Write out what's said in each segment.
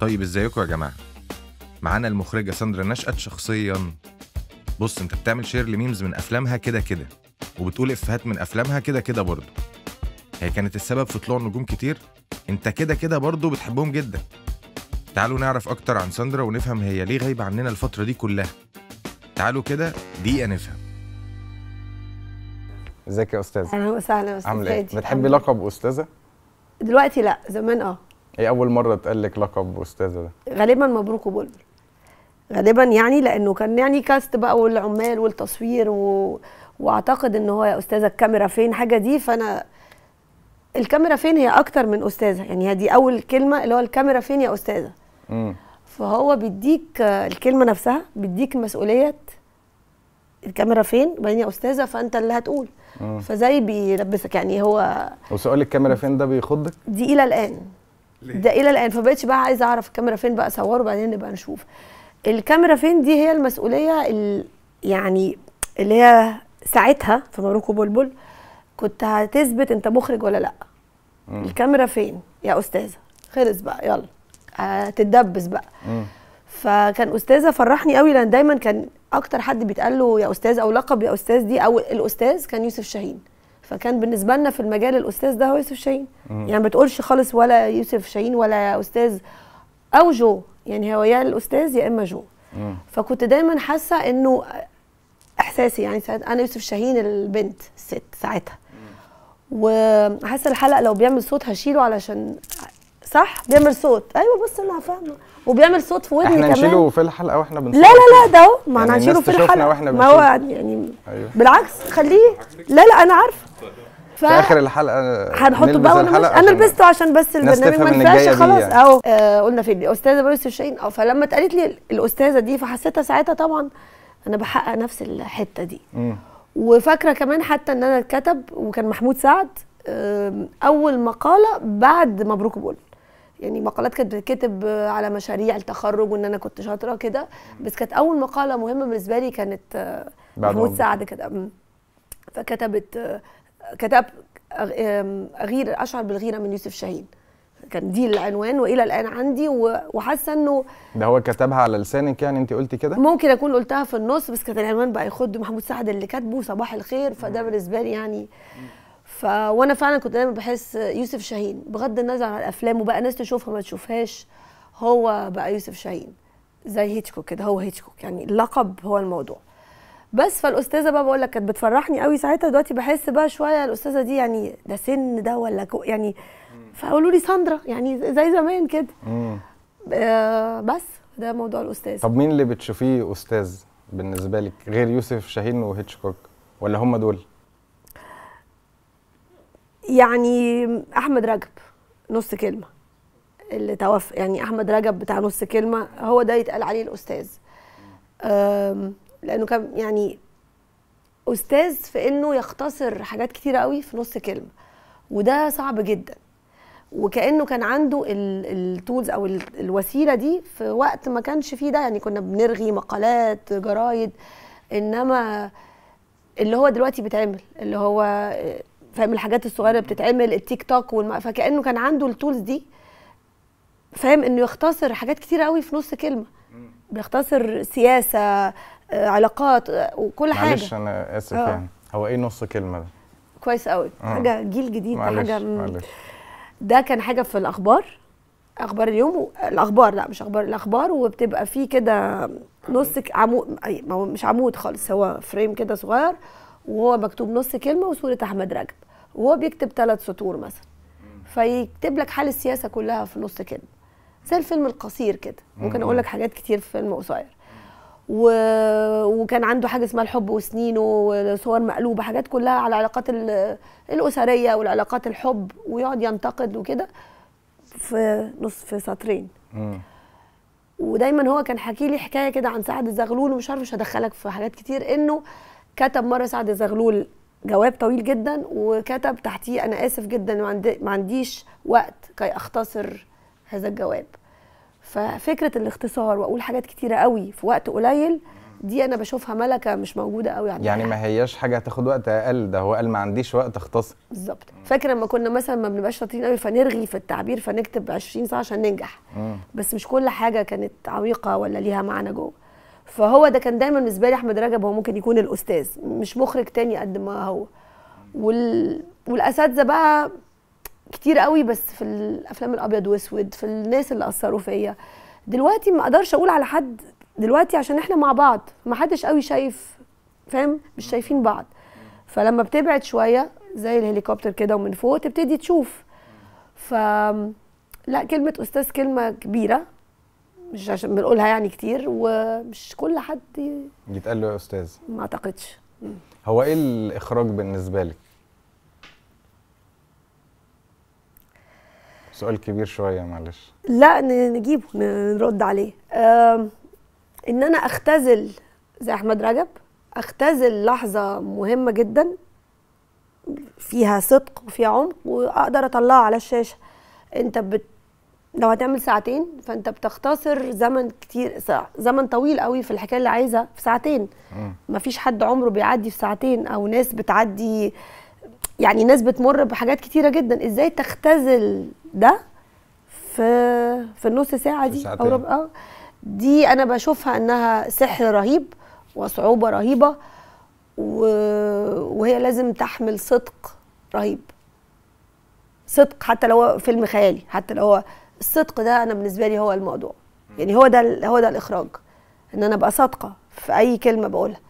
طيب ازيكم يا جماعه معانا المخرجه ساندرا نشأت شخصيا بص انت بتعمل شير لميمز من افلامها كده كده وبتقول افهات من افلامها كده كده برضه هي كانت السبب في طلوع نجوم كتير انت كده كده برضه بتحبهم جدا تعالوا نعرف اكتر عن ساندرا ونفهم هي ليه غايبه عننا الفتره دي كلها تعالوا كده دقيقه نفهم ازيك يا استاذه اهلا وسهلا استاذه عامله ايه بتحبي لقب استاذه دلوقتي لا زمان اه ايه اول مره اتقال لك لقب استاذه ده غالبا مبروك وبلبل غالبا يعني لانه كان يعني كاست بقى والعمال والتصوير و... واعتقد ان هو يا استاذه الكاميرا فين حاجه دي فانا الكاميرا فين هي اكتر من استاذه يعني هي دي اول كلمه اللي هو الكاميرا فين يا استاذه م. فهو بيديك الكلمه نفسها بيديك مسؤوليه الكاميرا فين وبعدين يا استاذه فانت اللي هتقول مم. فزي بيلبسك يعني هو وسؤال الكاميرا فين ده بيخضك دي الى الان ده الى الان فبقتش بقى عايزه اعرف الكاميرا فين بقى اصوره وبعدين نبقى نشوف الكاميرا فين دي هي المسؤوليه ال... يعني اللي هي ساعتها في ماروكو بلبل كنت هتثبت انت مخرج ولا لا مم. الكاميرا فين يا استاذه خلص بقى يلا هتتدبس بقى مم. فكان استاذه فرحني قوي لان دايما كان اكتر حد بيتقال له يا استاذ او لقب يا استاذ دي او الاستاذ كان يوسف شاهين فكان بالنسبه لنا في المجال الاستاذ ده هو يوسف شاهين يعني ما بتقولش خالص ولا يوسف شاهين ولا استاذ او جو يعني هو يا الاستاذ يا اما جو مم. فكنت دايما حاسه انه احساسي يعني ساعت انا يوسف شاهين البنت الست ساعتها وحاسه الحلقه لو بيعمل صوت هشيله علشان صح بيعمل صوت ايوه بص انا فاهمه وبيعمل صوت في ودني كمان احنا نشيله في الحلقه واحنا بنصور لا لا لا ده اهو ما يعني انا هشيله في الحلقه ما هو يعني أيوة. بالعكس خليه لا لا انا عارفه ف... في اخر الحلقه هنحطه بقى انا لبسته عشان بس البرنامج ما ينفعش خلاص يعني. اهو آه قلنا في الاستاذه بيوس شاهين اه فلما اتقالت لي الاستاذه دي فحسيتها ساعتها طبعا انا بحقق نفس الحته دي وفاكره كمان حتى ان انا اتكتب وكان محمود سعد اول مقاله بعد مبروك بقول يعني مقالات كانت بتتكتب على مشاريع التخرج وان انا كنت شاطره كده بس كانت اول مقاله مهمه بالنسبه لي كانت محمود سعد كده فكتبت كتب غير اشعر بالغيره من يوسف شاهين كان دي العنوان والى الان عندي وحاسه انه ده هو كتبها على لسانك يعني انت قلتي كده ممكن اكون قلتها في النص بس كان العنوان بقى يخد محمود سعد اللي كاتبه صباح الخير فده بالنسبه لي يعني ف وانا فعلا كنت دايما بحس يوسف شاهين بغض النظر عن الافلام وبقى ناس تشوفها ما تشوفهاش هو بقى يوسف شاهين زي هيتشكوك كده هو هيتشكوك يعني اللقب هو الموضوع بس فالاستاذه بقى بقول لك كانت بتفرحني قوي ساعتها دلوقتي بحس بقى شويه الاستاذه دي يعني ده سن ده ولا كو يعني فقولوا لي ساندرا يعني زي زمان كده آه بس ده موضوع الاستاذ طب مين اللي بتشوفيه استاذ بالنسبه لك غير يوسف شاهين وهيتشكوك ولا هم دول يعني احمد رجب نص كلمه اللي توفى يعني احمد رجب بتاع نص كلمه هو ده يتقال عليه الاستاذ لانه كان يعني استاذ في انه يختصر حاجات كتيره قوي في نص كلمه وده صعب جدا وكانه كان عنده التولز او الوسيله دي في وقت ما كانش فيه ده يعني كنا بنرغي مقالات جرايد انما اللي هو دلوقتي بيتعمل اللي هو فاهم الحاجات الصغيره اللي بتتعمل التيك توك والم... فكانه كان عنده التولز دي فاهم انه يختصر حاجات كتيره قوي في نص كلمه بيختصر سياسه آه، علاقات آه، وكل حاجه معلش انا اسف أوه. يعني هو ايه نص كلمه ده كويس قوي آه. حاجه جيل جديد معلش حاجه معلش. ده كان حاجه في الاخبار اخبار اليوم و... الاخبار لا مش اخبار الاخبار وبتبقى فيه كده نص عمود ما هو مش عمود خالص هو فريم كده صغير وهو مكتوب نص كلمه وصوره احمد رجب وهو بيكتب ثلاث سطور مثلا فيكتب لك حال السياسه كلها في نص كلمه زي الفيلم القصير كده ممكن اقول لك حاجات كتير في فيلم قصير و... وكان عنده حاجه اسمها الحب وسنينه وصور مقلوبه حاجات كلها على العلاقات الاسريه والعلاقات الحب ويقعد ينتقد وكده في نص في سطرين ودايما هو كان حكي لي حكايه كده عن سعد الزغلول ومش عارفه مش هدخلك في حاجات كتير انه كتب مره سعد زغلول جواب طويل جدا وكتب تحتيه انا اسف جدا ما عنديش وقت كي اختصر هذا الجواب ففكره الاختصار واقول حاجات كتيره قوي في وقت قليل دي انا بشوفها ملكه مش موجوده قوي عندنا يعني ما هياش حاجه هتاخد وقت اقل ده هو قال ما عنديش وقت اختصر بالظبط فاكره لما كنا مثلا ما بنبقاش شاطرين قوي فنرغي في التعبير فنكتب 20 ساعه عشان ننجح مم. بس مش كل حاجه كانت عميقه ولا ليها معنى جوه فهو ده كان دايما بالنسبه لي احمد رجب هو ممكن يكون الاستاذ مش مخرج تاني قد ما هو وال... والاساتذه بقى كتير قوي بس في الافلام الابيض واسود في الناس اللي اثروا فيا دلوقتي ما اقدرش اقول على حد دلوقتي عشان احنا مع بعض ما حدش قوي شايف فاهم مش شايفين بعض فلما بتبعد شويه زي الهليكوبتر كده ومن فوق تبتدي تشوف ف لا كلمه استاذ كلمه كبيره مش عشان بنقولها يعني كتير ومش كل حد يتقال له يا استاذ ما اعتقدش هو ايه الاخراج بالنسبه لك سؤال كبير شويه معلش لا نجيبه نرد عليه ان انا اختزل زي احمد رجب اختزل لحظه مهمه جدا فيها صدق وفيها عمق واقدر اطلعها على الشاشه انت بت لو هتعمل ساعتين فانت بتختصر زمن كتير زمن طويل قوي في الحكايه اللي عايزها في ساعتين ما فيش حد عمره بيعدي في ساعتين او ناس بتعدي يعني ناس بتمر بحاجات كتيره جدا ازاي تختزل ده في في النص ساعه دي او ربع اه دي انا بشوفها انها سحر رهيب وصعوبه رهيبه وهي لازم تحمل صدق رهيب صدق حتى لو هو فيلم خيالي حتى لو هو الصدق ده انا بالنسبه لي هو الموضوع يعني هو ده هو ده الاخراج ان انا ابقى صادقه في اي كلمه بقولها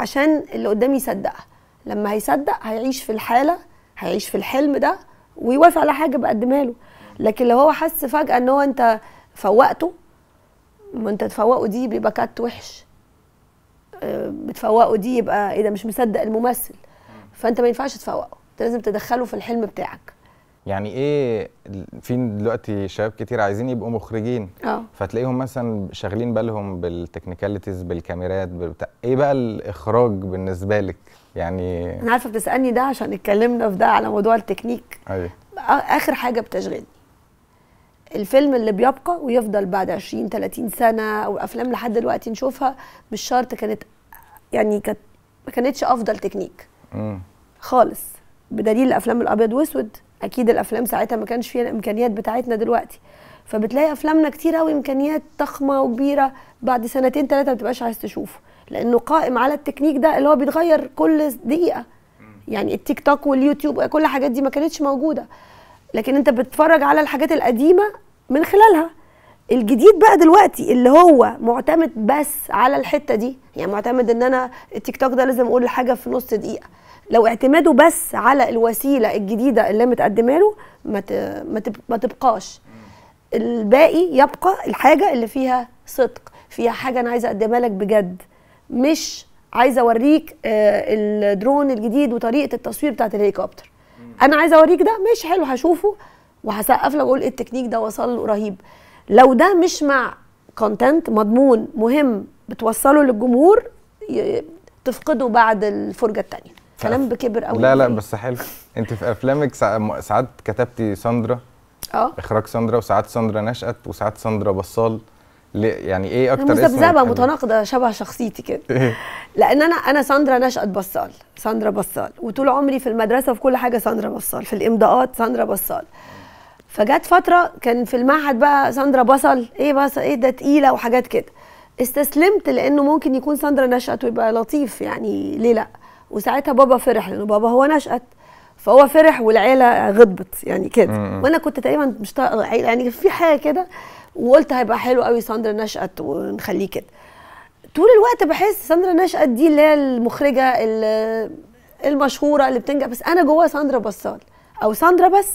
عشان اللي قدامي يصدقها لما هيصدق هيعيش في الحاله هيعيش في الحلم ده ويوافق على حاجه بقدمها له لكن لو هو حس فجاه ان هو انت فوقته ما انت تفوقه دي بيبقى كات وحش آه، بتفوقه دي يبقى ايه ده مش مصدق الممثل فانت ما ينفعش تفوقه انت لازم تدخله في الحلم بتاعك يعني ايه في دلوقتي شباب كتير عايزين يبقوا مخرجين اه فتلاقيهم مثلا شاغلين بالهم بالتكنيكاليتيز بالكاميرات بالبتاع ايه بقى الاخراج بالنسبه لك يعني انا عارفه بتسالني ده عشان اتكلمنا في ده على موضوع التكنيك ايوه آه، اخر حاجه بتشغلني الفيلم اللي بيبقى ويفضل بعد 20 30 سنه او افلام لحد دلوقتي نشوفها مش شرط كانت يعني كانت ما كانتش افضل تكنيك امم خالص بدليل الافلام الابيض واسود اكيد الافلام ساعتها ما كانش فيها الامكانيات بتاعتنا دلوقتي فبتلاقي افلامنا كتير قوي امكانيات ضخمه وكبيره بعد سنتين ثلاثه ما بتبقاش عايز تشوفه لانه قائم على التكنيك ده اللي هو بيتغير كل دقيقه يعني التيك توك واليوتيوب كل الحاجات دي ما كانتش موجوده لكن انت بتتفرج على الحاجات القديمه من خلالها الجديد بقى دلوقتي اللي هو معتمد بس على الحته دي يعني معتمد ان انا التيك توك ده لازم اقول حاجه في نص دقيقه لو اعتماده بس على الوسيله الجديده اللي متقدمه له ما ما تبقاش الباقي يبقى الحاجه اللي فيها صدق فيها حاجه انا عايزه اقدمها لك بجد مش عايزه اوريك آه، الدرون الجديد وطريقه التصوير بتاعت الهليكوبتر انا عايزه اوريك ده مش حلو هشوفه وهسقف لك واقول إيه التكنيك ده وصل له رهيب لو ده مش مع كونتنت مضمون مهم بتوصله للجمهور تفقده بعد الفرجه الثانيه كلام بكبر قوي لا لا يعني. بس حلو انت في افلامك ساعات كتبتي ساندرا اه اخراج ساندرا وساعات ساندرا نشأت وساعات ساندرا بصال يعني ايه اكتر مذبذبه متناقضه شبه شخصيتي كده إيه؟ لان انا انا ساندرا نشأت بصال ساندرا بصال وطول عمري في المدرسه وفي كل حاجه ساندرا بصال في الامضاءات ساندرا بصال فجت فتره كان في المعهد بقى ساندرا بصل ايه بصل ايه ده تقيله وحاجات كده استسلمت لانه ممكن يكون ساندرا نشأت ويبقى لطيف يعني ليه لا وساعتها بابا فرح لانه بابا هو نشأت فهو فرح والعيله غضبت يعني كده وانا كنت تقريبا مش يعني في حاجه كده وقلت هيبقى حلو قوي ساندرا نشأت ونخليه كده طول الوقت بحس ساندرا نشأت دي اللي هي المخرجه المشهوره اللي بتنجح بس انا جوا ساندرا بصال او ساندرا بس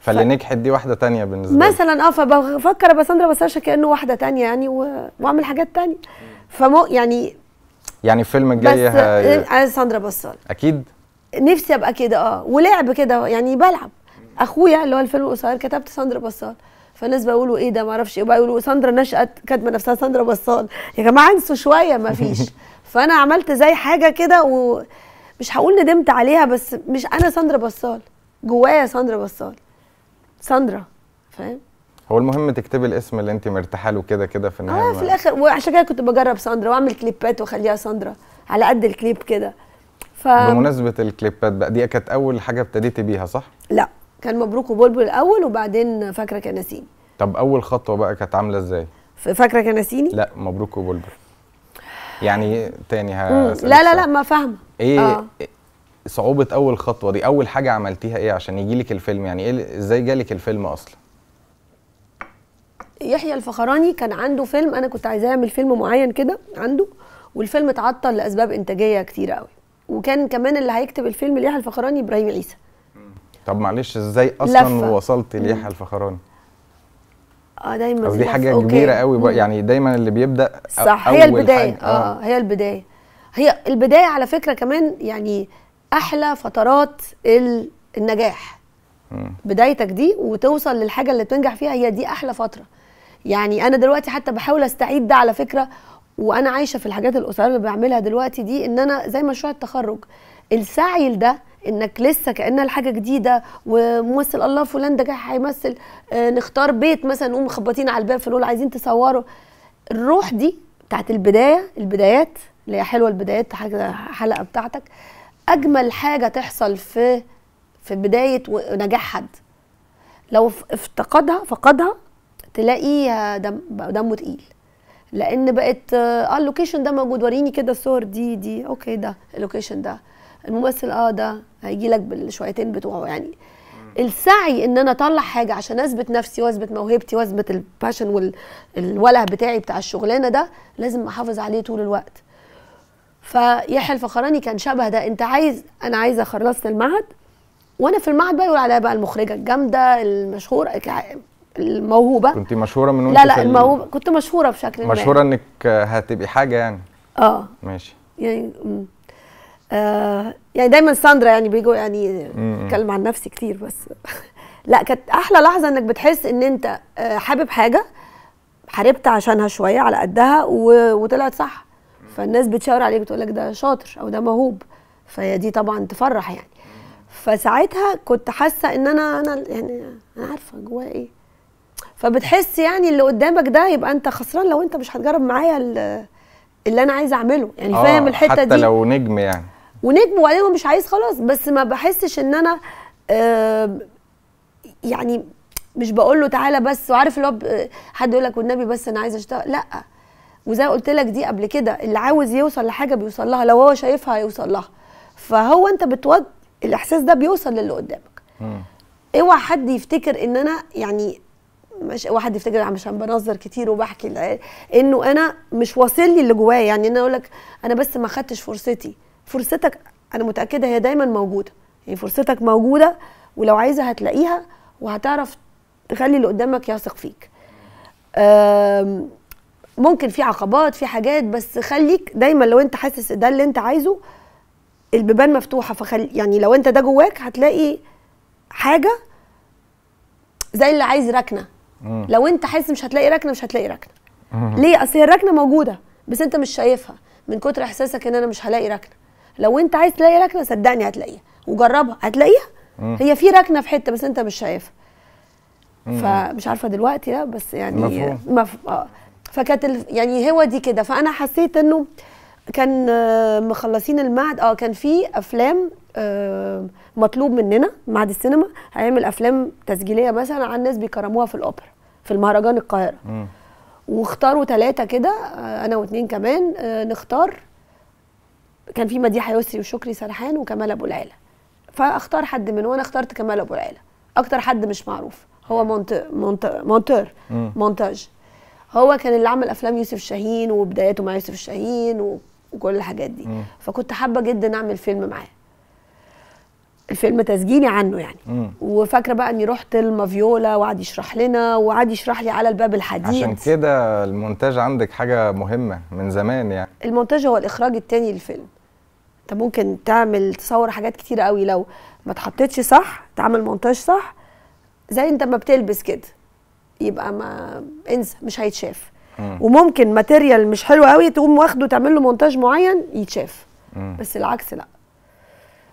فاللي ف... نجحت دي واحده تانية بالنسبه لي مثلا اه فبفكر ابقى ساندرا عشان كانه واحده تانية يعني و... واعمل حاجات تانية فمو يعني يعني الفيلم الجاي بس انا آه، ساندرا بصال اكيد نفسي ابقى كده اه ولعب كده يعني بلعب اخويا اللي هو الفيلم القصير كتبت ساندرا بصال فالناس بيقولوا ايه ده ما اعرفش ايه بيقولوا ساندرا نشأت كاتبه نفسها ساندرا بصال يا جماعه انسوا شويه ما فيش فانا عملت زي حاجه كده ومش هقول ندمت عليها بس مش انا ساندرا بصال جوايا ساندرا بصال ساندرا فاهم هو المهم تكتبي الاسم اللي انت مرتاحه له كده كده في النهايه اه في الاخر وعشان كده كنت بجرب ساندرا واعمل كليبات واخليها ساندرا على قد الكليب كده ف بمناسبه الكليبات بقى دي كانت اول حاجه ابتديتي بيها صح؟ لا كان مبروك وبلبل الاول وبعدين فاكره كنسيني طب اول خطوه بقى كانت عامله ازاي؟ فاكره كنسيني؟ لا مبروك وبلبل يعني تاني لا لا لا ما فاهمه ايه آه. صعوبه اول خطوه دي اول حاجه عملتيها ايه عشان يجي لك الفيلم يعني ايه ازاي جالك الفيلم اصلا يحيى الفخراني كان عنده فيلم انا كنت عايزاه اعمل فيلم معين كده عنده والفيلم اتعطل لاسباب انتاجيه كتيره قوي وكان كمان اللي هيكتب الفيلم ليحيى الفخراني ابراهيم عيسى طب معلش ازاي اصلا لفة. وصلت ليحيى الفخراني اه دايما دي حاجه أوكي. كبيره قوي بقى يعني دايما اللي بيبدا صح هي البدايه حاجة. آه. اه هي البدايه هي البدايه على فكره كمان يعني احلى فترات النجاح م. بدايتك دي وتوصل للحاجه اللي بتنجح فيها هي دي احلى فتره يعني انا دلوقتي حتى بحاول استعيد ده على فكره وانا عايشه في الحاجات القصيره اللي بعملها دلوقتي دي ان انا زي مشروع التخرج السعي لده انك لسه كانها الحاجه جديده وممثل الله فلان ده جاي هيمثل آه، نختار بيت مثلا نقوم مخبطين على الباب فنقول عايزين تصوروا الروح دي بتاعت البدايه البدايات اللي هي حلوه البدايات حاجه حلقه بتاعتك اجمل حاجه تحصل في في بدايه نجاح حد لو افتقدها فقدها تلاقي آه، دم دمه تقيل لان بقت آه،, اه اللوكيشن ده موجود وريني كده الصور دي دي اوكي ده اللوكيشن ده الممثل اه ده هيجي لك بالشويتين بتوعه يعني السعي ان انا اطلع حاجه عشان اثبت نفسي واثبت موهبتي واثبت الباشن والوله بتاعي بتاع الشغلانه ده لازم احافظ عليه طول الوقت فيحيى الفخراني كان شبه ده انت عايز انا عايزه خلصت المعهد وانا في المعهد بقى يقول عليا بقى المخرجه الجامده المشهوره الموهوبه كنت مشهوره من وانت لا لا الموهوبه كنت مشهوره بشكل مشهوره ما. انك آه، هتبقي حاجه يعني اه ماشي يعني آه يعني دايما ساندرا يعني بيجوا يعني اتكلم عن نفسي كتير بس لا كانت احلى لحظه انك بتحس ان انت آه، حابب حاجه حاربت عشانها شويه على قدها وطلعت صح فالناس بتشاور عليك بتقول لك ده شاطر او ده موهوب فهي دي طبعا تفرح يعني فساعتها كنت حاسه ان انا انا يعني انا عارفه جوايا ايه فبتحس يعني اللي قدامك ده يبقى انت خسران لو انت مش هتجرب معايا اللي انا عايز اعمله يعني آه فاهم الحته حتى دي حتى لو نجم يعني ونجم وبعدين هو مش عايز خلاص بس ما بحسش ان انا آه يعني مش بقول له تعالى بس وعارف اللي هو حد يقول لك والنبي بس انا عايز اشتغل لا وزي ما قلت لك دي قبل كده اللي عاوز يوصل لحاجه بيوصل لها لو هو شايفها هيوصل لها فهو انت بتود الاحساس ده بيوصل للي قدامك اوعى حد يفتكر ان انا يعني مش واحد يفتكر عشان بنظر كتير وبحكي انه انا مش واصل لي اللي جوايا يعني انا اقول لك انا بس ما خدتش فرصتي فرصتك انا متاكده هي دايما موجوده يعني فرصتك موجوده ولو عايزه هتلاقيها وهتعرف تخلي اللي قدامك يثق فيك ممكن في عقبات في حاجات بس خليك دايما لو انت حاسس ده اللي انت عايزه البيبان مفتوحه فخلي يعني لو انت ده جواك هتلاقي حاجه زي اللي عايز ركنه مم. لو انت حاسس مش هتلاقي ركنه مش هتلاقي ركنه ليه اصل الركنه موجوده بس انت مش شايفها من كتر احساسك ان انا مش هلاقي ركنه لو انت عايز تلاقي ركنه صدقني هتلاقيها وجربها هتلاقيها مم. هي في ركنه في حته بس انت مش شايفها فمش عارفه دلوقتي لا بس يعني مفهوم مف... آه. فكانت يعني هو دي كده فانا حسيت انه كان آه، مخلصين المعهد اه كان في افلام آه، مطلوب مننا معهد السينما هيعمل افلام تسجيليه مثلا عن ناس بيكرموها في الاوبرا في المهرجان القاهره واختاروا ثلاثه كده آه، انا واثنين كمان آه، نختار كان في مديحه يسري وشكري سرحان وكمال ابو العيله فاختار حد من وانا اخترت كمال ابو العيله اكتر حد مش معروف هو مونتور مونتور مونتاج هو كان اللي عمل افلام يوسف شاهين وبداياته مع يوسف شاهين وكل الحاجات دي م. فكنت حابه جدا اعمل فيلم معاه الفيلم تسجيلي عنه يعني وفاكره بقى اني رحت المافيولا وقعد يشرح لنا وقعد يشرح لي على الباب الحديد عشان كده المونتاج عندك حاجه مهمه من زمان يعني المونتاج هو الاخراج الثاني للفيلم انت ممكن تعمل تصور حاجات كتير قوي لو ما اتحطيتش صح تعمل مونتاج صح زي انت ما بتلبس كده يبقى ما انسى مش هيتشاف مم. وممكن ماتيريال مش حلو قوي تقوم واخده تعمل له مونتاج معين يتشاف مم. بس العكس لا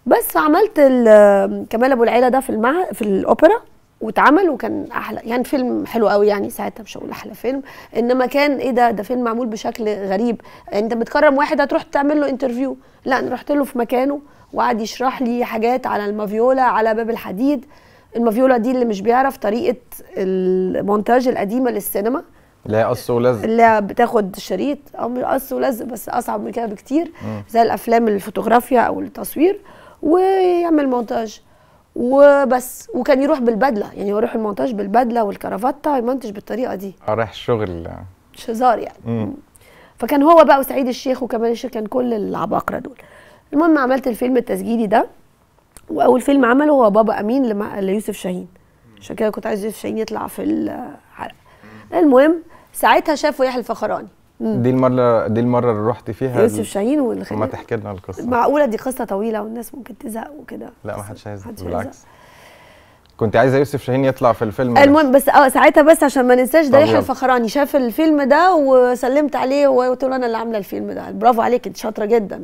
بس عملت كمال ابو العيله ده في المع... في الاوبرا واتعمل وكان احلى يعني فيلم حلو قوي يعني ساعتها مش هقول احلى فيلم انما كان ايه ده ده فيلم معمول بشكل غريب انت بتكرم واحد هتروح تعمل له انترفيو لا انا رحت له في مكانه وقعد يشرح لي حاجات على المافيولا على باب الحديد المافيولا دي اللي مش بيعرف طريقه المونتاج القديمه للسينما اللي هي قص ولزق اللي هي بتاخد شريط او قص ولزق بس اصعب من كده بكتير زي الافلام الفوتوغرافيا او التصوير ويعمل مونتاج وبس وكان يروح بالبدله يعني هو يروح المونتاج بالبدله والكرافته يمنتج بالطريقه دي اه رايح الشغل مش هزار يعني مم. فكان هو بقى وسعيد الشيخ وكمال الشيخ كان كل العباقره دول المهم عملت الفيلم التسجيلي ده واول فيلم عمله هو بابا امين لما... ليوسف شاهين عشان كده كنت عايز يوسف شاهين يطلع في الحلقه المهم ساعتها شافوا يحيى الفخراني دي المره دي المره اللي رحت فيها يوسف شاهين والخليل ما تحكي لنا القصه معقوله دي قصه طويله والناس ممكن تزهق وكده لا ما حدش هيزهق بالعكس كنت عايزه يوسف شاهين يطلع في الفيلم المهم بس اه ساعتها بس عشان ما ننساش ده يحيى الفخراني شاف الفيلم ده وسلمت عليه وقلت له انا اللي عامله الفيلم ده برافو عليك انت شاطره جدا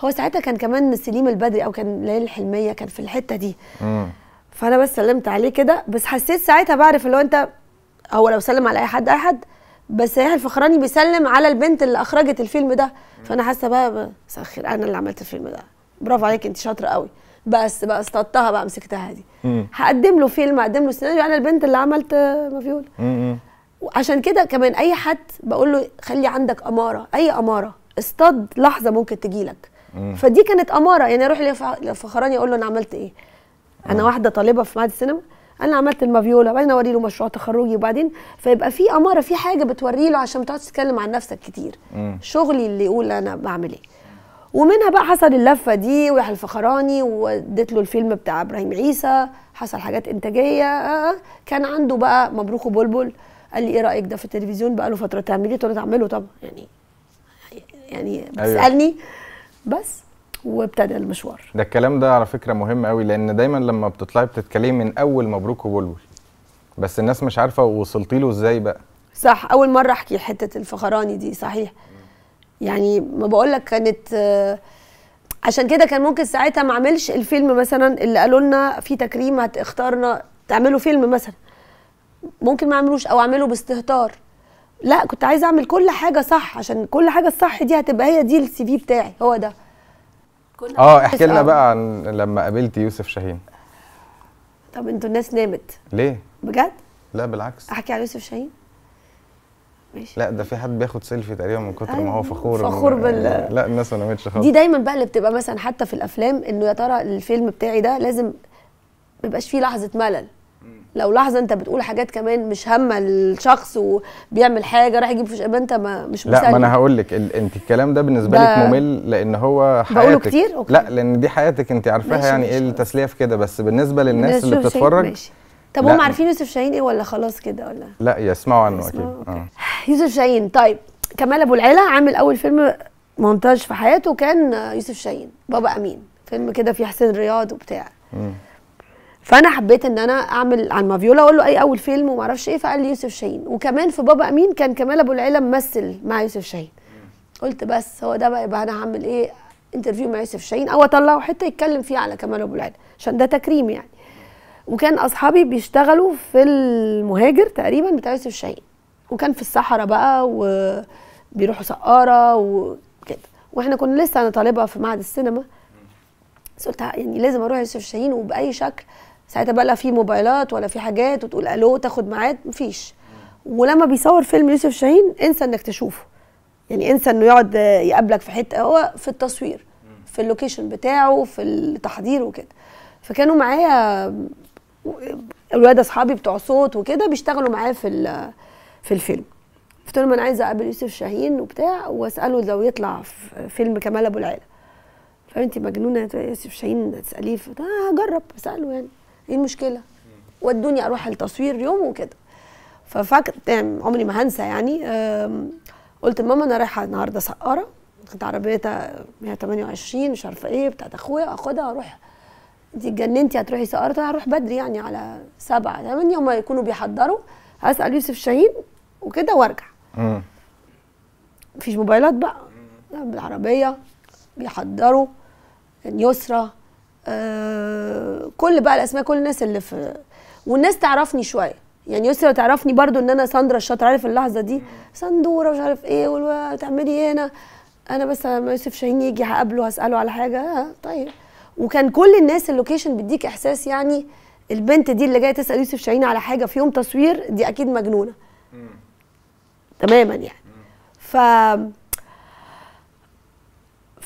هو ساعتها كان كمان سليم البدري او كان ليالي الحلميه كان في الحته دي مم. فانا بس سلمت عليه كده بس حسيت ساعتها بعرف اللي هو انت هو لو سلم على اي حد اي حد بس يحيى الفخراني بيسلم على البنت اللي اخرجت الفيلم ده فانا حاسه بقى خير انا اللي عملت الفيلم ده برافو عليك انت شاطره قوي بس بقى اصطدتها بقى مسكتها دي هقدم له فيلم هقدم له سيناريو انا البنت اللي عملت مافيولا عشان كده كمان اي حد بقول له خلي عندك اماره اي اماره اصطاد لحظه ممكن تجي لك فدي كانت اماره يعني اروح لفخراني اقول له انا عملت ايه انا واحده طالبه في معهد السينما انا عملت المافيولا بعدين اوري له مشروع تخرجي وبعدين فيبقى في اماره في حاجه بتوري له عشان ما تقعدش تتكلم عن نفسك كتير م. شغلي اللي يقول انا بعمل ايه ومنها بقى حصل اللفه دي ويحيى الفخراني واديت له الفيلم بتاع ابراهيم عيسى حصل حاجات انتاجيه آه،, آه. كان عنده بقى مبروك وبلبل قال لي ايه رايك ده في التلفزيون بقى له فتره تعمليه قلت له تعمله طبعا يعني يعني أيوه. بتسالني أيوة. بس وابتدى المشوار ده الكلام ده على فكره مهم قوي لان دايما لما بتطلعي بتتكلمي من اول مبروك وبلبل بس الناس مش عارفه وصلتي له ازاي بقى صح اول مره احكي حته الفخراني دي صحيح يعني ما بقول لك كانت آه، عشان كده كان ممكن ساعتها ما اعملش الفيلم مثلا اللي قالوا لنا في تكريم هتختارنا تعملوا فيلم مثلا ممكن ما اعملوش او اعمله باستهتار لا كنت عايزه اعمل كل حاجه صح عشان كل حاجه الصح دي هتبقى هي دي السي في بتاعي هو ده كنا اه احكي لنا بقى عن لما قابلتي يوسف شاهين طب انتوا الناس نامت ليه؟ بجد؟ لا بالعكس احكي على يوسف شاهين؟ ماشي لا ده في حد بياخد سيلفي تقريبا من كتر ما هو أيوة، فخور فخور بال يعني لا الناس ما نامتش خالص دي دايما بقى اللي بتبقى مثلا حتى في الافلام انه يا ترى الفيلم بتاعي ده لازم ما يبقاش فيه لحظه ملل لو لحظه انت بتقول حاجات كمان مش هامه الشخص وبيعمل حاجه راح يجيب يبقى انت ما مش لا ما انا هقول لك ال... انت الكلام ده بالنسبه ده لك ممل لان هو حياتك بقوله كتير أوكي. لا لان دي حياتك انت عارفاها يعني ايه التسليه في كده بس بالنسبه للناس اللي بتتفرج ماشي. طب هم عارفين يوسف شاهين ايه ولا خلاص كده ولا لا يسمعوا عنه اكيد آه. يوسف شاهين طيب كمال ابو العيله عامل اول فيلم مونتاج في حياته كان يوسف شاهين بابا امين فيلم كده فيه حسين رياض وبتاع مم. فانا حبيت ان انا اعمل عن مافيولا اقول له اي اول فيلم وما اعرفش ايه فقال لي يوسف شاهين وكمان في بابا امين كان كمال ابو العيله ممثل مع يوسف شاهين قلت بس هو ده بقى يبقى انا هعمل ايه انترفيو مع يوسف شاهين او اطلعه حته يتكلم فيها على كمال ابو العيله عشان ده تكريم يعني وكان اصحابي بيشتغلوا في المهاجر تقريبا بتاع يوسف شاهين وكان في الصحراء بقى وبيروحوا سقاره وكده واحنا كنا لسه انا طالبه في معهد السينما بس قلت يعني لازم اروح يوسف شاهين وباي شكل ساعتها بقى لا في موبايلات ولا في حاجات وتقول الو تاخد ميعاد مفيش ولما بيصور فيلم يوسف شاهين انسى انك تشوفه يعني انسى انه يقعد يقابلك في حته هو في التصوير في اللوكيشن بتاعه في التحضير وكده فكانوا معايا اولاد اصحابي بتوع صوت وكده بيشتغلوا معايا في في الفيلم قلت لهم انا عايزه اقابل يوسف شاهين وبتاع واساله لو يطلع في فيلم كمال ابو العيله فانت مجنونه يوسف شاهين تساليه آه هجرب اساله يعني ايه المشكله ودوني اروح التصوير يوم وكده يعني عمري ما هنسى يعني قلت لماما انا رايحه النهارده سقاره كانت عربيتها 128 مش عارفه ايه بتاعت اخويا اخدها اروح انت اتجننتي هتروحي سقاره هروح بدري يعني على سبعة 8 هما يكونوا بيحضروا هسال يوسف شاهين وكده وارجع مفيش موبايلات بقى بالعربيه بيحضروا يسرى آه، كل بقى الاسماء كل الناس اللي في والناس تعرفني شويه يعني يسرا تعرفني برضو ان انا ساندرا الشاطر عارف اللحظه دي صندوره مش عارف ايه وتعملي إيه هنا انا بس لما يوسف شاهين يجي هقابله هساله على حاجه آه طيب وكان كل الناس اللوكيشن بيديك احساس يعني البنت دي اللي جايه تسال يوسف شاهين على حاجه في يوم تصوير دي اكيد مجنونه تماما يعني ف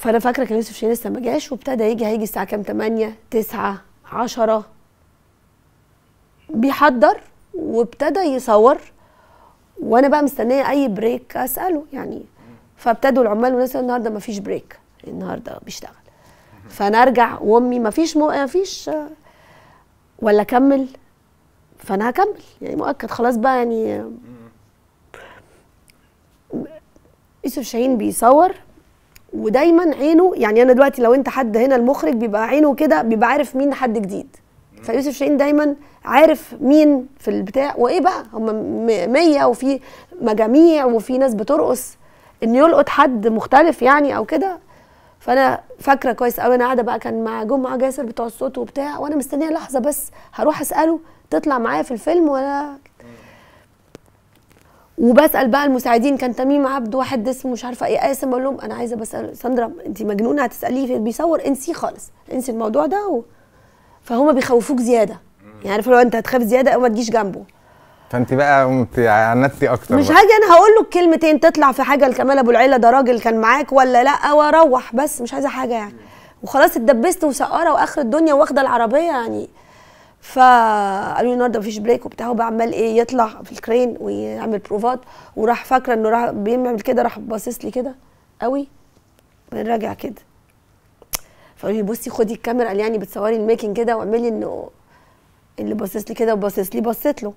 فانا فاكره كان يوسف شاهين لسه ما جاش وابتدى يجي هيجي الساعه كام 8 9 10 بيحضر وابتدى يصور وانا بقى مستنيه اي بريك اساله يعني فابتدوا العمال والناس النهارده ما فيش بريك النهارده بيشتغل فانا ارجع وامي ما فيش ما فيش ولا اكمل فانا هكمل يعني مؤكد خلاص بقى يعني يوسف شاهين بيصور ودايما عينه يعني انا دلوقتي لو انت حد هنا المخرج بيبقى عينه كده بيبقى عارف مين حد جديد فيوسف شاهين دايما عارف مين في البتاع وايه بقى هم 100 وفي مجاميع وفي ناس بترقص ان يلقط حد مختلف يعني او كده فانا فاكره كويس قوي انا قاعده بقى كان مع جمعه جاسر بتوع الصوت وبتاع وانا مستنيه لحظه بس هروح اساله تطلع معايا في الفيلم ولا وبسال بقى المساعدين كان تميم عبد واحد اسمه مش عارفه ايه قاسم بقول لهم انا عايزه بسال ساندرا انت مجنونه هتساليه بيصور انسي خالص انسي الموضوع ده و... فهم بيخوفوك زياده يعني عارف لو انت هتخاف زياده او ما تجيش جنبه فانت بقى قمت عنتي اكتر مش حاجة انا هقول له الكلمتين تطلع في حاجه لكمال ابو العيله ده راجل كان معاك ولا لا واروح بس مش عايزه حاجه يعني وخلاص اتدبست وسقاره واخر الدنيا واخده العربيه يعني فقالوا لي النهارده مفيش بريك وبتاع عمال ايه يطلع في الكرين ويعمل بروفات وراح فاكره انه راح بيعمل كده راح باصص لي كده قوي بنراجع كده فقالوا لي بصي خدي الكاميرا قال يعني بتصوري الميكنج كده واعملي انه اللي باصص لي كده وباصص لي بصيت له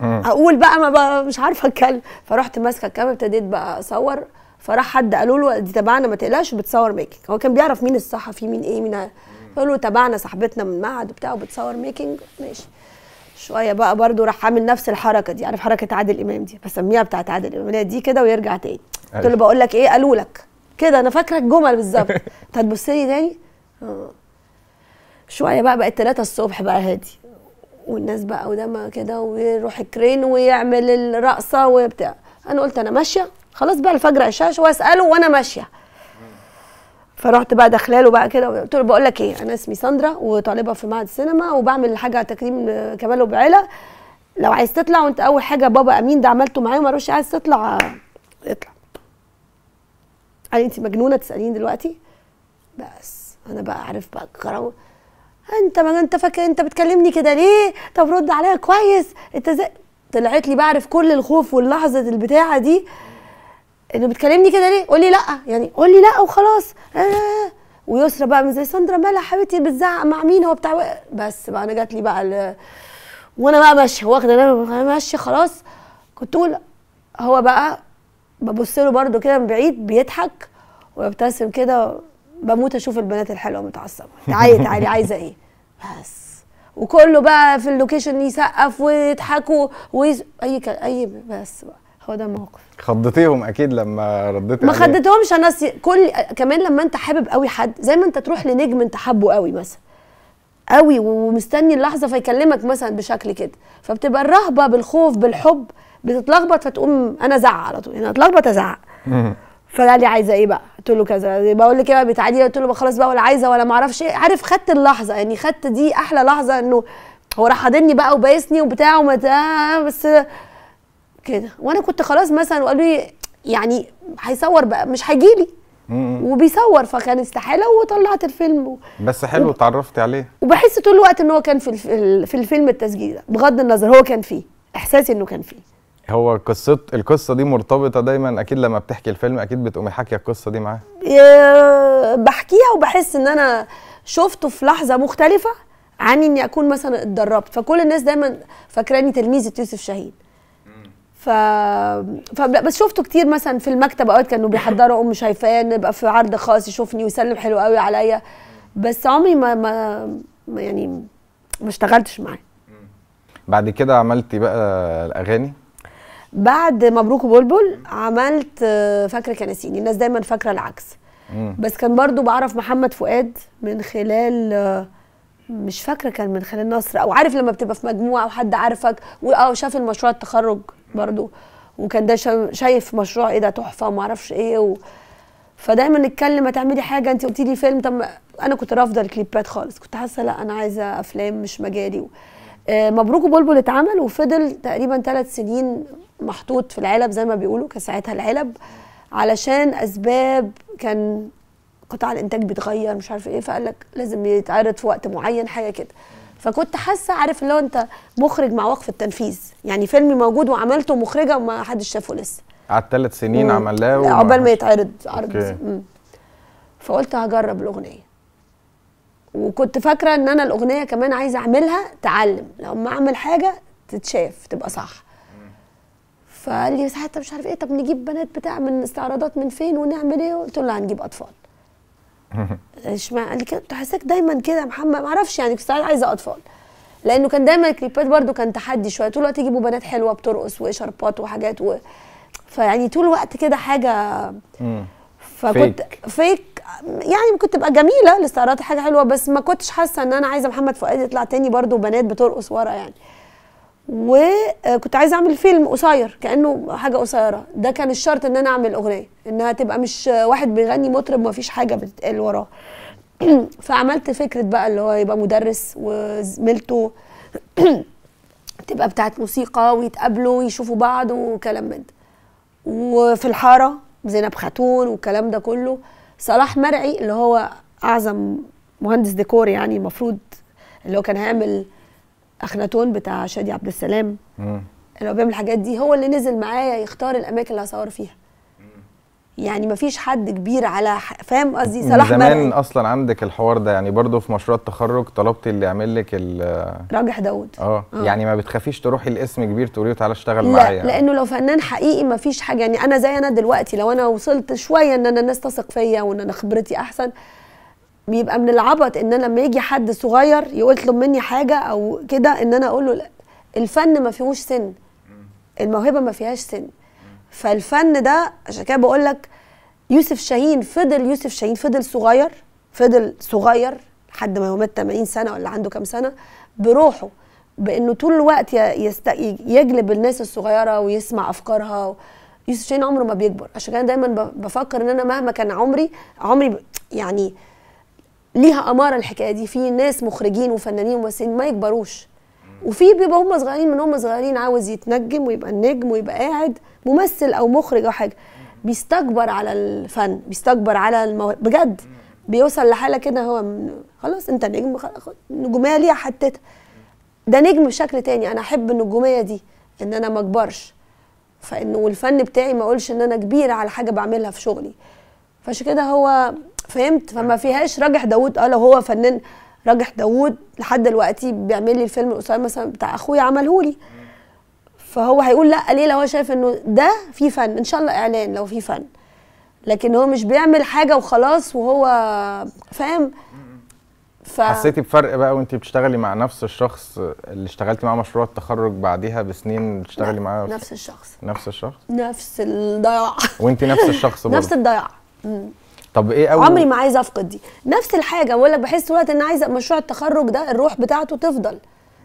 اقول آه. بقى ما بقى مش عارفه اتكلم فرحت ماسكه الكاميرا ابتديت بقى اصور فراح حد قالوا له دي تبعنا ما تقلقش بتصور ميكنج هو كان بيعرف مين الصحفي مين ايه مين حلو تابعنا صاحبتنا من المعهد وبتاع وبتصور ميكنج ماشي شويه بقى برضو راح عامل نفس الحركه دي عارف حركه عادل امام دي بسميها بتاعت عادل امام دي كده ويرجع تاني قلت له أيوة. بقول لك ايه قالوا لك كده انا فاكره الجمل بالظبط انت هتبص لي تاني آه. شويه بقى بقت 3 الصبح بقى هادي والناس بقى ودم كده ويروح الكرين ويعمل الرقصه وبتاع انا قلت انا ماشيه خلاص بقى الفجر عشاش واساله وانا ماشيه فرحت بقى داخله له بقى كده قلت له بقول لك ايه انا اسمي ساندرا وطالبه في معهد السينما وبعمل حاجه تكريم كمال وبعلا لو عايز تطلع وانت اول حاجه بابا امين ده عملته معايا وما عايز تطلع اطلع قال انت مجنونه تساليني دلوقتي بس انا بقى عارف بقى الكروه انت ما انت فاكر انت بتكلمني كده ليه طب رد عليا كويس انت زي طلعت لي بعرف كل الخوف واللحظه البتاعه دي انه بتكلمني كده ليه؟ قول لي لا يعني قول لي لا وخلاص آه. ويسرى بقى من زي ساندرا مالها حبيبتي بتزعق مع مين هو بتاع بس بقى انا جات لي بقى وانا بقى ماشيه واخده انا ماشيه خلاص كنت اقول هو بقى ببص له برده كده من بعيد بيضحك ويبتسم كده بموت اشوف البنات الحلوه متعصبه تعالي تعالي عايزه ايه بس وكله بقى في اللوكيشن يسقف ويضحكوا ويز... اي ك... اي بس بقى هو ده الموقف خضتيهم اكيد لما رديت ما خضتهمش انا سي... كل كمان لما انت حابب قوي حد زي ما انت تروح لنجم انت حابه قوي مثلا قوي ومستني اللحظه فيكلمك مثلا بشكل كده فبتبقى الرهبه بالخوف بالحب بتتلخبط فتقوم انا زعق على طول انا يعني اتلخبط ازعق فقال لي عايزه ايه بقى قلت له كذا بقول لك ايه بقى بتعدي قلت له خلاص بقى ولا عايزه ولا ما اعرفش ايه عارف خدت اللحظه يعني خدت دي احلى لحظه انه هو راح حاضني بقى وبايسني وبتاع ومتاع بس كده وانا كنت خلاص مثلا وقالوا لي يعني هيصور بقى مش هيجي لي وبيصور فكان استحاله وطلعت الفيلم و... بس حلو اتعرفت و... عليه وبحس طول الوقت ان هو كان في في الفيلم التسجيل ده بغض النظر هو كان فيه احساسي انه كان فيه هو قصه القصه دي مرتبطه دايما اكيد لما بتحكي الفيلم اكيد بتقومي حاكيه القصه دي معاه بحكيها وبحس ان انا شفته في لحظه مختلفه عن اني اكون مثلا اتدربت فكل الناس دايما فاكراني تلميذه يوسف شاهين ف... فبس شفته كتير مثلا في المكتب اوقات كانوا بيحضروا ام شايفاه نبقى في عرض خاص يشوفني ويسلم حلو قوي عليا بس عمري ما ما يعني ما اشتغلتش معاه بعد كده عملتي بقى الاغاني بعد مبروك وبلبل عملت فاكره كناسيني الناس دايما فاكره العكس مم. بس كان برضو بعرف محمد فؤاد من خلال مش فاكره كان من خلال نصر او عارف لما بتبقى في مجموعه وحد عارفك واه شاف المشروع التخرج برضو وكان ده شايف مشروع ايه ده تحفه وما اعرفش ايه و... فدايما نتكلم ما تعملي حاجه انت قلتي لي فيلم طب انا كنت رافضه الكليبات خالص كنت حاسه لا انا عايزه افلام مش مجالي و... آه مبروك بلبل اتعمل وفضل تقريبا ثلاث سنين محطوط في العلب زي ما بيقولوا كان ساعتها العلب علشان اسباب كان قطاع الانتاج بيتغير مش عارف ايه فقال لك لازم يتعرض في وقت معين حاجه كده فكنت حاسه عارف اللي هو انت مخرج مع وقف التنفيذ يعني فيلم موجود وعملته مخرجه وما حدش شافه لسه قعد ثلاث سنين عملناه عقبال ما يتعرض عرض فقلت هجرب الاغنيه وكنت فاكره ان انا الاغنيه كمان عايزه اعملها تعلم لما اعمل حاجه تتشاف تبقى صح فقال لي ساعتها مش عارف ايه طب نجيب بنات بتاع من استعراضات من فين ونعمل ايه قلت له هنجيب اطفال اشمع قال لي كنت حاساك دايما كده يا محمد ما اعرفش يعني كنت عايزه اطفال لانه كان دايما الكليبات برده كان تحدي شويه طول الوقت يجيبوا بنات حلوه بترقص وشربات وحاجات و... فيعني طول الوقت كده حاجه فكنت فيك, فيك يعني كنت تبقى جميله الاستعارات حاجه حلوه بس ما كنتش حاسه ان انا عايزه محمد فؤاد يطلع تاني برده بنات بترقص ورا يعني وكنت عايزه اعمل فيلم قصير كانه حاجه قصيره ده كان الشرط ان انا اعمل اغنيه انها تبقى مش واحد بيغني مطرب ما فيش حاجه بتتقال وراه فعملت فكره بقى اللي هو يبقى مدرس وزميلته تبقى بتاعت موسيقى ويتقابلوا ويشوفوا بعض وكلام من ده وفي الحاره زينب خاتون والكلام ده كله صلاح مرعي اللي هو اعظم مهندس ديكور يعني المفروض اللي هو كان هيعمل اخناتون بتاع شادي عبد السلام مم. هو بيعمل الحاجات دي هو اللي نزل معايا يختار الاماكن اللي هصور فيها يعني مفيش حد كبير على فاهم قصدي صلاح زمان مرعي. اصلا عندك الحوار ده يعني برضو في مشروع التخرج طلبت اللي يعمل لك راجح داوود آه. اه يعني ما بتخافيش تروحي لاسم كبير تقولي له تعالى اشتغل لا معايا لا لانه لو فنان حقيقي مفيش حاجه يعني انا زي انا دلوقتي لو انا وصلت شويه ان انا الناس تثق فيا وان انا خبرتي احسن بيبقى من العبط ان انا لما يجي حد صغير يطلب مني حاجه او كده ان انا اقول له الفن ما فيهوش سن الموهبه ما فيهاش سن فالفن ده عشان كده بقول لك يوسف شاهين فضل يوسف شاهين فضل صغير فضل صغير لحد ما هو مات 80 سنه ولا عنده كام سنه بروحه بانه طول الوقت يست... يجلب الناس الصغيره ويسمع افكارها و... يوسف شاهين عمره ما بيكبر عشان كده دايما بفكر ان انا مهما كان عمري عمري يعني ليها اماره الحكايه دي في ناس مخرجين وفنانين وممثلين ما يكبروش وفي بيبقى هم صغيرين من هم صغيرين عاوز يتنجم ويبقى النجم ويبقى قاعد ممثل او مخرج او حاجه بيستكبر على الفن بيستكبر على المو... بجد بيوصل لحاله كده هو من... خلاص انت نجم نجوميه ليها حتتها ده نجم بشكل تاني انا احب النجوميه دي ان انا ما اكبرش فانه والفن بتاعي ما اقولش ان انا كبيره على حاجه بعملها في شغلي فعشان كده هو فهمت فما فيهاش راجح داوود اه لو هو فنان راجح داوود لحد دلوقتي بيعمل لي الفيلم القصير مثلا بتاع اخويا عمله لي فهو هيقول لا ليه لو هو شايف انه ده في فن ان شاء الله اعلان لو في فن لكن هو مش بيعمل حاجه وخلاص وهو فاهم ف... حسيتي بفرق بقى وانت بتشتغلي مع نفس الشخص اللي اشتغلتي معاه مشروع التخرج بعديها بسنين بتشتغلي معاه نفس الشخص نفس الشخص نفس الضياع وانت نفس الشخص برضه نفس الضياع طب ايه اول عمري ما عايزه افقد دي نفس الحاجه بقول لك بحس وقت ان عايزه مشروع التخرج ده الروح بتاعته تفضل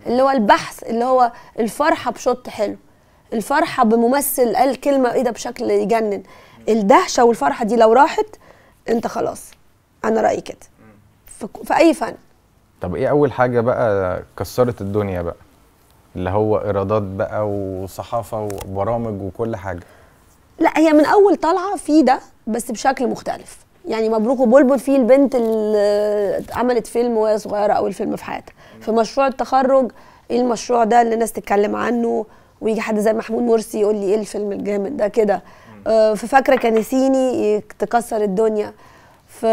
اللي هو البحث اللي هو الفرحه بشوط حلو الفرحه بممثل قال كلمه ايه ده بشكل يجنن الدهشه والفرحه دي لو راحت انت خلاص انا رايي كده في اي فن طب ايه اول حاجه بقى كسرت الدنيا بقى اللي هو ايرادات بقى وصحافه وبرامج وكل حاجه لا هي من اول طالعه في ده بس بشكل مختلف يعني مبروك وبلبل فيه البنت اللي عملت فيلم وهي صغيره اول فيلم في حياتها في مشروع التخرج ايه المشروع ده اللي الناس تتكلم عنه ويجي حد زي محمود مرسي يقول لي ايه الفيلم الجامد ده كده آه، في فاكره كنسيني تكسر الدنيا في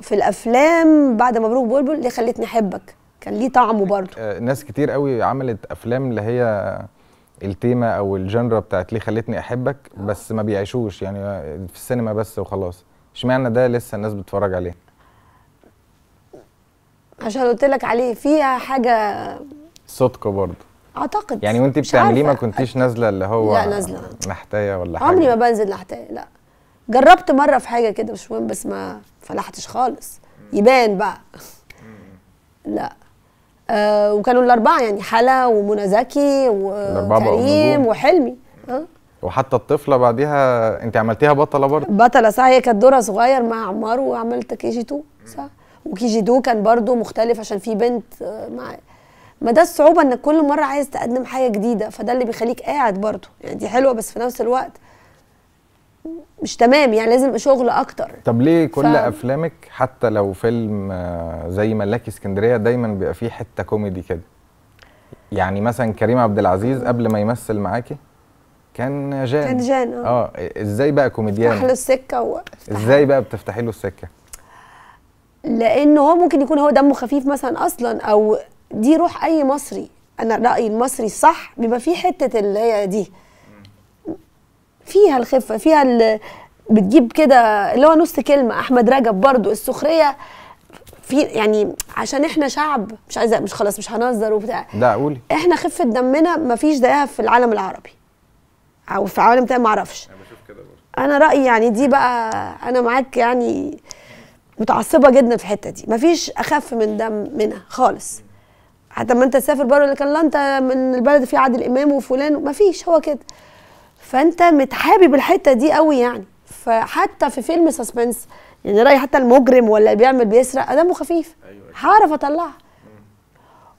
في الافلام بعد مبروك بلبل اللي خلتني احبك كان ليه طعمه آه، برضه ناس كتير قوي عملت افلام اللي هي التيمه او الجنرا بتاعت ليه خلتني احبك آه. بس ما بيعيشوش يعني في السينما بس وخلاص اشمعنى ده لسه الناس بتتفرج عليه عشان قلت لك عليه فيها حاجه صدق برضه اعتقد يعني وانت بتعمليه ما كنتيش نازله اللي هو لا نازله محتايه ولا حاجه عمري ما بنزل محتايه لا جربت مره في حاجه كده مش مهم بس ما فلحتش خالص يبان بقى لا آه وكانوا الاربعه يعني حلا ومنى زكي وكريم وحلمي آه. وحتى الطفله بعديها انت عملتيها بطله برضه بطله صح هي كانت دورها صغير مع عمار وعملت كي جي 2 صح وكي جي 2 كان برضه مختلف عشان في بنت آه، مع ما ده الصعوبه انك كل مره عايز تقدم حاجه جديده فده اللي بيخليك قاعد برضه يعني دي حلوه بس في نفس الوقت مش تمام يعني لازم شغل اكتر طب ليه كل ف... افلامك حتى لو فيلم آه، زي ملاكي اسكندريه دايما بيبقى فيه حته كوميدي كده يعني مثلا كريم عبد العزيز قبل ما يمثل معاكي كان جان كان جان آه. اه ازاي بقى كوميديان تفتح له السكه و... ازاي بقى بتفتحي له السكه لان هو ممكن يكون هو دمه خفيف مثلا اصلا او دي روح اي مصري انا رايي المصري الصح بيبقى فيه حته اللي هي دي فيها الخفه فيها بتجيب كده اللي هو نص كلمه احمد رجب برضو السخريه في يعني عشان احنا شعب مش عايزه مش خلاص مش هنهزر وبتاع لا قولي احنا خفه دمنا مفيش زيها في العالم العربي او في عوالم تانية ما اعرفش انا بشوف كده برضه انا رايي يعني دي بقى انا معاك يعني متعصبه جدا في الحته دي مفيش اخف من دم منها خالص حتى ما انت تسافر بره لكن لا انت من البلد في عادل امام وفلان مفيش هو كده فانت متحابب الحته دي قوي يعني فحتى في فيلم سسبنس يعني رايي حتى المجرم ولا اللي بيعمل بيسرق دمه خفيف أيوة، أيوة. هعرف اطلعها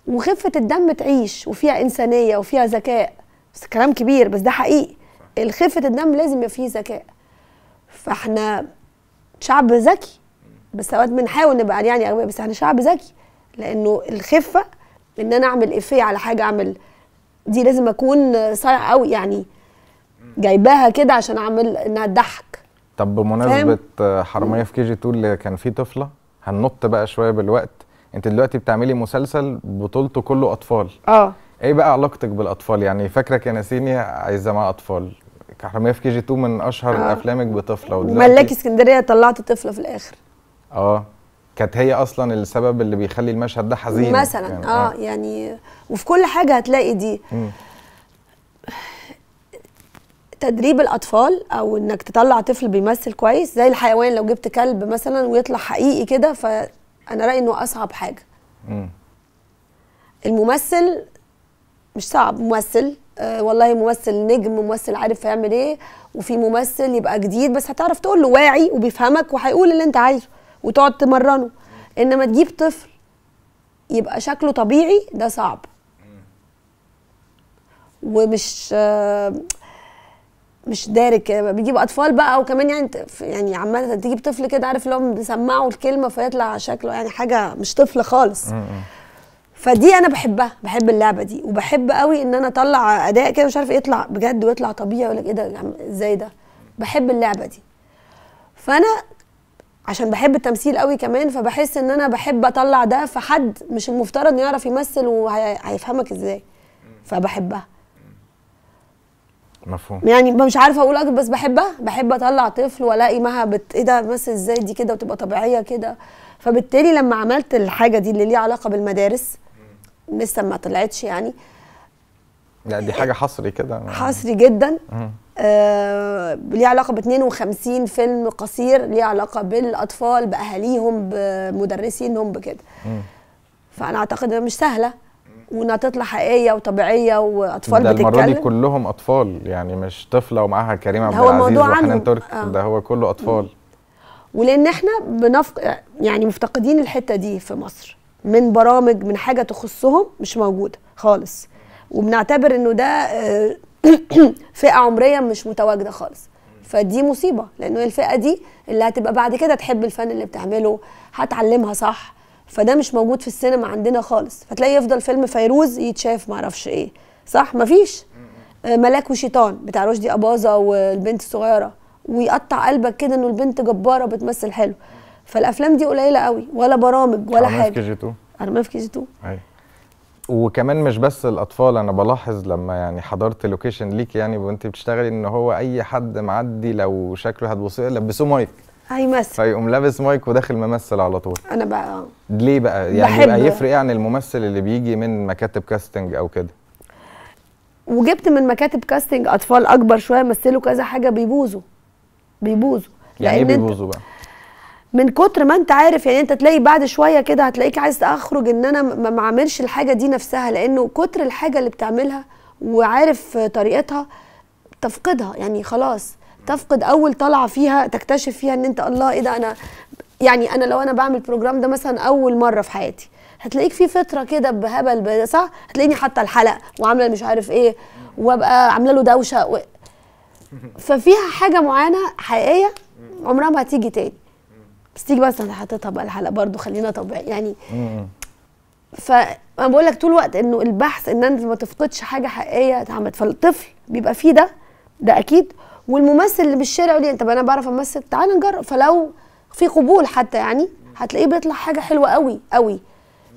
وخفه الدم تعيش وفيها انسانيه وفيها ذكاء بس كلام كبير بس ده حقيقي الخفه الدم لازم يبقى فيه ذكاء فاحنا شعب ذكي بس اوقات بنحاول نبقى يعني اغبياء بس احنا شعب ذكي لانه الخفه ان انا اعمل افيه على حاجه اعمل دي لازم اكون صايع قوي يعني جايباها كده عشان اعمل انها تضحك طب بمناسبه حراميه في كي جي 2 اللي كان فيه طفله هننط بقى شويه بالوقت انت دلوقتي بتعملي مسلسل بطولته كله اطفال اه ايه بقى علاقتك بالاطفال يعني فاكرك يا ناسيني عايزه مع اطفال كحرميه في كي جي 2 من اشهر آه. افلامك بطفله ودلوقتي ملاك اسكندريه طلعت طفله في الاخر اه كانت هي اصلا السبب اللي بيخلي المشهد ده حزين مثلا يعني آه, اه يعني وفي كل حاجه هتلاقي دي م. تدريب الاطفال او انك تطلع طفل بيمثل كويس زي الحيوان لو جبت كلب مثلا ويطلع حقيقي كده فانا رايي انه اصعب حاجه م. الممثل مش صعب ممثل آه والله ممثل نجم ممثل عارف هيعمل ايه وفي ممثل يبقى جديد بس هتعرف تقول له واعي وبيفهمك وهيقول اللي انت عايزه وتقعد تمرنه انما تجيب طفل يبقى شكله طبيعي ده صعب ومش آه مش دارك بيجيب اطفال بقى وكمان يعني يعني عماله تجيب طفل كده عارف لو بيسمعوا الكلمه فيطلع شكله يعني حاجه مش طفل خالص فدي انا بحبها بحب اللعبه دي وبحب قوي ان انا اطلع اداء كده مش عارف ايه، يطلع بجد ويطلع طبيعي ولا ايه ده ازاي ده بحب اللعبه دي فانا عشان بحب التمثيل قوي كمان فبحس ان انا بحب اطلع ده في حد مش المفترض انه يعرف يمثل وهيفهمك ازاي فبحبها مفهوم يعني مش عارفه اقول اكتر بس بحبها بحب اطلع طفل والاقي مها بت... ايه ده بس ازاي دي كده وتبقى طبيعيه كده فبالتالي لما عملت الحاجه دي اللي ليها علاقه بالمدارس لسه ما طلعتش يعني لا يعني دي حاجه حصري كده حصري جدا آه ليه علاقه ب 52 فيلم قصير ليه علاقه بالاطفال باهاليهم بمدرسينهم بكده فانا اعتقد انها مش سهله وانها تطلع حقيقيه وطبيعيه واطفال ده بتتكلم المره دي كلهم اطفال يعني مش طفله ومعاها كريم عبد العزيز وحنان ترك آه. ده هو كله اطفال مم. ولان احنا بنفق يعني مفتقدين الحته دي في مصر من برامج من حاجه تخصهم مش موجوده خالص وبنعتبر انه ده آه، فئه عمريه مش متواجده خالص فدي مصيبه لانه الفئه دي اللي هتبقى بعد كده تحب الفن اللي بتعمله هتعلمها صح فده مش موجود في السينما عندنا خالص فتلاقي يفضل فيلم فيروز يتشاف معرفش ايه صح مفيش آه، ملاك وشيطان بتاع رشدي اباظه والبنت الصغيره ويقطع قلبك كده انه البنت جباره بتمثل حلو فالافلام دي قليله قوي ولا برامج ولا حاجه في كي جي 2 انا في كي جي 2 ايوه وكمان مش بس الاطفال انا بلاحظ لما يعني حضرت لوكيشن ليك يعني وانت بتشتغلي ان هو اي حد معدي لو شكله هتبصي لبسوه مايك هيمثل فيقوم لابس مايك وداخل ممثل على طول انا بقى ليه بقى يعني بحب. بقى يفرق يعني الممثل اللي بيجي من مكاتب كاستنج او كده وجبت من مكاتب كاستنج اطفال اكبر شويه مثلوا كذا حاجه بيبوظوا بيبوظوا يعني ايه بيبوظوا بقى من كتر ما انت عارف يعني انت تلاقي بعد شويه كده هتلاقيك عايز اخرج ان انا ما اعملش الحاجه دي نفسها لانه كتر الحاجه اللي بتعملها وعارف طريقتها تفقدها يعني خلاص تفقد اول طلعه فيها تكتشف فيها ان انت الله ايه ده انا يعني انا لو انا بعمل بروجرام ده مثلا اول مره في حياتي هتلاقيك في فتره كده بهبل صح هتلاقيني حاطه الحلق وعامله مش عارف ايه وابقى عامله له دوشه ففيها حاجه معينه حقيقيه عمرها ما هتيجي تاني بس تيجي بس انا حاططها بقى الحلقه برضو خلينا طبيعي يعني فانا بقول لك طول الوقت انه البحث ان انت ما تفقدش حاجه حقيقيه اتعملت فالطفل بيبقى فيه ده ده اكيد والممثل اللي بالشارع يقول لي انت انا بعرف امثل تعال نجرب فلو في قبول حتى يعني هتلاقيه بيطلع حاجه حلوه قوي قوي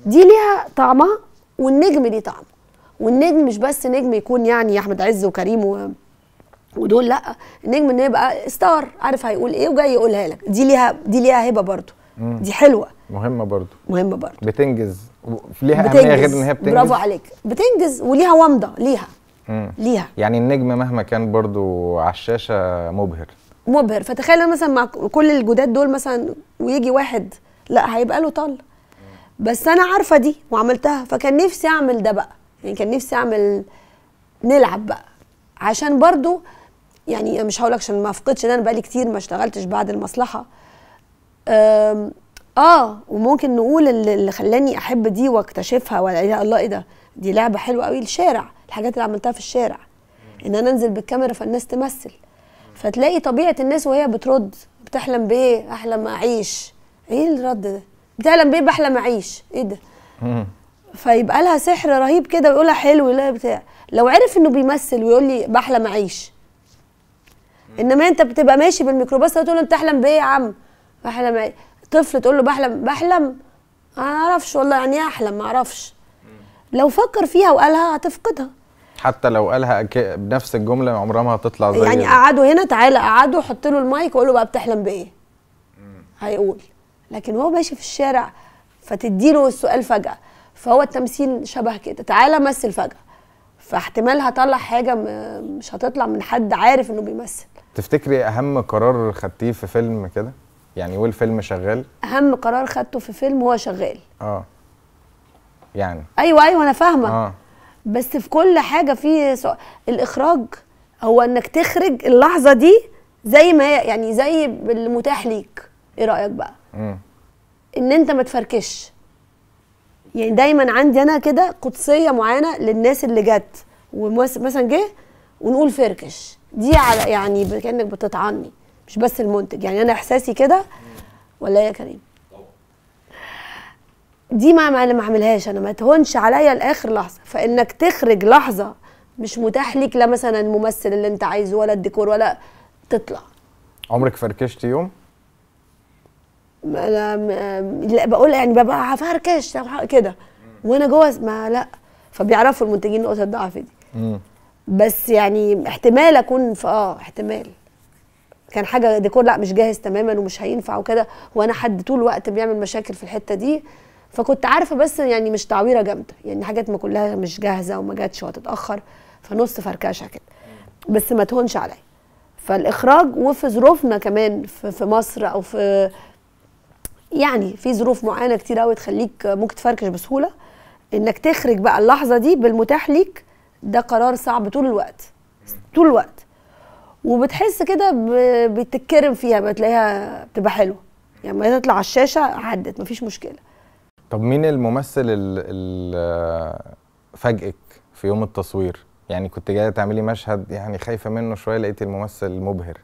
دي ليها طعمها والنجم ليه طعم والنجم مش بس نجم يكون يعني احمد عز وكريم و... ودول لا النجم ان يبقى ستار عارف هيقول ايه وجاي يقولها لك دي ليها دي ليها هبه برضه دي حلوه مهمه برضه مهمه برضه بتنجز ليها اهميه غير ان هي بتنجز برافو عليك بتنجز وليها ومضه ليها مم. ليها يعني النجم مهما كان برضه على الشاشه مبهر مبهر فتخيل مثلا مع كل الجداد دول مثلا ويجي واحد لا هيبقى له طل بس انا عارفه دي وعملتها فكان نفسي اعمل ده بقى يعني كان نفسي اعمل نلعب بقى عشان برضو يعني مش هقول لك عشان ما افقدش ان انا بقالي كتير ما اشتغلتش بعد المصلحه اه وممكن نقول اللي خلاني احب دي واكتشفها ولا يا الله ايه ده دي لعبه حلوه قوي الشارع الحاجات اللي عملتها في الشارع ان انا انزل بالكاميرا فالناس تمثل فتلاقي طبيعه الناس وهي بترد بتحلم بايه احلم اعيش ايه الرد ده بتحلم بايه بحلم اعيش ايه ده فيبقى لها سحر رهيب كده ويقولها حلو لا بتاع لو عرف انه بيمثل ويقول لي بحلم اعيش انما انت بتبقى ماشي بالميكروباص تقول له انت تحلم بايه يا عم بحلم ايه طفل تقول له بحلم بحلم ما اعرفش والله يعني ايه احلم ما اعرفش لو فكر فيها وقالها هتفقدها حتى لو قالها بنفس الجمله عمرها ما هتطلع زي يعني قعدوا هنا تعالى قعدوا حط له المايك وقول له بقى بتحلم بايه هيقول لكن هو ماشي في الشارع فتديله السؤال فجاه فهو التمثيل شبه كده تعالى مثل فجاه فاحتمال هطلع حاجه مش هتطلع من حد عارف انه بيمثل تفتكري اهم قرار خدتيه في فيلم كده يعني والفيلم شغال اهم قرار خدته في فيلم هو شغال اه يعني ايوه ايوه انا فاهمه آه. بس في كل حاجه في الاخراج هو انك تخرج اللحظه دي زي ما هي يعني زي المتاح ليك ايه رايك بقى مم. ان انت ما تفركش يعني دايما عندي انا كده قدسيه معينه للناس اللي جت ومثلا جه ونقول فركش دي على يعني كانك بتطعني مش بس المنتج يعني انا احساسي كده ولا إيه يا كريم دي ما انا ما اعملهاش انا ما تهونش عليا لاخر لحظه فانك تخرج لحظه مش متاح ليك لا مثلا الممثل اللي انت عايزه ولا الديكور ولا تطلع عمرك فركشت يوم انا لا بقول يعني ببقى هفركش كده وانا جوه ما لا فبيعرفوا المنتجين نقطه الضعف دي بس يعني احتمال اكون في اه احتمال كان حاجه ديكور لا مش جاهز تماما ومش هينفع وكده وانا حد طول الوقت بيعمل مشاكل في الحته دي فكنت عارفه بس يعني مش تعويره جامده يعني حاجات ما كلها مش جاهزه وما جاتش وهتتاخر فنص فركشه كده بس ما تهونش عليا فالاخراج وفي ظروفنا كمان في, في مصر او في يعني في ظروف معينه كتير قوي تخليك ممكن تفركش بسهوله انك تخرج بقى اللحظه دي بالمتاح ليك ده قرار صعب طول الوقت طول الوقت وبتحس كده بتتكرم فيها بتلاقيها بتبقى حلوه يعني ما تطلع على الشاشه عدت مفيش مشكله طب مين الممثل اللي فاجئك في يوم التصوير يعني كنت جايه تعملي مشهد يعني خايفه منه شويه لقيتي الممثل مبهر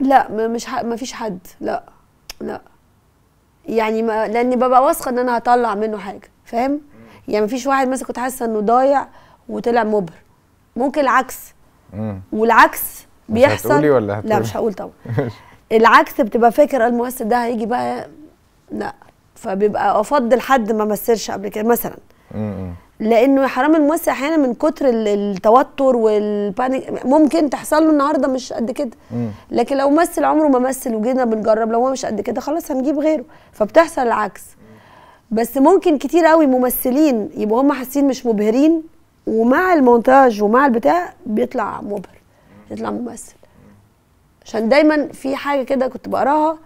لا مش ح... مفيش حد لا لا يعني ما لاني ببقى واثقه ان انا هطلع منه حاجه فاهم يعني مفيش واحد مثلا كنت حاسه انه ضايع وطلع مبهر ممكن العكس مم. والعكس بيحصل مش ولا هتقولي؟ لا مش هقول طبعا العكس بتبقى فاكر الممثل ده هيجي بقى لا فبيبقى افضل حد ما مثلش قبل كده مثلا مم. لانه حرام الممثل احيانا من كتر التوتر والبانيك ممكن تحصل له النهارده مش قد كده لكن لو مثل عمره ما مثل وجينا بنجرب لو هو مش قد كده خلاص هنجيب غيره فبتحصل العكس بس ممكن كتير قوي ممثلين يبقوا هم حاسين مش مبهرين ومع المونتاج ومع البتاع بيطلع مبهر يطلع ممثل عشان دايما في حاجه كده كنت بقراها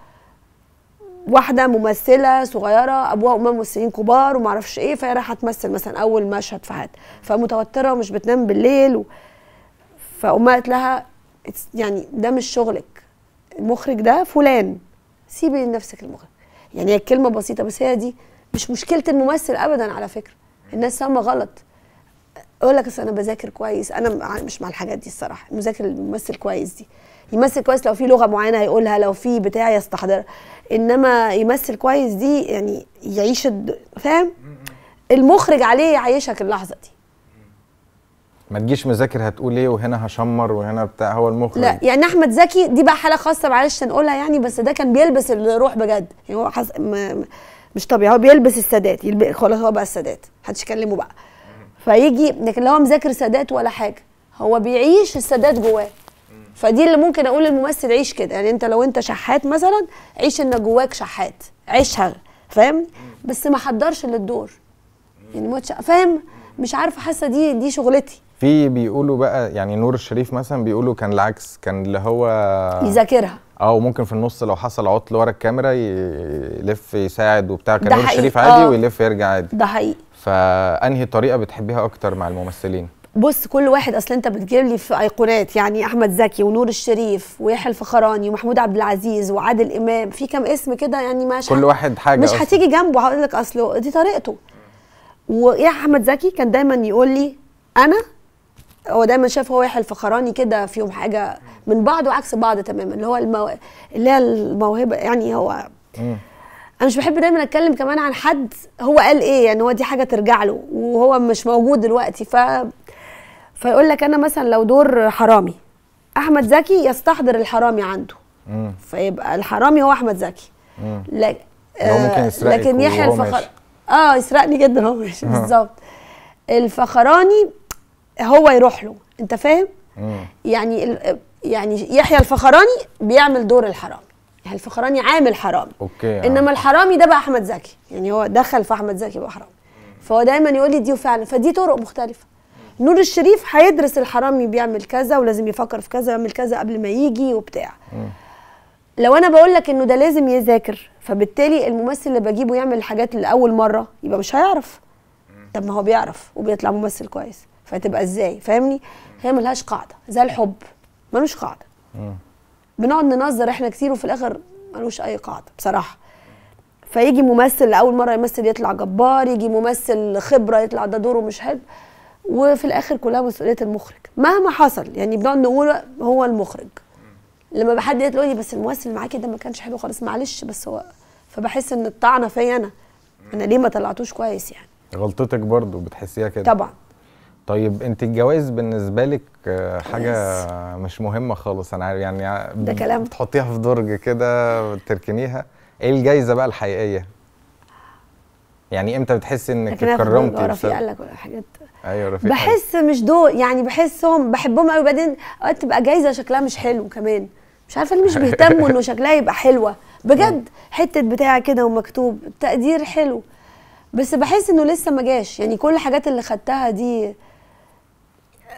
واحده ممثله صغيره ابوها وامها ممثلين كبار وما اعرفش ايه فهي رايحه تمثل مثلا اول مشهد في حياتها فمتوتره ومش بتنام بالليل و... فامها قالت لها يعني ده مش شغلك المخرج ده فلان سيبي لنفسك المخرج يعني هي الكلمه بسيطه بس هي دي مش مشكله الممثل ابدا على فكره الناس فاهمه غلط اقول لك انا بذاكر كويس انا مش مع الحاجات دي الصراحه مذاكر الممثل كويس دي يمثل كويس لو في لغه معينه هيقولها لو في بتاع يستحضرها انما يمثل كويس دي يعني يعيش الد... فاهم المخرج عليه يعيشك اللحظه دي ما تجيش مذاكر هتقول ايه وهنا هشمر وهنا بتاع هو المخرج لا يعني احمد زكي دي بقى حاله خاصه معلش نقولها يعني بس ده كان بيلبس الروح بجد يعني هو حز... ما... مش طبيعي هو بيلبس السادات يلبس خلاص هو بقى السادات محدش يكلمه بقى فيجي لكن لو هو مذاكر سادات ولا حاجه هو بيعيش السادات جواه فدي اللي ممكن اقول الممثل عيش كده يعني انت لو انت شحات مثلا عيش ان جواك شحات عيشها فاهم بس ما حضرش للدور يعني فاهم مش عارفه حاسه دي دي شغلتي في بيقولوا بقى يعني نور الشريف مثلا بيقولوا كان العكس كان اللي هو يذاكرها اه وممكن في النص لو حصل عطل ورا الكاميرا يلف يساعد وبتاع كان نور الشريف عادي آه. ويلف يرجع عادي ده حقيقي فانهي طريقه بتحبيها اكتر مع الممثلين بص كل واحد اصل انت بتجيب لي في ايقونات يعني احمد زكي ونور الشريف ويحيى الفخراني ومحمود عبد العزيز وعادل امام في كام اسم كده يعني مش كل واحد حاجه مش هتيجي جنبه هقول لك اصله دي طريقته احمد زكي كان دايما يقول لي انا هو دايما شاف هو يحيى الفخراني كده فيهم حاجه من بعض وعكس بعض تماما اللي هو المو... اللي هي الموهبه يعني هو مم. انا مش بحب دايما اتكلم كمان عن حد هو قال ايه يعني هو دي حاجه ترجع له وهو مش موجود دلوقتي ف فيقول لك انا مثلا لو دور حرامي احمد زكي يستحضر الحرامي عنده مم. فيبقى الحرامي هو احمد زكي لك... آه لكن يحيى الفخر ماشي. اه يسرقني جدا هو ماشي بالظبط الفخراني هو يروح له انت فاهم يعني يعني يحيى الفخراني بيعمل دور الحرامي يحيى الفخراني عامل حرامي اوكي آه. انما الحرامي ده بقى احمد زكي يعني هو دخل في احمد زكي بقى حرامي فهو دايما يقول لي دي وفعلا فدي طرق مختلفه نور الشريف هيدرس الحرامي بيعمل كذا ولازم يفكر في كذا ويعمل كذا قبل ما يجي وبتاع م. لو انا بقول لك انه ده لازم يذاكر فبالتالي الممثل اللي بجيبه يعمل الحاجات اللي اول مره يبقى مش هيعرف طب ما هو بيعرف وبيطلع ممثل كويس فتبقى ازاي فاهمني هي ملهاش قاعده زي الحب ملوش قاعده بنقعد ننظر احنا كتير وفي الاخر ملوش اي قاعده بصراحه فيجي ممثل لاول مره يمثل يطلع جبار يجي ممثل خبره يطلع ده دوره مش حلو وفي الاخر كلها مسؤوليه المخرج مهما حصل يعني بنقعد نقول هو المخرج لما بحد يقول لي بس الممثل معاكي ده ما كانش حلو خالص معلش بس هو فبحس ان الطعنه فيا انا انا ليه ما طلعتوش كويس يعني غلطتك برضو بتحسيها كده طبعا طيب انت الجواز بالنسبه لك آه، حاجه بس. مش مهمه خالص انا عارف يعني،, يعني ده كلام بتحطيها في درج كده تركنيها ايه الجايزه بقى الحقيقيه يعني امتى بتحسي انك اتكرمتي رفيق قال لك حاجات ايوه رفيق بحس حاجة. مش دول يعني بحسهم بحبهم قوي وبعدين اوقات تبقى جايزه شكلها مش حلو كمان مش عارفه ليه مش بيهتموا انه شكلها يبقى حلوه بجد حته بتاع كده ومكتوب تقدير حلو بس بحس انه لسه ما جاش يعني كل الحاجات اللي خدتها دي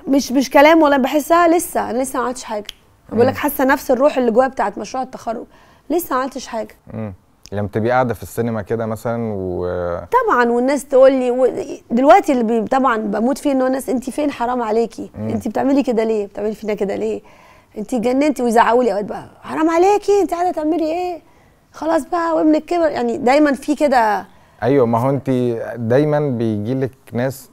مش مش كلام ولا بحسها لسه انا لسه ما عملتش حاجه بقول لك حاسه نفس الروح اللي جوايا بتاعت مشروع التخرج لسه ما عملتش حاجه مم. لما تبقي قاعده في السينما كده مثلا و طبعا والناس تقول لي و... دلوقتي اللي بي... طبعا بموت فيه ان الناس انت فين حرام عليكي انت بتعملي كده ليه بتعملي فينا كده ليه انت جننتي ويزعقوا لي اوقات بقى حرام عليكي انت قاعده تعملي ايه خلاص بقى وابن كبر يعني دايما في كده ايوه ما هو انت دايما بيجي لك ناس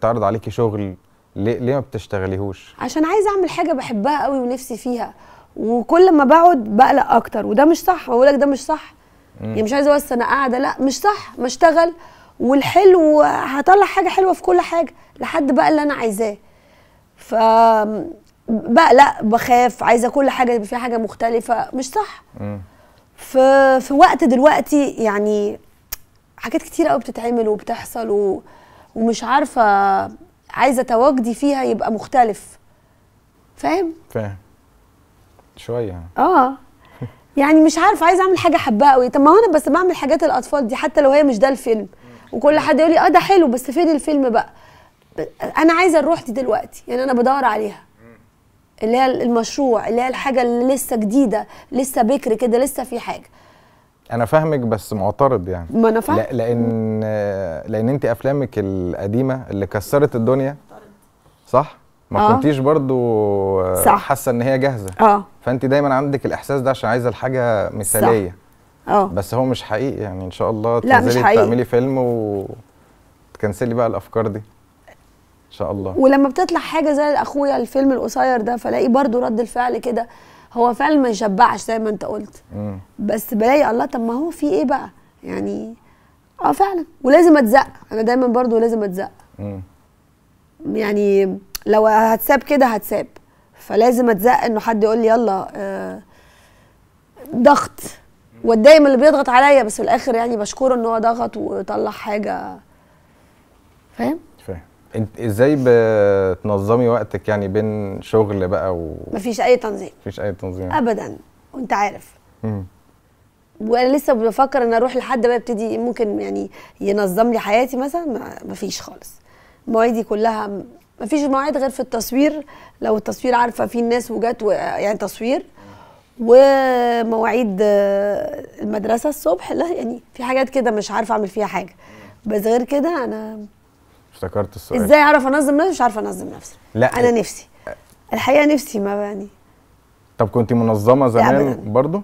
تعرض عليكي شغل ليه ليه ما بتشتغليهوش عشان عايزه اعمل حاجه بحبها قوي ونفسي فيها وكل ما بقعد بقلق اكتر وده مش صح بقول لك ده مش صح مم. يعني مش عايزه بس انا قاعده لا مش صح ما اشتغل والحلو هطلع حاجه حلوه في كل حاجه لحد بقى اللي انا عايزاه ف بقلق بخاف عايزه كل حاجه يبقى فيها حاجه مختلفه مش صح ف... في في وقت دلوقتي يعني حاجات كتير قوي بتتعمل وبتحصل و... ومش عارفه عايزه تواجدي فيها يبقى مختلف فاهم فاهم شويه اه يعني مش عارف عايزه اعمل حاجه احبها قوي طب ما هو انا بس بعمل حاجات الاطفال دي حتى لو هي مش ده الفيلم وكل حد يقول لي اه ده حلو بس فين الفيلم بقى انا عايزه الروح دي دلوقتي يعني انا بدور عليها اللي هي المشروع اللي هي الحاجه اللي لسه جديده لسه بكر كده لسه في حاجه انا فاهمك بس معترض يعني ما انا فاهم لان لان انت افلامك القديمه اللي كسرت الدنيا صح ما آه. كنتيش برضو آه، صح. حاسه ان هي جاهزه اه فانت دايما عندك الاحساس ده عشان عايزه الحاجه مثاليه اه بس هو مش حقيقي يعني ان شاء الله تنزلي تعملي فيلم وتكنسلي بقى الافكار دي ان شاء الله ولما بتطلع حاجه زي اخويا الفيلم القصير ده فلاقي برضو رد الفعل كده هو فعلا ما يشبعش زي ما انت قلت بس بلاقي الله طب ما هو في ايه بقى يعني اه فعلا ولازم اتزق انا دايما برضو لازم اتزق يعني لو هتساب كده هتساب فلازم اتزق انه حد يقول لي يلا آه ضغط والدايم اللي بيضغط عليا بس في الاخر يعني بشكره ان هو ضغط وطلع حاجه فاهم انت ازاي بتنظمي وقتك يعني بين شغل بقى و مفيش اي تنظيم مفيش اي تنظيم ابدا وانت عارف امم وانا لسه بفكر ان اروح لحد بقى يبتدي ممكن يعني ينظم لي حياتي مثلا مفيش خالص مواعيدي كلها مفيش مواعيد غير في التصوير لو التصوير عارفه في ناس وجات يعني تصوير ومواعيد آه، المدرسه الصبح لا يعني في حاجات كده مش عارفه اعمل فيها حاجه بس غير كده انا افتكرت السؤال ازاي اعرف انظم نفسي مش عارفه انظم نفسي لا انا إيه؟ نفسي الحقيقه نفسي ما يعني طب كنت منظمه زمان برضو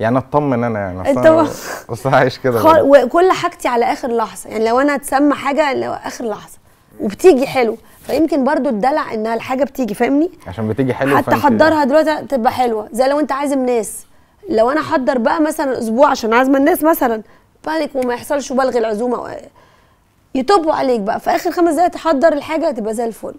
يعني اطمن انا يعني انت عايش كده خل... وكل حاجتي على اخر لحظه يعني لو انا اتسمى حاجه لو اخر لحظه وبتيجي حلو فيمكن برضو الدلع انها الحاجه بتيجي فاهمني عشان بتيجي حلو حتى احضرها دلوقتي تبقى حلوه زي لو انت عازم ناس لو انا احضر بقى مثلا اسبوع عشان عازمه الناس مثلا بانيك وما يحصلش وبلغي العزومه يطبوا عليك بقى في اخر خمس دقايق تحضر الحاجه هتبقى زي الفل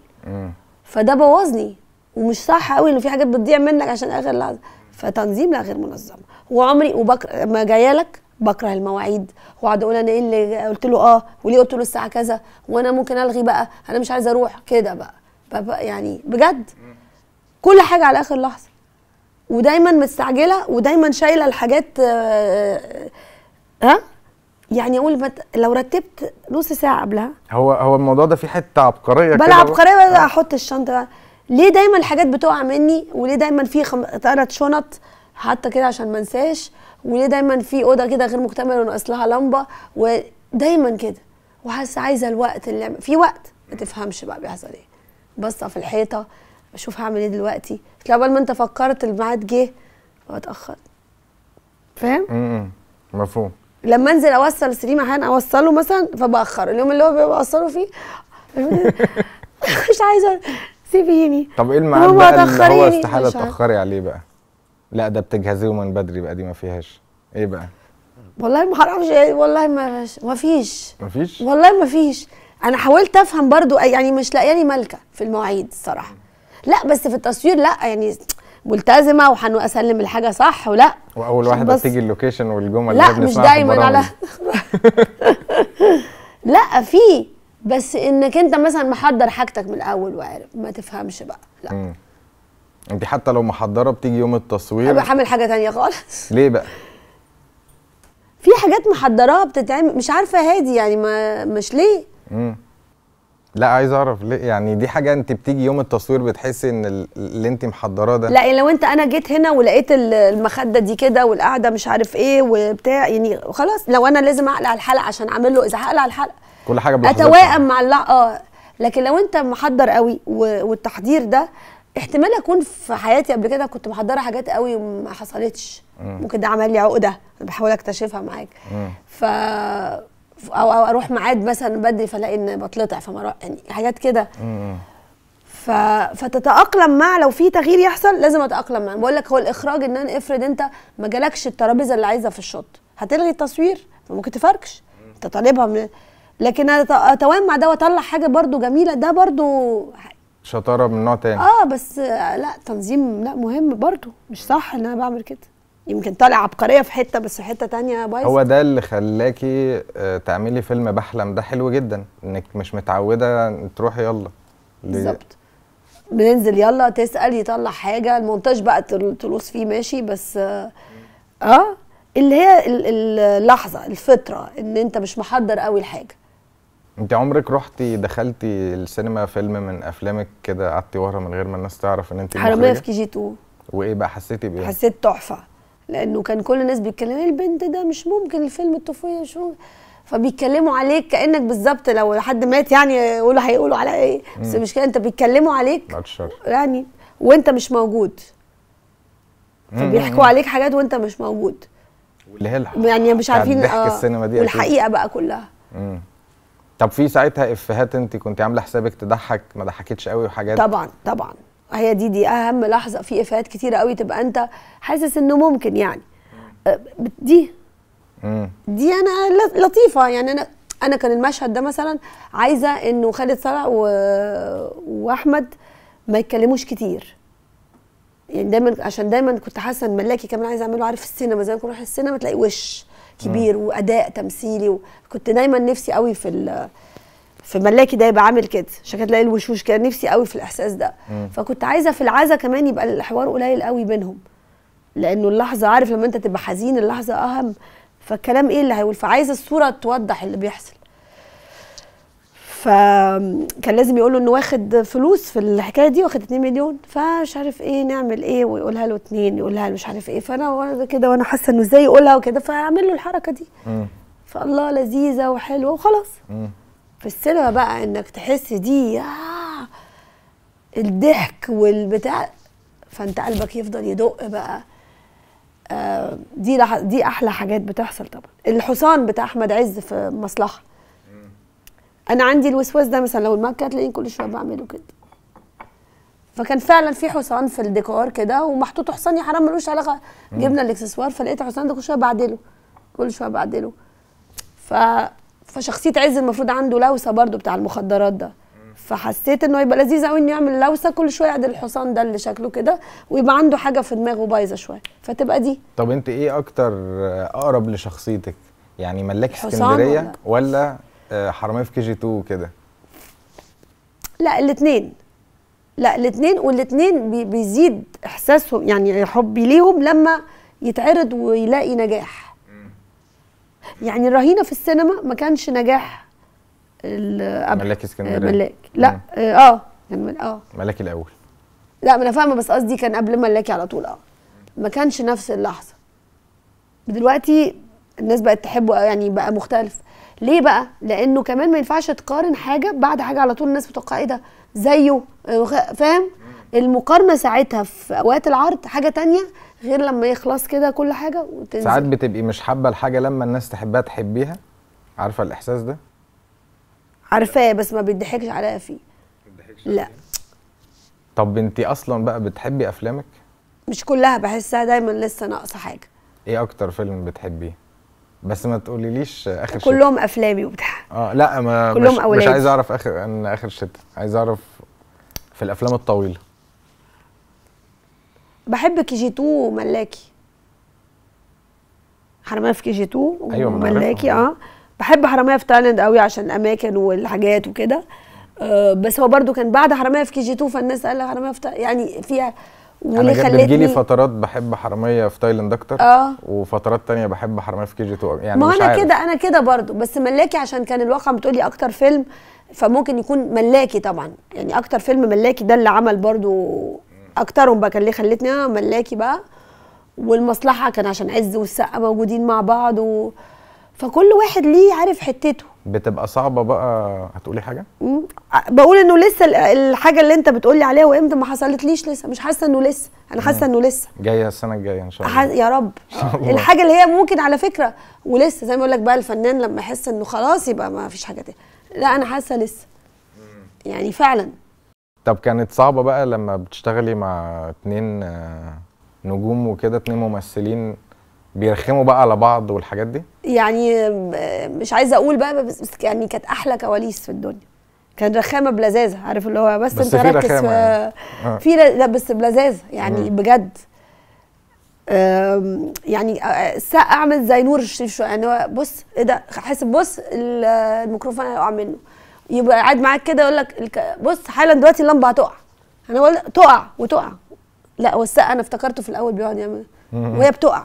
فده بوظني ومش صح قوي ان في حاجات بتضيع منك عشان اخر لحظه فتنظيم لا غير منظم وعمري وبكر ما جايه لك بكره المواعيد واقعد اقول انا ايه اللي قلت له اه وليه قلت له الساعه كذا وانا ممكن الغي بقى انا مش عايزه اروح كده بقى, بقى يعني بجد كل حاجه على اخر لحظه ودايما مستعجله ودايما شايله الحاجات آه، آه، ها يعني اقول بت... لو رتبت نص ساعه قبلها هو هو الموضوع ده في حته عبقريه كده بلا عبقريه بقى آه. احط الشنطه بقى. ليه دايما الحاجات بتقع مني وليه دايما في خم... ثلاث شنط حتى كده عشان ما انساش وليه دايما في اوضه كده غير مكتمله وناقص لها لمبه ودايما كده وحاسه عايزه الوقت اللي في وقت ما تفهمش بقى بيحصل ايه بصه في الحيطه اشوف هعمل ايه دلوقتي تلاقي بقى ما انت فكرت الميعاد جه واتاخرت فاهم؟ امم مفهوم لما انزل اوصل سليم احيانا اوصله مثلا فباخر اليوم اللي هو بوصله فيه مش عايزه سيبيني طب ايه المعنى هو اللي هو استحاله تاخري عليه بقى لا ده بتجهزيه من بدري بقى دي ما فيهاش ايه بقى والله ما اعرفش إيه، والله ما ما فيش ما فيش والله ما فيش انا حاولت افهم برضو يعني مش لاقياني مالكه في المواعيد الصراحه لا بس في التصوير لا يعني ملتزمه وهسلم الحاجه صح ولا واول واحده تيجي اللوكيشن والجمل اللي لا مش دايما على لا في بس انك انت مثلا محضر حاجتك من الاول وعارف ما تفهمش بقى لا مم. انت حتى لو محضره بتيجي يوم التصوير ابقى حامل حاجه تانية خالص ليه بقى في حاجات محضراها بتتعمل مش عارفه هادي يعني ما مش ليه مم. لا عايز اعرف ليه يعني دي حاجه انت بتيجي يوم التصوير بتحسي ان اللي انت محضراه ده لا يعني لو انت انا جيت هنا ولقيت المخده دي كده والقعده مش عارف ايه وبتاع يعني خلاص لو انا لازم اقلع الحلقه عشان اعمل له اذا هقلع الحلقه كل حاجه اتوائم مع اللع... اه لكن لو انت محضر قوي و... والتحضير ده احتمال اكون في حياتي قبل كده كنت محضره حاجات قوي وما حصلتش ممكن ده عمل لي عقده بحاول اكتشفها معاك ف او اروح ميعاد مثلا بدري فالاقي ان بتلطع فما يعني حاجات كده ف... فتتاقلم مع لو في تغيير يحصل لازم اتاقلم معاه بقول لك هو الاخراج ان انا افرض انت ما جالكش الترابيزه اللي عايزها في الشوط هتلغي التصوير ممكن تفركش انت طالبها من لكن اتوام مع ده واطلع حاجه برده جميله ده برده شطاره من نوع تاني اه بس لا تنظيم لا مهم برده مش صح ان انا بعمل كده يمكن طالع عبقريه في حته بس حته تانية بايظه هو ده اللي خلاكي آه، تعملي فيلم بحلم ده حلو جدا انك مش متعوده تروحي يلا بالظبط بننزل يلا تسال يطلع حاجه المونتاج بقى تلوص فيه ماشي بس اه, آه، اللي هي اللحظه الفطره ان انت مش محضر قوي الحاجه انت عمرك رحتي دخلتي السينما فيلم من افلامك كده قعدتي ورا من غير ما الناس تعرف ان انت حراميه في كي جي 2 وايه بقى حسيتي بايه؟ حسيت تحفه لانه كان كل الناس بيتكلموا إيه، البنت ده مش ممكن الفيلم الطفوليه شو فبيتكلموا عليك كانك بالظبط لو حد مات يعني يقولوا هيقولوا على ايه بس مش كده انت بيتكلموا عليك يعني وانت مش موجود فبيحكوا عليك حاجات وانت مش موجود واللي هي الحق. يعني مش عارفين ضحك آه، السينما دي والحقيقه بقى كلها مم. طب في ساعتها افهات انت كنت عامله حسابك تضحك ما ضحكتش قوي وحاجات طبعا طبعا هي آه دي دي اهم لحظه في افيهات كتيره قوي تبقى انت حاسس انه ممكن يعني آه، دي دي انا لطيفه يعني انا انا كان المشهد ده مثلا عايزه انه خالد صالح و... واحمد ما يتكلموش كتير يعني دايما عشان دايما كنت حاسه ان ملاكي كمان عايزه اعمله عارف السينما زي ما كنت السينما تلاقي وش كبير واداء تمثيلي وكنت دايما نفسي قوي في فملاكي ده يبقى عامل كده عشان كده تلاقي الوشوش كده نفسي قوي في الاحساس ده مم. فكنت عايزه في العزا كمان يبقى الحوار قليل قوي بينهم لانه اللحظه عارف لما انت تبقى حزين اللحظه اهم فالكلام ايه اللي هيقول فعايزه الصوره توضح اللي بيحصل فكان لازم يقول له انه واخد فلوس في الحكايه دي واخد 2 مليون فمش عارف ايه نعمل ايه ويقولها له اتنين يقولها له مش عارف ايه فانا كده وانا حاسه انه ازاي يقولها وكده فاعمل له الحركه دي فالله لذيذه وحلوه وخلاص مم. في السينما بقى انك تحس دي آه الضحك والبتاع فانت قلبك يفضل يدق بقى آه، دي دي احلى حاجات بتحصل طبعا الحصان بتاع احمد عز في مصلحه انا عندي الوسواس ده مثلا لو كانت تلاقيني كل شويه بعمله كده فكان فعلا في حصان في الديكور كده ومحطوط حصان يا حرام ملوش علاقه جبنا الاكسسوار فلقيت الحصان ده كل شويه بعدله كل شويه بعدله ف فشخصيه عز المفروض عنده لوسه برضو بتاع المخدرات ده فحسيت انه يبقى لذيذ قوي انه يعمل لوسه كل شويه عند الحصان ده اللي شكله كده ويبقى عنده حاجه في دماغه بايظه شويه فتبقى دي طب انت ايه اكتر اقرب لشخصيتك يعني ملاك اسكندريه ولا, ولا آه، حراميه في كي جي 2 كده لا الاثنين لا الاثنين والاثنين بيزيد احساسهم يعني حبي ليهم لما يتعرض ويلاقي نجاح يعني الرهينه في السينما ما كانش نجاح ملاك اسكندريه آه، ملاك لا اه, آه، كان اه ملاك الاول لا ما انا فاهمه بس قصدي كان قبل ملاكي على طول اه ما كانش نفس اللحظه دلوقتي الناس بقت تحبه يعني بقى مختلف ليه بقى لانه كمان ما ينفعش تقارن حاجه بعد حاجه على طول الناس بتبقى ايه ده زيه آه، فاهم المقارنه ساعتها في اوقات العرض حاجه تانية غير لما يخلص كده كل حاجه وتنزل ساعات بتبقي مش حابه الحاجه لما الناس تحبها تحبيها عارفه الاحساس ده عارفاه بس ما بيضحكش عليا فيه لا طب انت اصلا بقى بتحبي افلامك مش كلها بحسها دايما لسه ناقصه حاجه ايه اكتر فيلم بتحبيه بس ما تقوليليش اخر شتا كلهم شتة. افلامي وبتاع اه لا ما كلهم مش, أولادي. مش عايز اعرف اخر ان اخر شتا عايز اعرف في الافلام الطويله بحب كي جي 2 وملاكي حراميه في كي جي 2 أيوة وملاكي اه بحب حراميه في تايلاند قوي عشان الاماكن والحاجات وكده آه بس هو برده كان بعد حراميه في كي جي 2 فالناس قال حراميه في يعني فيها انا بتجيلي فترات بحب حراميه في تايلاند اكتر اه وفترات تانية بحب حراميه في كي جي 2 يعني ما انا كده انا كده برضو بس ملاكي عشان كان الواقع بتقولي اكتر فيلم فممكن يكون ملاكي طبعا يعني اكتر فيلم ملاكي ده اللي عمل برضو اكترهم بقى كان ليه خلتني انا ملاكي بقى والمصلحه كان عشان عز والسقا موجودين مع بعض و... فكل واحد ليه عارف حتته بتبقى صعبه بقى هتقولي حاجه مم. بقول انه لسه الحاجه اللي انت بتقولي عليها وامتى ما حصلتليش لسه مش حاسه انه لسه انا حاسه انه لسه جايه السنه الجايه ان شاء الله يا رب الحاجه اللي هي ممكن على فكره ولسه زي ما بقول لك بقى الفنان لما يحس انه خلاص يبقى ما فيش حاجه تانية لا انا حاسه لسه يعني فعلا طب كانت صعبه بقى لما بتشتغلي مع اتنين آه، نجوم وكده اتنين ممثلين بيرخموا بقى على بعض والحاجات دي يعني آه، مش عايزه اقول بقى بس يعني كانت احلى كواليس في الدنيا كان رخامه بلذاذه عارف اللي هو بس, بس انت ركز في يعني. آه. في لا بس بلذاذه يعني م. بجد يعني اعمل زي نور الشريف شويه يعني بص ايه ده حاسب بص الميكروفون هيقع منه يبقى قاعد معاك كده يقول لك بص حالا دلوقتي اللمبه هتقع انا بقول تقع وتقع لا والسقا انا افتكرته في الاول بيقعد يعمل وهي بتقع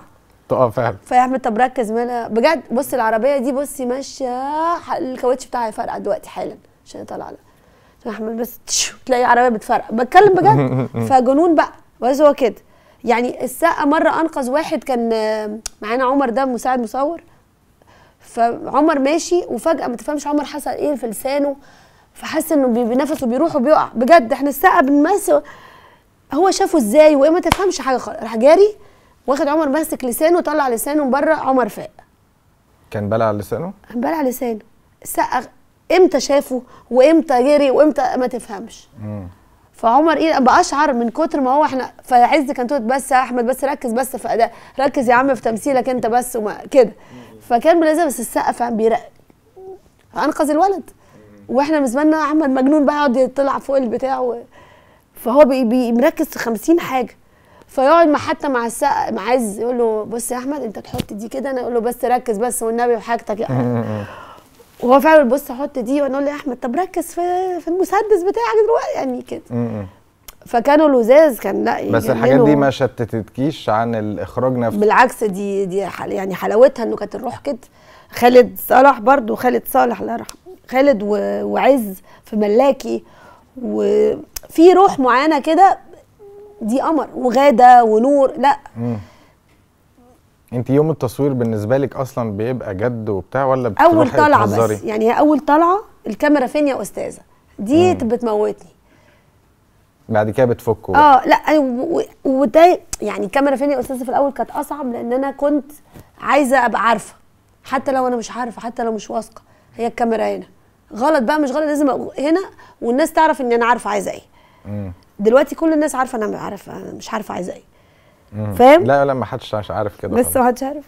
تقع فعلا فيا احمد طب ركز مالها بجد بص العربيه دي بصي ماشيه الكاوتش بتاعها هيفرقع دلوقتي حالا عشان طالعه لها احمد بس تلاقي عربيه بتفرقع بتكلم بجد فجنون بقى بس هو كده يعني السقا مره انقذ واحد كان معانا عمر ده مساعد مصور فعمر ماشي وفجاه ما تفهمش عمر حصل ايه في لسانه فحس انه بينفسه بيروح وبيقع بجد احنا السقا بنمثل هو شافه ازاي وايه ما تفهمش حاجه خالص راح جاري واخد عمر ماسك لسانه وطلع لسانه من بره عمر فاق كان بلع لسانه؟ بلع لسانه السقا امتى شافه وامتى جري وامتى ما تفهمش مم. فعمر ايه بقى اشعر من كتر ما هو احنا فعز كان بس يا احمد بس ركز بس في اداء ركز يا عم في تمثيلك انت بس وما كده فكان بلازم بس السقف بيرق انقذ الولد واحنا بالنسبه لنا احمد مجنون بقى يقعد يطلع فوق البتاع فهو بي بي مركز في 50 حاجه فيقعد مع حتى مع السقف مع عز يقول له بص يا احمد انت تحط دي كده انا اقول له بس ركز بس والنبي وحاجتك وهو فعلا بص احط دي وانا اقول له يا احمد طب ركز في في المسدس بتاعك دلوقتي يعني كده فكانوا لزاز كان لا بس الحاجات دي ما شتتتكيش عن الاخراج نفسه بالعكس دي دي حل يعني حلاوتها انه كانت الروح كده خالد صالح برضو خالد صالح الله يرحمه خالد وعز في ملاكي وفي روح معينه كده دي قمر وغاده ونور لا مم. انت يوم التصوير بالنسبه لك اصلا بيبقى جد وبتاع ولا اول طلعه بس يعني هي اول طلعه الكاميرا فين يا استاذه دي بتموتني بعد كده بتفكوا اه لا وده يعني الكاميرا فين يا استاذه في الاول كانت اصعب لان انا كنت عايزه ابقى عارفه حتى لو انا مش عارفه حتى لو مش واثقه هي الكاميرا هنا غلط بقى مش غلط لازم هنا والناس تعرف ان انا عارفه عايزه ايه دلوقتي كل الناس عارفه انا عارفه مش عارفه عايزه ايه فاهم لا لا ما حدش عارف كده لسه ما حدش عارف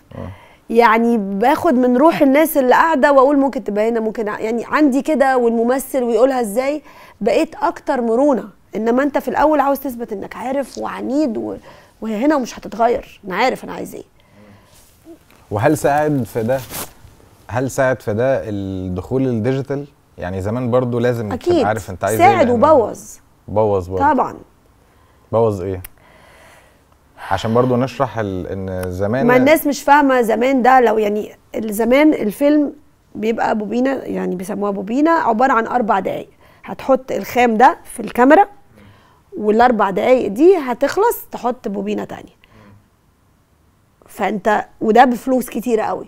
يعني باخد من روح الناس اللي قاعده واقول ممكن تبقى هنا ممكن يعني عندي كده والممثل ويقولها ازاي بقيت اكتر مرونه انما انت في الاول عاوز تثبت انك عارف وعنيد و... وهي هنا ومش هتتغير انا عارف انا عايز ايه وهل ساعد في ده هل ساعد في ده الدخول الديجيتال يعني زمان برضو لازم أكيد. تبقى عارف انت عايز ساعد ايه ساعد وبوظ بوظ برضو طبعا بوظ ايه عشان برضو نشرح ان زمان ما الناس مش فاهمه زمان ده لو يعني زمان الفيلم بيبقى بوبينا يعني بيسموها بوبينا عباره عن اربع دقائق هتحط الخام ده في الكاميرا والاربع دقايق دي هتخلص تحط بوبينه تانية فانت وده بفلوس كتيره قوي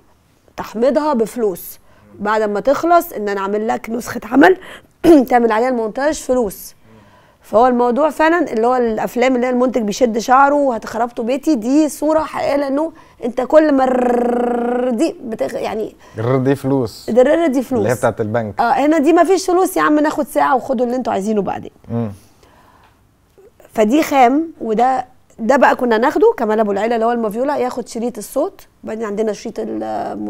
تحمضها بفلوس بعد ما تخلص ان انا اعمل لك نسخه عمل تعمل عليها المونتاج فلوس فهو الموضوع فعلا اللي هو الافلام اللي هي المنتج بيشد شعره وهتخربته بيتي دي صوره حقيقيه لانه انت كل ما دي بتغ... يعني دي فلوس دي فلوس اللي هي بتاعت البنك اه هنا دي ما فيش فلوس يا عم ناخد ساعه وخدوا اللي انتوا عايزينه بعدين فدي خام وده ده بقى كنا ناخده كمال ابو العيله اللي هو المافيولا ياخد شريط الصوت بعدين عندنا شريط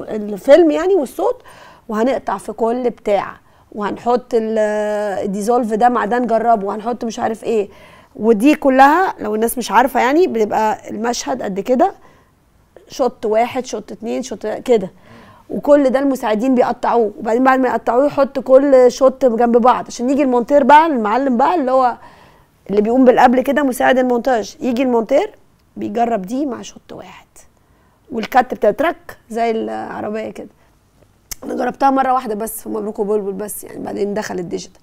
الفيلم يعني والصوت وهنقطع في كل بتاع وهنحط الديزولف ده معدن نجربه وهنحط مش عارف ايه ودي كلها لو الناس مش عارفه يعني بيبقى المشهد قد كده شوت واحد شوت اتنين شوت كده وكل ده المساعدين بيقطعوه وبعدين بعد ما يقطعوه يحط كل شوت جنب بعض عشان يجي المونتير بقى المعلم بقى اللي هو اللي بيقوم بالقبل كده مساعد المونتاج يجي المونتير بيجرب دي مع شوط واحد والكت بتترك زي العربيه كده انا جربتها مره واحده بس في مبروك وبلبل بس يعني بعدين دخل الديجيتال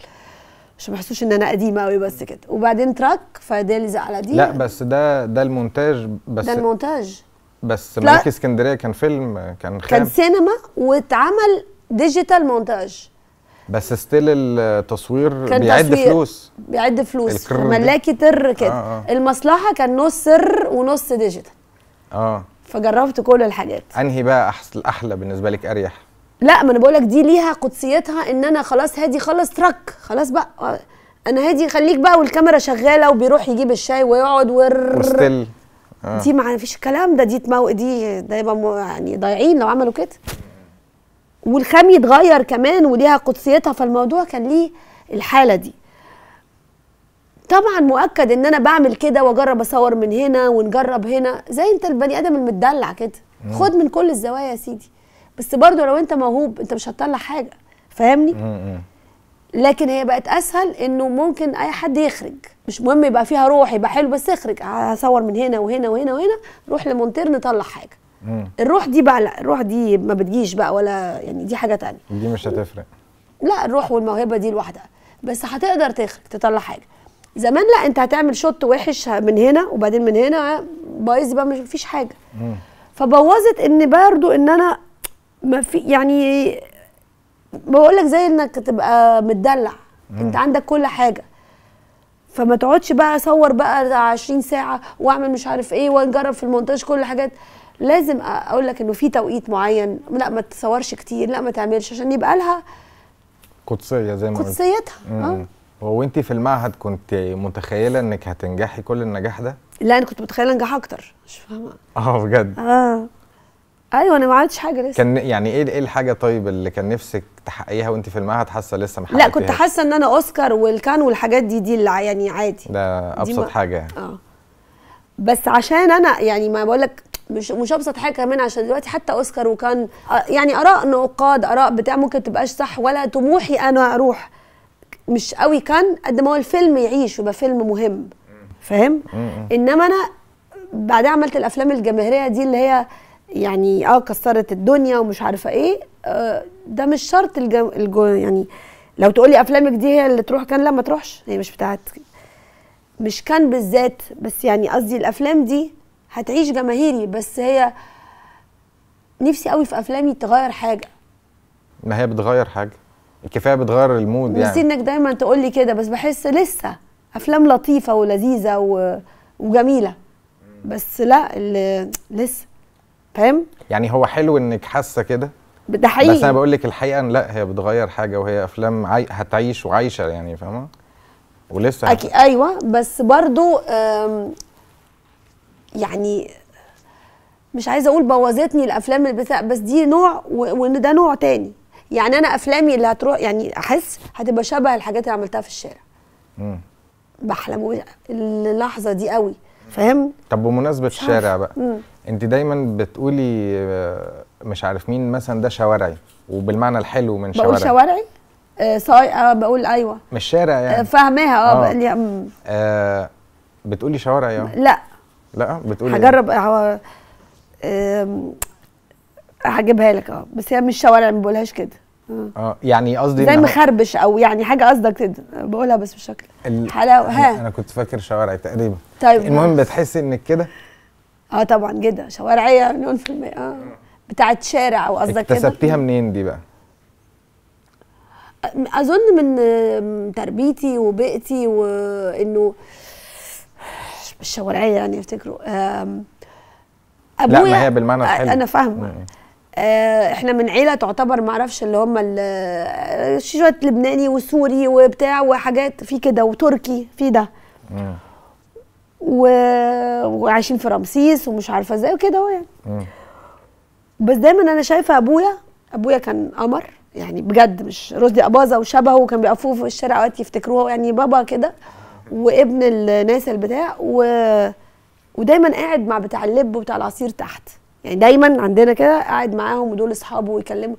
عشان ما يحسوش ان انا قديمه قوي بس كده وبعدين تراك فده لزق على دي لا بس ده ده المونتاج بس ده المونتاج بس ملك اسكندريه كان فيلم كان خام. كان سينما واتعمل ديجيتال مونتاج بس ستيل التصوير كان بيعد تصوير فلوس بيعد فلوس ملاكي تر كده آه آه. المصلحه كان نص سر ونص ديجيتال اه فجربت كل الحاجات انهي بقى احسن احلى بالنسبه لك اريح لا ما انا بقول لك دي ليها قدسيتها ان انا خلاص هادي خلص ترك خلاص بقى آه، انا هادي خليك بقى والكاميرا شغاله وبيروح يجيب الشاي ويقعد ور وستيل آه. دي ما فيش الكلام ده دي تمو... دي ده يبقى يعني ضايعين لو عملوا كده والخام يتغير كمان وليها قدسيتها فالموضوع كان ليه الحاله دي طبعا مؤكد ان انا بعمل كده واجرب اصور من هنا ونجرب هنا زي انت البني ادم المتدلع كده خد من كل الزوايا يا سيدي بس برضو لو انت موهوب انت مش هتطلع حاجه فاهمني لكن هي بقت اسهل انه ممكن اي حد يخرج مش مهم يبقى فيها روح يبقى حلو بس اخرج هصور من هنا وهنا وهنا وهنا روح لمونتير نطلع حاجه مم. الروح دي بقى لا الروح دي ما بتجيش بقى ولا يعني دي حاجه تانية دي مش هتفرق لا الروح والموهبه دي لوحدها بس هتقدر تخرج تطلع حاجه زمان لا انت هتعمل شوت وحش من هنا وبعدين من هنا بايظ بقى مش فيش حاجه فبوظت ان برضو ان انا ما في يعني بقول لك زي انك تبقى متدلع مم. انت عندك كل حاجه فما تقعدش بقى اصور بقى 20 ساعه واعمل مش عارف ايه واجرب في المونتاج كل الحاجات لازم اقول لك انه في توقيت معين لا ما تصورش كتير لا ما تعملش عشان يبقى لها قدسيه زي ما قدسيتها اه وانت في المعهد كنت متخيله انك هتنجحي كل النجاح ده لا انا كنت متخيله انجح اكتر مش فاهمه اه بجد اه ايوه انا ما عملتش حاجه لسه كان يعني ايه ايه الحاجه طيب اللي كان نفسك تحققيها وانت في المعهد حاسه لسه ما لا كنت حاسه ان انا اوسكار والكان والحاجات دي دي اللي يعني عادي ده ابسط ما... حاجه يعني اه بس عشان انا يعني ما بقول لك مش مش ابسط حاجه كمان عشان دلوقتي حتى اوسكار وكان آه، يعني اراء نقاد اراء بتاع ممكن تبقاش صح ولا طموحي انا اروح مش قوي كان قد ما هو الفيلم يعيش ويبقى فيلم مهم فاهم انما انا بعدها عملت الافلام الجماهيريه دي اللي هي يعني اه كسرت الدنيا ومش عارفه ايه آه ده مش شرط الجو الجو يعني لو تقولي افلامك دي هي اللي تروح كان لا ما تروحش هي مش بتاعت مش كان بالذات بس يعني قصدي الافلام دي هتعيش جماهيري بس هي نفسي قوي في افلامي تغير حاجه ما هي بتغير حاجه الكفايه بتغير المود يعني انك دايما تقول لي كده بس بحس لسه افلام لطيفه ولذيذه و... وجميله بس لا اللي لسه فاهم يعني هو حلو انك حاسه كده ده حقيقي بس انا بقول لك الحقيقه لا هي بتغير حاجه وهي افلام عاي... هتعيش وعايشه يعني فاهمه ولسه أكي... ايوه بس برضو يعني مش عايزه اقول بوظتني الافلام البتاع بس دي نوع وان ده نوع تاني يعني انا افلامي اللي هتروح يعني احس هتبقى شبه الحاجات اللي عملتها في الشارع امم بحلم اللحظه دي قوي فاهم طب بمناسبه الشارع بقى مم. انت دايما بتقولي آه، مش عارف مين مثلا ده شوارعي وبالمعنى الحلو من شوارعي بقول شوارعي آه صاي آه بقول ايوه مش شارع يعني آه فاهماها اه, آه. آه بتقولي شوارعي يعني؟ اه لا لا بتقولي إيه؟ هجرب إيه؟ هجيبها لك اه بس هي مش شوارع ما بقولهاش كده اه, آه، يعني قصدي زي مخربش او يعني حاجه قصدك كده بقولها بس بشكل حلاوه ها انا كنت فاكر شوارعي تقريبا طيب المهم بتحسي انك كده اه طبعا جدا شوارعيه مليون في المية اه بتاعت شارع او قصدك كده اكتسبتيها منين دي بقى؟ اظن من تربيتي وبيئتي وانه الشوارعيه يعني يفتكروا ابويا لا ما هي بالمعنى الحلو انا فاهمه نعم. آه، احنا من عيله تعتبر ما اعرفش اللي هم آه، شويه لبناني وسوري وبتاع وحاجات في كده وتركي في ده نعم. و... وعايشين في رمسيس ومش عارفه ازاي وكده اهو يعني نعم. بس دايما انا شايفه ابويا ابويا كان قمر يعني بجد مش رشدي اباظه وشبهه وكان بيقفوه في الشارع اوقات يفتكروه يعني بابا كده وابن الناس البتاع و... ودايما قاعد مع بتاع اللب وبتاع العصير تحت يعني دايما عندنا كده قاعد معاهم ودول اصحابه ويكلموا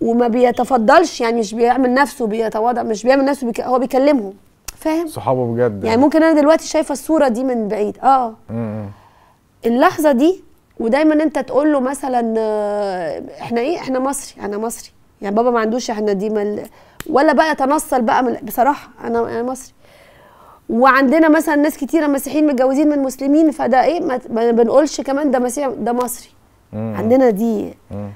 وما بيتفضلش يعني مش بيعمل نفسه بيتواضع مش بيعمل نفسه بيك... هو بيكلمهم فاهم صحابه بجد يعني, يعني. ممكن انا دلوقتي شايفه الصوره دي من بعيد اه اللحظه دي ودايما انت تقول له مثلا احنا ايه احنا مصري انا مصري يعني بابا ما عندوش احنا دي مل... ولا بقى تنصل بقى من... بصراحه انا انا مصري وعندنا مثلا ناس كتيره مسيحيين متجوزين من مسلمين فده ايه ما بنقولش كمان ده مسيحي ده مصري مم. عندنا دي مم.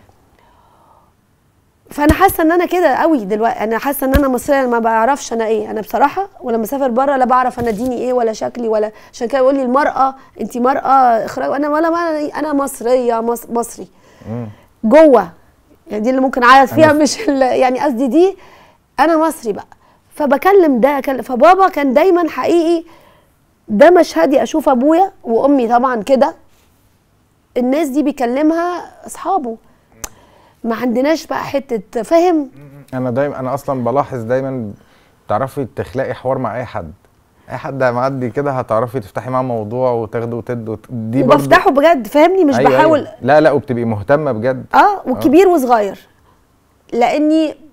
فانا حاسه ان انا كده قوي دلوقتي انا حاسه ان انا مصريه ما بعرفش انا ايه انا بصراحه ولما اسافر بره لا بعرف انا ديني ايه ولا شكلي ولا عشان كده يقول لي المراه انت مراه اخراج انا ولا ما انا مصريه مصري مم. جوه يعني دي اللي ممكن اعيط فيها مش يعني قصدي دي انا مصري بقى فبكلم ده فبابا كان دايما حقيقي ده مشهدي اشوف ابويا وامي طبعا كده الناس دي بيكلمها اصحابه ما عندناش بقى حته فاهم انا دايما انا اصلا بلاحظ دايما تعرفي تخلقي حوار مع اي حد اي حد معدي كده هتعرفي تفتحي معاه موضوع وتاخده وتد دي برضه بفتحه بجد فاهمني مش أيوة, أيوة. بحاول أيوة. لا لا وبتبقي مهتمه بجد اه وكبير آه. وصغير لاني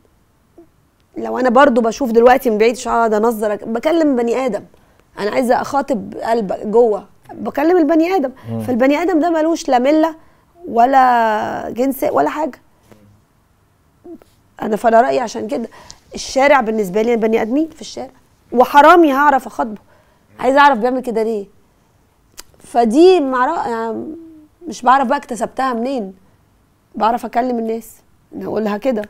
لو انا برضو بشوف دلوقتي من بعيد مش هقعد انظر بكلم بني ادم انا عايزه اخاطب قلب جوه بكلم البني ادم مم. فالبني ادم ده ملوش لا مله ولا جنس ولا حاجه انا فانا رايي عشان كده الشارع بالنسبه لي بني ادمين في الشارع وحرامي هعرف اخاطبه عايزه اعرف بيعمل كده ليه فدي مع يعني مش بعرف بقى اكتسبتها منين بعرف اكلم الناس نقولها اقولها كده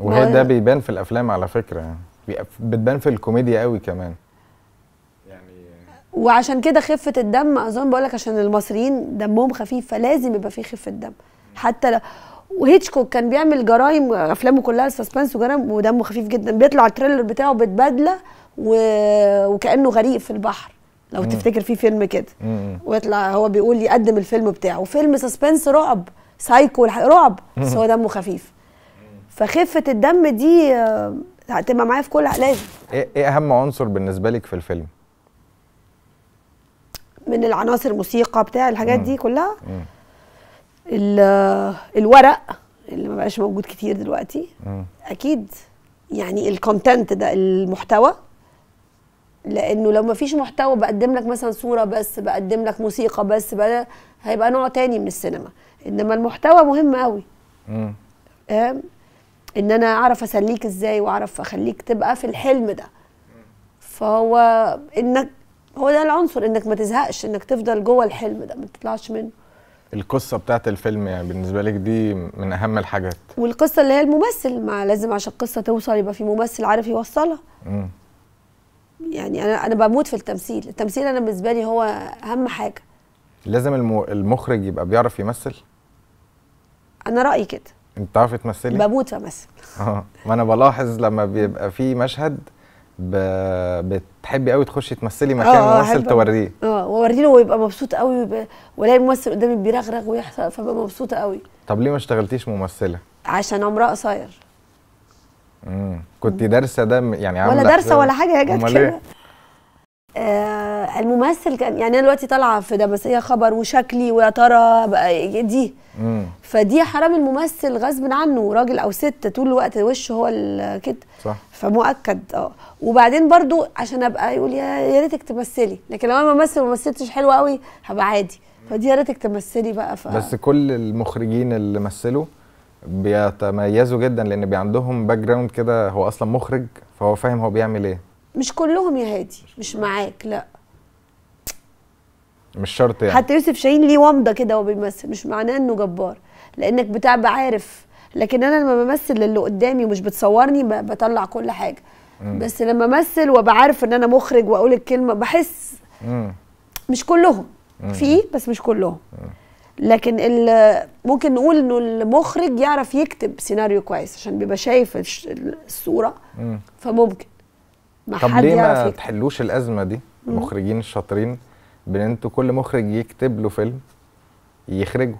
وهي ده بيبان في الافلام على فكره يعني بتبان في الكوميديا قوي كمان يعني وعشان كده خفه الدم اظن بقول لك عشان المصريين دمهم خفيف فلازم يبقى فيه خفه دم حتى لو وهيتشكوك كان بيعمل جرايم افلامه كلها سسبنس وجرايم ودمه خفيف جدا بيطلع التريلر بتاعه بتبادله و... وكانه غريق في البحر لو مم. تفتكر في فيلم كده ويطلع هو بيقول يقدم الفيلم بتاعه فيلم سسبنس رعب سايكو رعب بس هو دمه خفيف فخفه الدم دي آه، هتبقى معايا في كل لازم ايه ايه اهم عنصر بالنسبه لك في الفيلم من العناصر موسيقى بتاع الحاجات دي كلها آه، الورق اللي ما بقاش موجود كتير دلوقتي مم. اكيد يعني الكونتنت ده المحتوى لانه لو ما فيش محتوى بقدم لك مثلا صوره بس بقدم لك موسيقى بس بقى هيبقى نوع تاني من السينما انما المحتوى مهم قوي امم ان انا اعرف اسليك ازاي واعرف اخليك تبقى في الحلم ده فهو انك هو ده العنصر انك ما تزهقش انك تفضل جوه الحلم ده ما تطلعش منه القصه بتاعت الفيلم يعني بالنسبه لك دي من اهم الحاجات والقصه اللي هي الممثل ما لازم عشان القصه توصل يبقى في ممثل عارف يوصلها مم. يعني انا انا بموت في التمثيل التمثيل انا بالنسبه لي هو اهم حاجه لازم المخرج يبقى بيعرف يمثل انا رايي كده انت بتعرفي تمثلي؟ بموت امثل اه ما انا بلاحظ لما بيبقى في مشهد ب... بتحبي قوي تخشي تمثلي مكان آه، آه، ممثل توريه اه واوريه له ويبقى مبسوط قوي ويبقى والاقي الممثل قدامي بيرغرغ ويحصل فببقى مبسوطه قوي طب ليه ما اشتغلتيش ممثله؟ عشان عمرها قصير امم كنت دارسه ده يعني ولا دارسه ولا حاجه هي جت كده إيه؟ آه، الممثل كان يعني انا دلوقتي طالعه في ده بس هي خبر وشكلي ويا ترى دي مم. فدي حرام الممثل غصب عنه راجل او ست طول الوقت وشه هو كده صح فمؤكد اه وبعدين برضو عشان ابقى يقول يا يا ريتك تمثلي لكن لو انا بمثل وما مثلتش حلوه قوي هبقى عادي فدي يا ريتك تمثلي بقى ف... بس كل المخرجين اللي مثلوا بيتميزوا جدا لان بي عندهم باك جراوند كده هو اصلا مخرج فهو فاهم هو بيعمل ايه مش كلهم يا هادي مش معاك لا مش شرط يعني حتى يوسف شاهين ليه ومضه كده وهو بيمثل مش معناه انه جبار لانك بتاع عارف لكن انا لما بمثل للي قدامي ومش بتصورني بطلع كل حاجه مم. بس لما امثل وبعرف ان انا مخرج واقول الكلمه بحس مم. مش كلهم في بس مش كلهم مم. لكن ممكن نقول انه المخرج يعرف يكتب سيناريو كويس عشان بيبقى شايف الصوره مم. فممكن ما طب حد ليه ما تحلوش الازمه دي المخرجين الشاطرين بان انتوا كل مخرج يكتب له فيلم يخرجه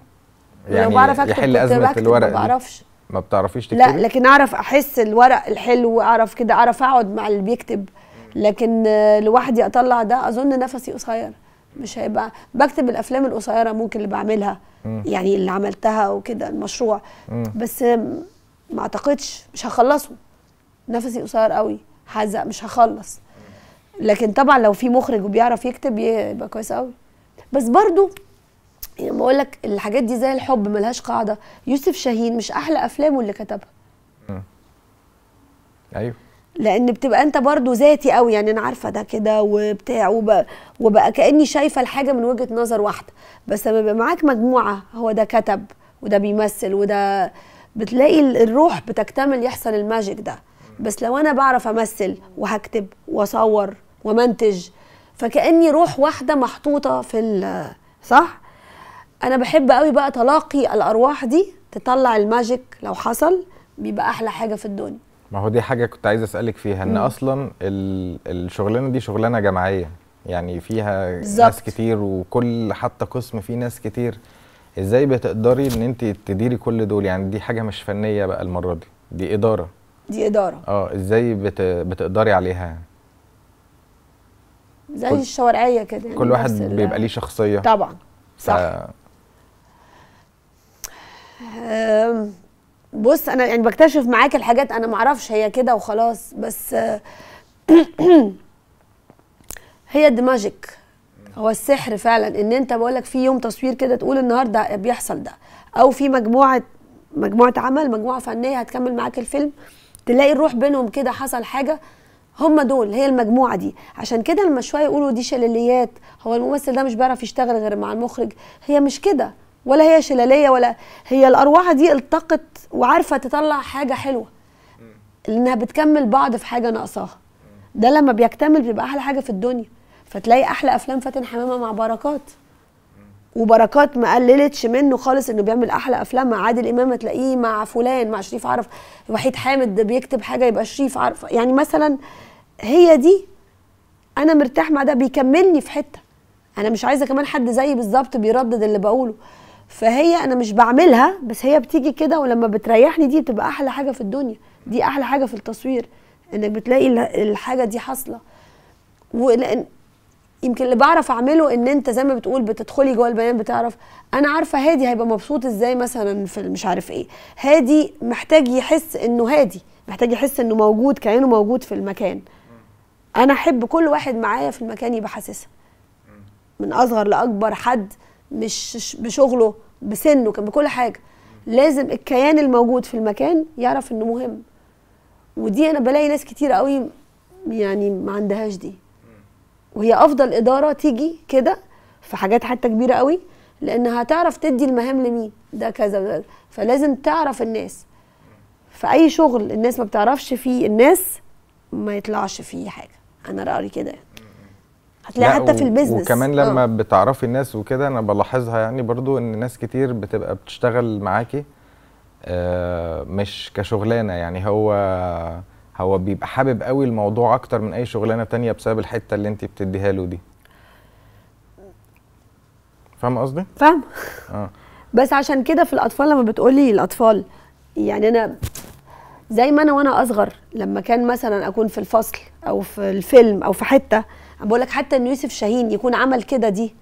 يعني بعرف أكتب يحل ازمه الورق ما بعرفش ما بتعرفيش تكتبي لا لكن اعرف احس الورق الحلو اعرف كده اعرف اقعد مع اللي بيكتب لكن لوحدي اطلع ده اظن نفسي قصير مش هيبقى بكتب الافلام القصيره ممكن اللي بعملها م. يعني اللي عملتها وكده المشروع م. بس ما اعتقدش مش هخلصه نفسي قصير قوي هزق مش هخلص لكن طبعا لو في مخرج وبيعرف يكتب يبقى كويس قوي بس برضو يعني بقول لك الحاجات دي زي الحب ملهاش قاعده يوسف شاهين مش احلى افلامه اللي كتبها ايوه لان بتبقى انت برضو ذاتي قوي يعني انا عارفه ده كده وبتاع وبقى, وبقى كاني شايفه الحاجه من وجهه نظر واحده بس لما بيبقى معاك مجموعه هو ده كتب وده بيمثل وده بتلاقي الروح بتكتمل يحصل الماجيك ده بس لو انا بعرف امثل وهكتب واصور ومنتج فكاني روح واحده محطوطه في صح انا بحب قوي بقى تلاقي الارواح دي تطلع الماجيك لو حصل بيبقى احلى حاجه في الدنيا ما هو دي حاجه كنت عايز اسالك فيها ان م. اصلا الشغلانه دي شغلانه جماعيه يعني فيها بالزبط. ناس كتير وكل حتى قسم فيه ناس كتير ازاي بتقدري ان انت تديري كل دول يعني دي حاجه مش فنيه بقى المره دي دي اداره دي اداره اه ازاي بت... بتقدري عليها زي كل... الشوارعيه كده يعني كل واحد بيبقى ليه شخصيه طبعا صح ف... بص انا يعني بكتشف معاك الحاجات انا معرفش هي كده وخلاص بس هي الدماجيك هو السحر فعلا ان انت بقولك في يوم تصوير كده تقول النهارده بيحصل ده او في مجموعه مجموعه عمل مجموعه فنيه هتكمل معاك الفيلم تلاقي الروح بينهم كده حصل حاجه هم دول هي المجموعه دي عشان كده لما شويه يقولوا دي شلاليات هو الممثل ده مش بيعرف يشتغل غير مع المخرج هي مش كده ولا هي شلاليه ولا هي الارواح دي التقت وعارفه تطلع حاجه حلوه لانها بتكمل بعض في حاجه ناقصاها ده لما بيكتمل بيبقى احلى حاجه في الدنيا فتلاقي احلى افلام فاتن حمامه مع بركات وبركات ما قللتش منه خالص انه بيعمل احلى افلام مع عادل امام تلاقيه مع فلان مع شريف عرف وحيد حامد ده بيكتب حاجه يبقى شريف عرف يعني مثلا هي دي انا مرتاح مع ده بيكملني في حته انا مش عايزه كمان حد زيي بالظبط بيردد اللي بقوله فهي انا مش بعملها بس هي بتيجي كده ولما بتريحني دي بتبقى احلى حاجه في الدنيا دي احلى حاجه في التصوير انك بتلاقي الحاجه دي حاصله ولان يمكن اللي بعرف اعمله ان انت زي ما بتقول بتدخلي جوه البيان بتعرف انا عارفه هادي هيبقى مبسوط ازاي مثلا في مش عارف ايه هادي محتاج يحس انه هادي محتاج يحس انه موجود كانه موجود في المكان انا احب كل واحد معايا في المكان يبقى حاسسها من اصغر لاكبر حد مش بشغله بسنه كان بكل حاجه لازم الكيان الموجود في المكان يعرف انه مهم ودي انا بلاقي ناس كتير قوي يعني ما عندهاش دي وهي افضل اداره تيجي كده في حاجات حتى كبيره قوي لانها هتعرف تدي المهام لمين ده كذا فلازم تعرف الناس في اي شغل الناس ما بتعرفش فيه الناس ما يطلعش فيه حاجه انا رايي كده يعني هتلاقي حتى في البيزنس وكمان لما أوه. بتعرفي الناس وكده انا بلاحظها يعني برضو ان ناس كتير بتبقى بتشتغل معاكي آه مش كشغلانه يعني هو هو بيبقى حابب قوي الموضوع اكتر من اي شغلانه تانية بسبب الحته اللي انت بتديها له دي فاهمه قصدي فاهمه اه بس عشان كده في الاطفال لما بتقولي الاطفال يعني انا زي ما انا وانا اصغر لما كان مثلا اكون في الفصل او في الفيلم او في حته بقول لك حتى ان يوسف شاهين يكون عمل كده دي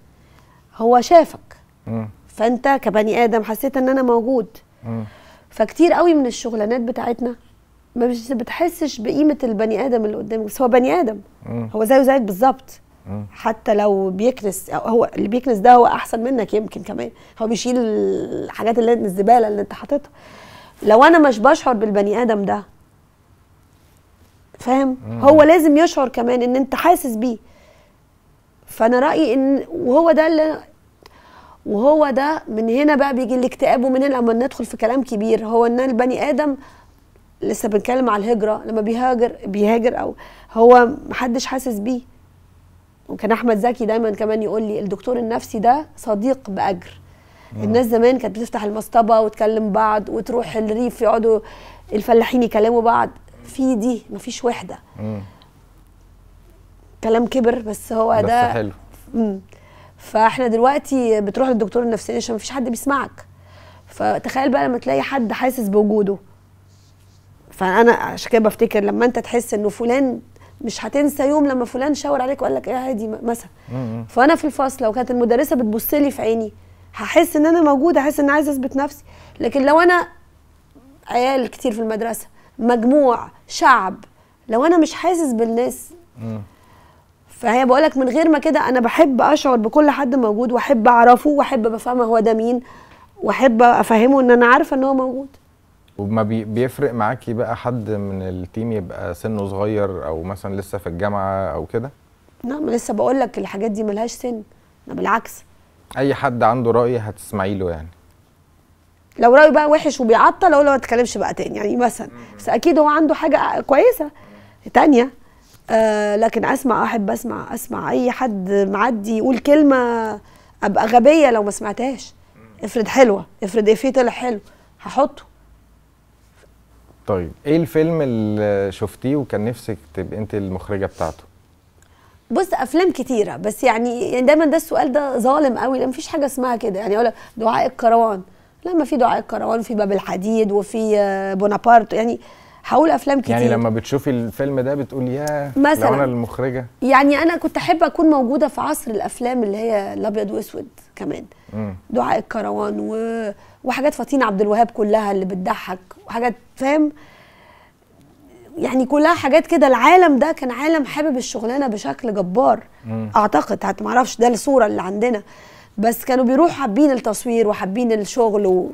هو شافك م. فانت كبني ادم حسيت ان انا موجود م. فكتير قوي من الشغلانات بتاعتنا مش بتحسش بقيمه البني ادم اللي قدامك بس هو بني ادم مم. هو زيه زيك بالظبط حتى لو بيكنس هو اللي بيكنس ده هو احسن منك يمكن كمان هو بيشيل الحاجات اللي الزباله اللي انت حاططها لو انا مش بشعر بالبني ادم ده فاهم هو لازم يشعر كمان ان انت حاسس بيه فانا رايي ان وهو ده اللي وهو ده من هنا بقى بيجي الاكتئاب ومن هنا لما ندخل في كلام كبير هو ان البني ادم لسه بنتكلم على الهجره لما بيهاجر بيهاجر او هو محدش حاسس بيه وكان احمد زكي دايما كمان يقول لي الدكتور النفسي ده صديق باجر مم. آه. الناس زمان كانت بتفتح المصطبه وتكلم بعض وتروح الريف يقعدوا الفلاحين يكلموا بعض في دي مفيش وحده مم. آه. كلام كبر بس هو بس ده حلو فاحنا دلوقتي بتروح للدكتور النفسي عشان مفيش حد بيسمعك فتخيل بقى لما تلاقي حد حاسس بوجوده فانا عشان كده بفتكر لما انت تحس انه فلان مش هتنسى يوم لما فلان شاور عليك وقال لك ايه عادي مثلا فانا في الفصل لو كانت المدرسه بتبص لي في عيني هحس ان انا موجوده هحس ان انا عايزه اثبت نفسي لكن لو انا عيال كتير في المدرسه مجموع شعب لو انا مش حاسس بالناس فهي بقول لك من غير ما كده انا بحب اشعر بكل حد موجود واحب اعرفه واحب بفهمه هو ده مين واحب افهمه ان انا عارفه ان هو موجود وما بيفرق معاكي بقى حد من التيم يبقى سنه صغير او مثلا لسه في الجامعه او كده نعم لسه بقول لك الحاجات دي ملهاش سن نعم، بالعكس اي حد عنده راي هتسمعي له يعني لو رايه بقى وحش وبيعطل اقول له ما تتكلمش بقى تاني يعني مثلا بس اكيد هو عنده حاجه كويسه تانية آه لكن اسمع احب اسمع اسمع اي حد معدي يقول كلمه ابقى غبيه لو ما سمعتهاش افرض حلوه افرض افيه طلع حلو هحطه طيب ايه الفيلم اللي شفتيه وكان نفسك تبقي انت المخرجه بتاعته بص افلام كتيره بس يعني, يعني دايما ده السؤال ده ظالم قوي لان مفيش حاجه اسمها كده يعني اقول لك دعاء الكروان لما في دعاء الكروان وفي باب الحديد وفي آه، بونابارت يعني هقول افلام يعني كتير يعني لما بتشوفي الفيلم ده بتقول يا مثلا لو انا المخرجه يعني انا كنت احب اكون موجوده في عصر الافلام اللي هي الابيض واسود كمان مم. دعاء الكروان و وحاجات فاطين عبد الوهاب كلها اللي بتضحك وحاجات فاهم يعني كلها حاجات كده العالم ده كان عالم حابب الشغلانه بشكل جبار مم. اعتقد حتى معرفش ده الصوره اللي عندنا بس كانوا بيروحوا حابين التصوير وحابين الشغل و...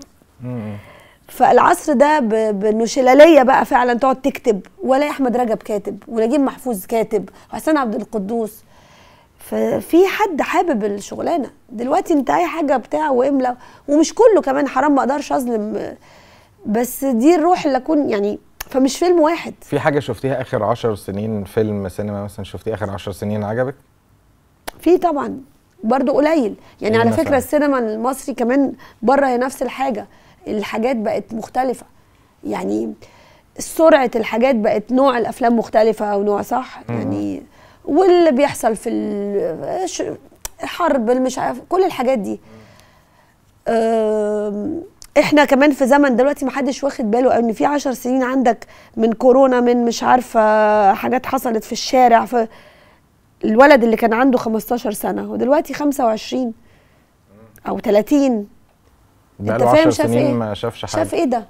فالعصر ده ب... بانه شلاليه بقى فعلا تقعد تكتب ولا احمد رجب كاتب ونجيب محفوظ كاتب وحسين عبد القدوس ففي حد حابب الشغلانه دلوقتي انت اي حاجه بتاع واملى ومش كله كمان حرام ما اقدرش اظلم بس دي الروح اللي اكون يعني فمش فيلم واحد في حاجه شفتيها اخر عشر سنين فيلم سينما مثلا شفتيه اخر عشر سنين عجبك في طبعا برضو قليل يعني إيه على مثلاً. فكره السينما المصري كمان بره هي نفس الحاجه الحاجات بقت مختلفه يعني سرعه الحاجات بقت نوع الافلام مختلفه ونوع صح يعني واللي بيحصل في الحرب مش عارف كل الحاجات دي احنا كمان في زمن دلوقتي محدش واخد باله ان في عشر سنين عندك من كورونا من مش عارفه حاجات حصلت في الشارع في الولد اللي كان عنده 15 سنه ودلوقتي 25 او 30 انت فاهم شاف ايه ما شافش حاجه شاف ايه ده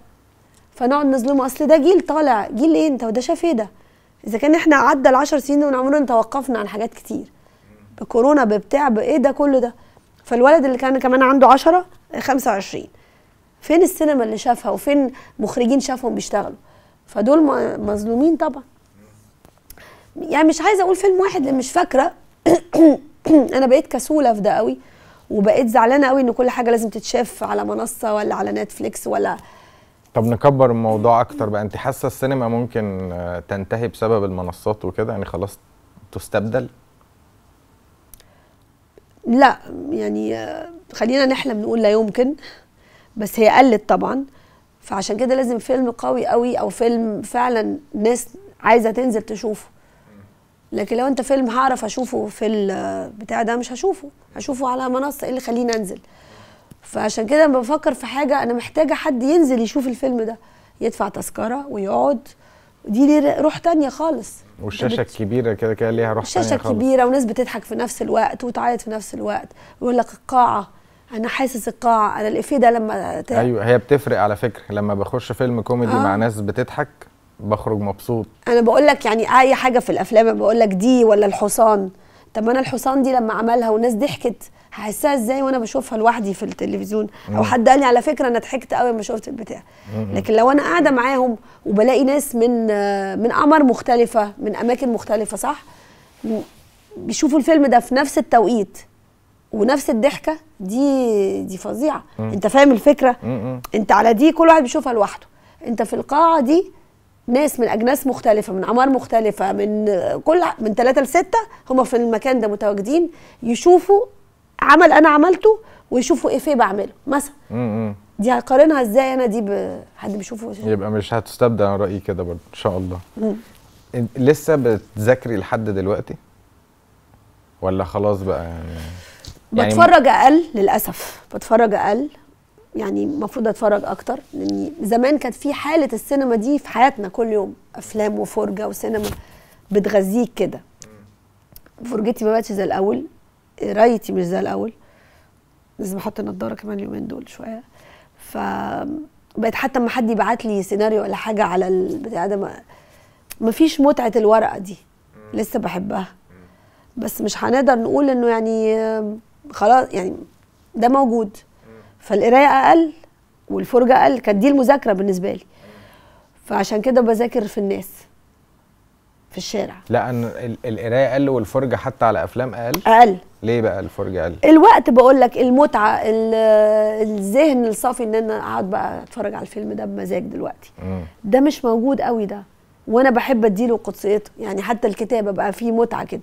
فنقعد نظلمه اصل ده جيل طالع جيل ايه انت وده شاف ايه ده اذا كان احنا عدى ال 10 سنين من عمرنا توقفنا عن حاجات كتير بكورونا ببتاع بايه ده كله ده فالولد اللي كان كمان عنده 10 25 فين السينما اللي شافها وفين مخرجين شافهم بيشتغلوا فدول مظلومين طبعا يعني مش عايزه اقول فيلم واحد اللي مش فاكره انا بقيت كسوله في ده قوي وبقيت زعلانه قوي ان كل حاجه لازم تتشاف على منصه ولا على نتفليكس ولا طب نكبر الموضوع اكتر بقى انت حاسه السينما ممكن آه، تنتهي بسبب المنصات وكده يعني خلاص تستبدل لا يعني آه، خلينا نحلم نقول لا يمكن بس هي قلت طبعا فعشان كده لازم فيلم قوي قوي او فيلم فعلا ناس عايزه تنزل تشوفه لكن لو انت فيلم هعرف اشوفه في البتاع آه، ده مش هشوفه هشوفه على منصه ايه اللي خليني انزل فعشان كده بفكر في حاجه انا محتاجه حد ينزل يشوف الفيلم ده يدفع تذكره ويقعد دي ليه روح تانية خالص والشاشة بت... الكبيرة كده كده ليها روح الشاشة الكبيرة كبيرة وناس بتضحك في نفس الوقت وتعيط في نفس الوقت ويقول لك القاعة انا حاسس القاعة انا الافيه ده لما ت... ايوه هي بتفرق على فكرة لما بخش فيلم كوميدي آه. مع ناس بتضحك بخرج مبسوط انا بقول لك يعني اي حاجة في الافلام بقول لك دي ولا الحصان طب انا الحصان دي لما عملها وناس ضحكت هحسها ازاي وانا بشوفها لوحدي في التلفزيون او حد قال لي على فكره انا ضحكت قوي لما شفت البتاع لكن لو انا قاعده معاهم وبلاقي ناس من من اعمار مختلفه من اماكن مختلفه صح بيشوفوا الفيلم ده في نفس التوقيت ونفس الضحكه دي دي فظيعه انت فاهم الفكره انت على دي كل واحد بيشوفها لوحده انت في القاعه دي ناس من اجناس مختلفه من اعمار مختلفه من كل من ثلاثه لسته هم في المكان ده متواجدين يشوفوا عمل انا عملته ويشوفوا ايه بعمله مثلا دي هقارنها ازاي انا دي بحد بيشوفه يبقى مش هتستبدع رايي كده برضه ان شاء الله لسه بتذاكري لحد دلوقتي ولا خلاص بقى يعني, يعني بتفرج اقل للاسف بتفرج اقل يعني المفروض اتفرج اكتر لان زمان كانت في حاله السينما دي في حياتنا كل يوم افلام وفرجه وسينما بتغذيك كده فرجتي ما بقتش زي الاول قرايتي مش زي الاول لازم احط النضاره كمان اليومين دول شويه ف بقت حتى اما حد يبعت لي سيناريو ولا حاجه على البتاع ده ما فيش متعه الورقه دي لسه بحبها بس مش هنقدر نقول انه يعني خلاص يعني ده موجود فالقرايه اقل والفرجه اقل كانت دي المذاكره بالنسبه لي فعشان كده بذاكر في الناس في الشارع لا انا القرايه اقل والفرجه حتى على افلام اقل اقل ليه بقى الفرجه اقل الوقت بقول لك المتعه الذهن الصافي ان انا اقعد بقى اتفرج على الفيلم ده بمزاج دلوقتي م. ده مش موجود قوي ده وانا بحب اديله قدسيته يعني حتى الكتابه بقى فيه متعه كده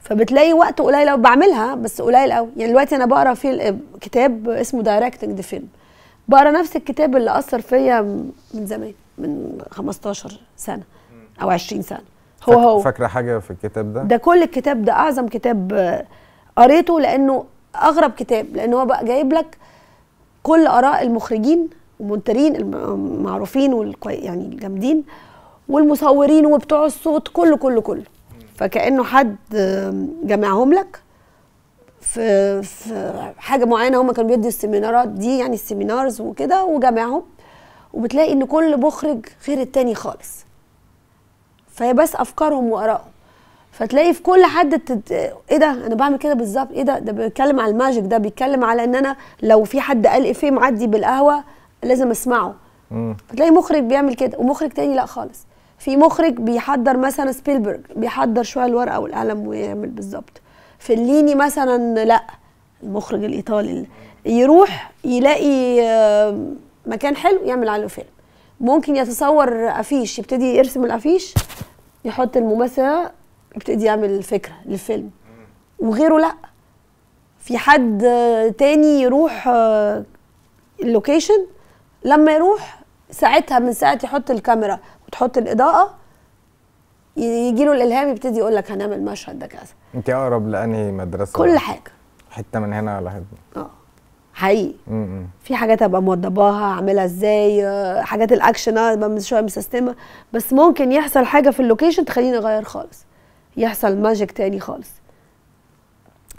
فبتلاقي وقت قليل قوي بعملها بس قليل قوي يعني دلوقتي انا بقرا في كتاب اسمه دايركتنج ذا فيلم بقرا نفس الكتاب اللي اثر فيا من زمان من 15 سنه او 20 سنه هو هو فاكره حاجه في الكتاب ده ده كل الكتاب ده اعظم كتاب قريته لانه اغرب كتاب لان هو بقى جايب لك كل اراء المخرجين المنتجين المعروفين والكوي يعني الجامدين والمصورين وبتوع الصوت كله كله كله فكانه حد جمعهم لك في في حاجه معينه هم كانوا بيدوا السيمينارات دي يعني السيمينارز وكده وجمعهم وبتلاقي ان كل مخرج غير التاني خالص فهي بس افكارهم وارائهم فتلاقي في كل حد تد... ايه ده انا بعمل كده بالظبط ايه ده ده بيتكلم على الماجيك ده بيتكلم على ان انا لو في حد قال ايه معدي بالقهوه لازم اسمعه فتلاقي مخرج بيعمل كده ومخرج تاني لا خالص في مخرج بيحضر مثلا سبيلبرج بيحضر شويه الورقه والقلم ويعمل بالظبط فليني مثلا لا المخرج الايطالي يروح يلاقي آه، مكان حلو يعمل عليه فيلم ممكن يتصور افيش يبتدي يرسم الافيش يحط الممثله يبتدي يعمل فكره للفيلم وغيره لا في حد تاني يروح اللوكيشن آه، لما يروح ساعتها من ساعه يحط الكاميرا تحط الاضاءه يجي له الالهام يبتدي يقول لك هنعمل المشهد ده كذا انت اقرب لاني مدرسه كل حاجه حته من هنا على حته اه حقيقي م -م. في حاجات ابقى موضباها اعملها ازاي آه، حاجات الاكشن ابقى آه، شويه مسستمه بس ممكن يحصل حاجه في اللوكيشن تخليني اغير خالص يحصل ماجيك تاني خالص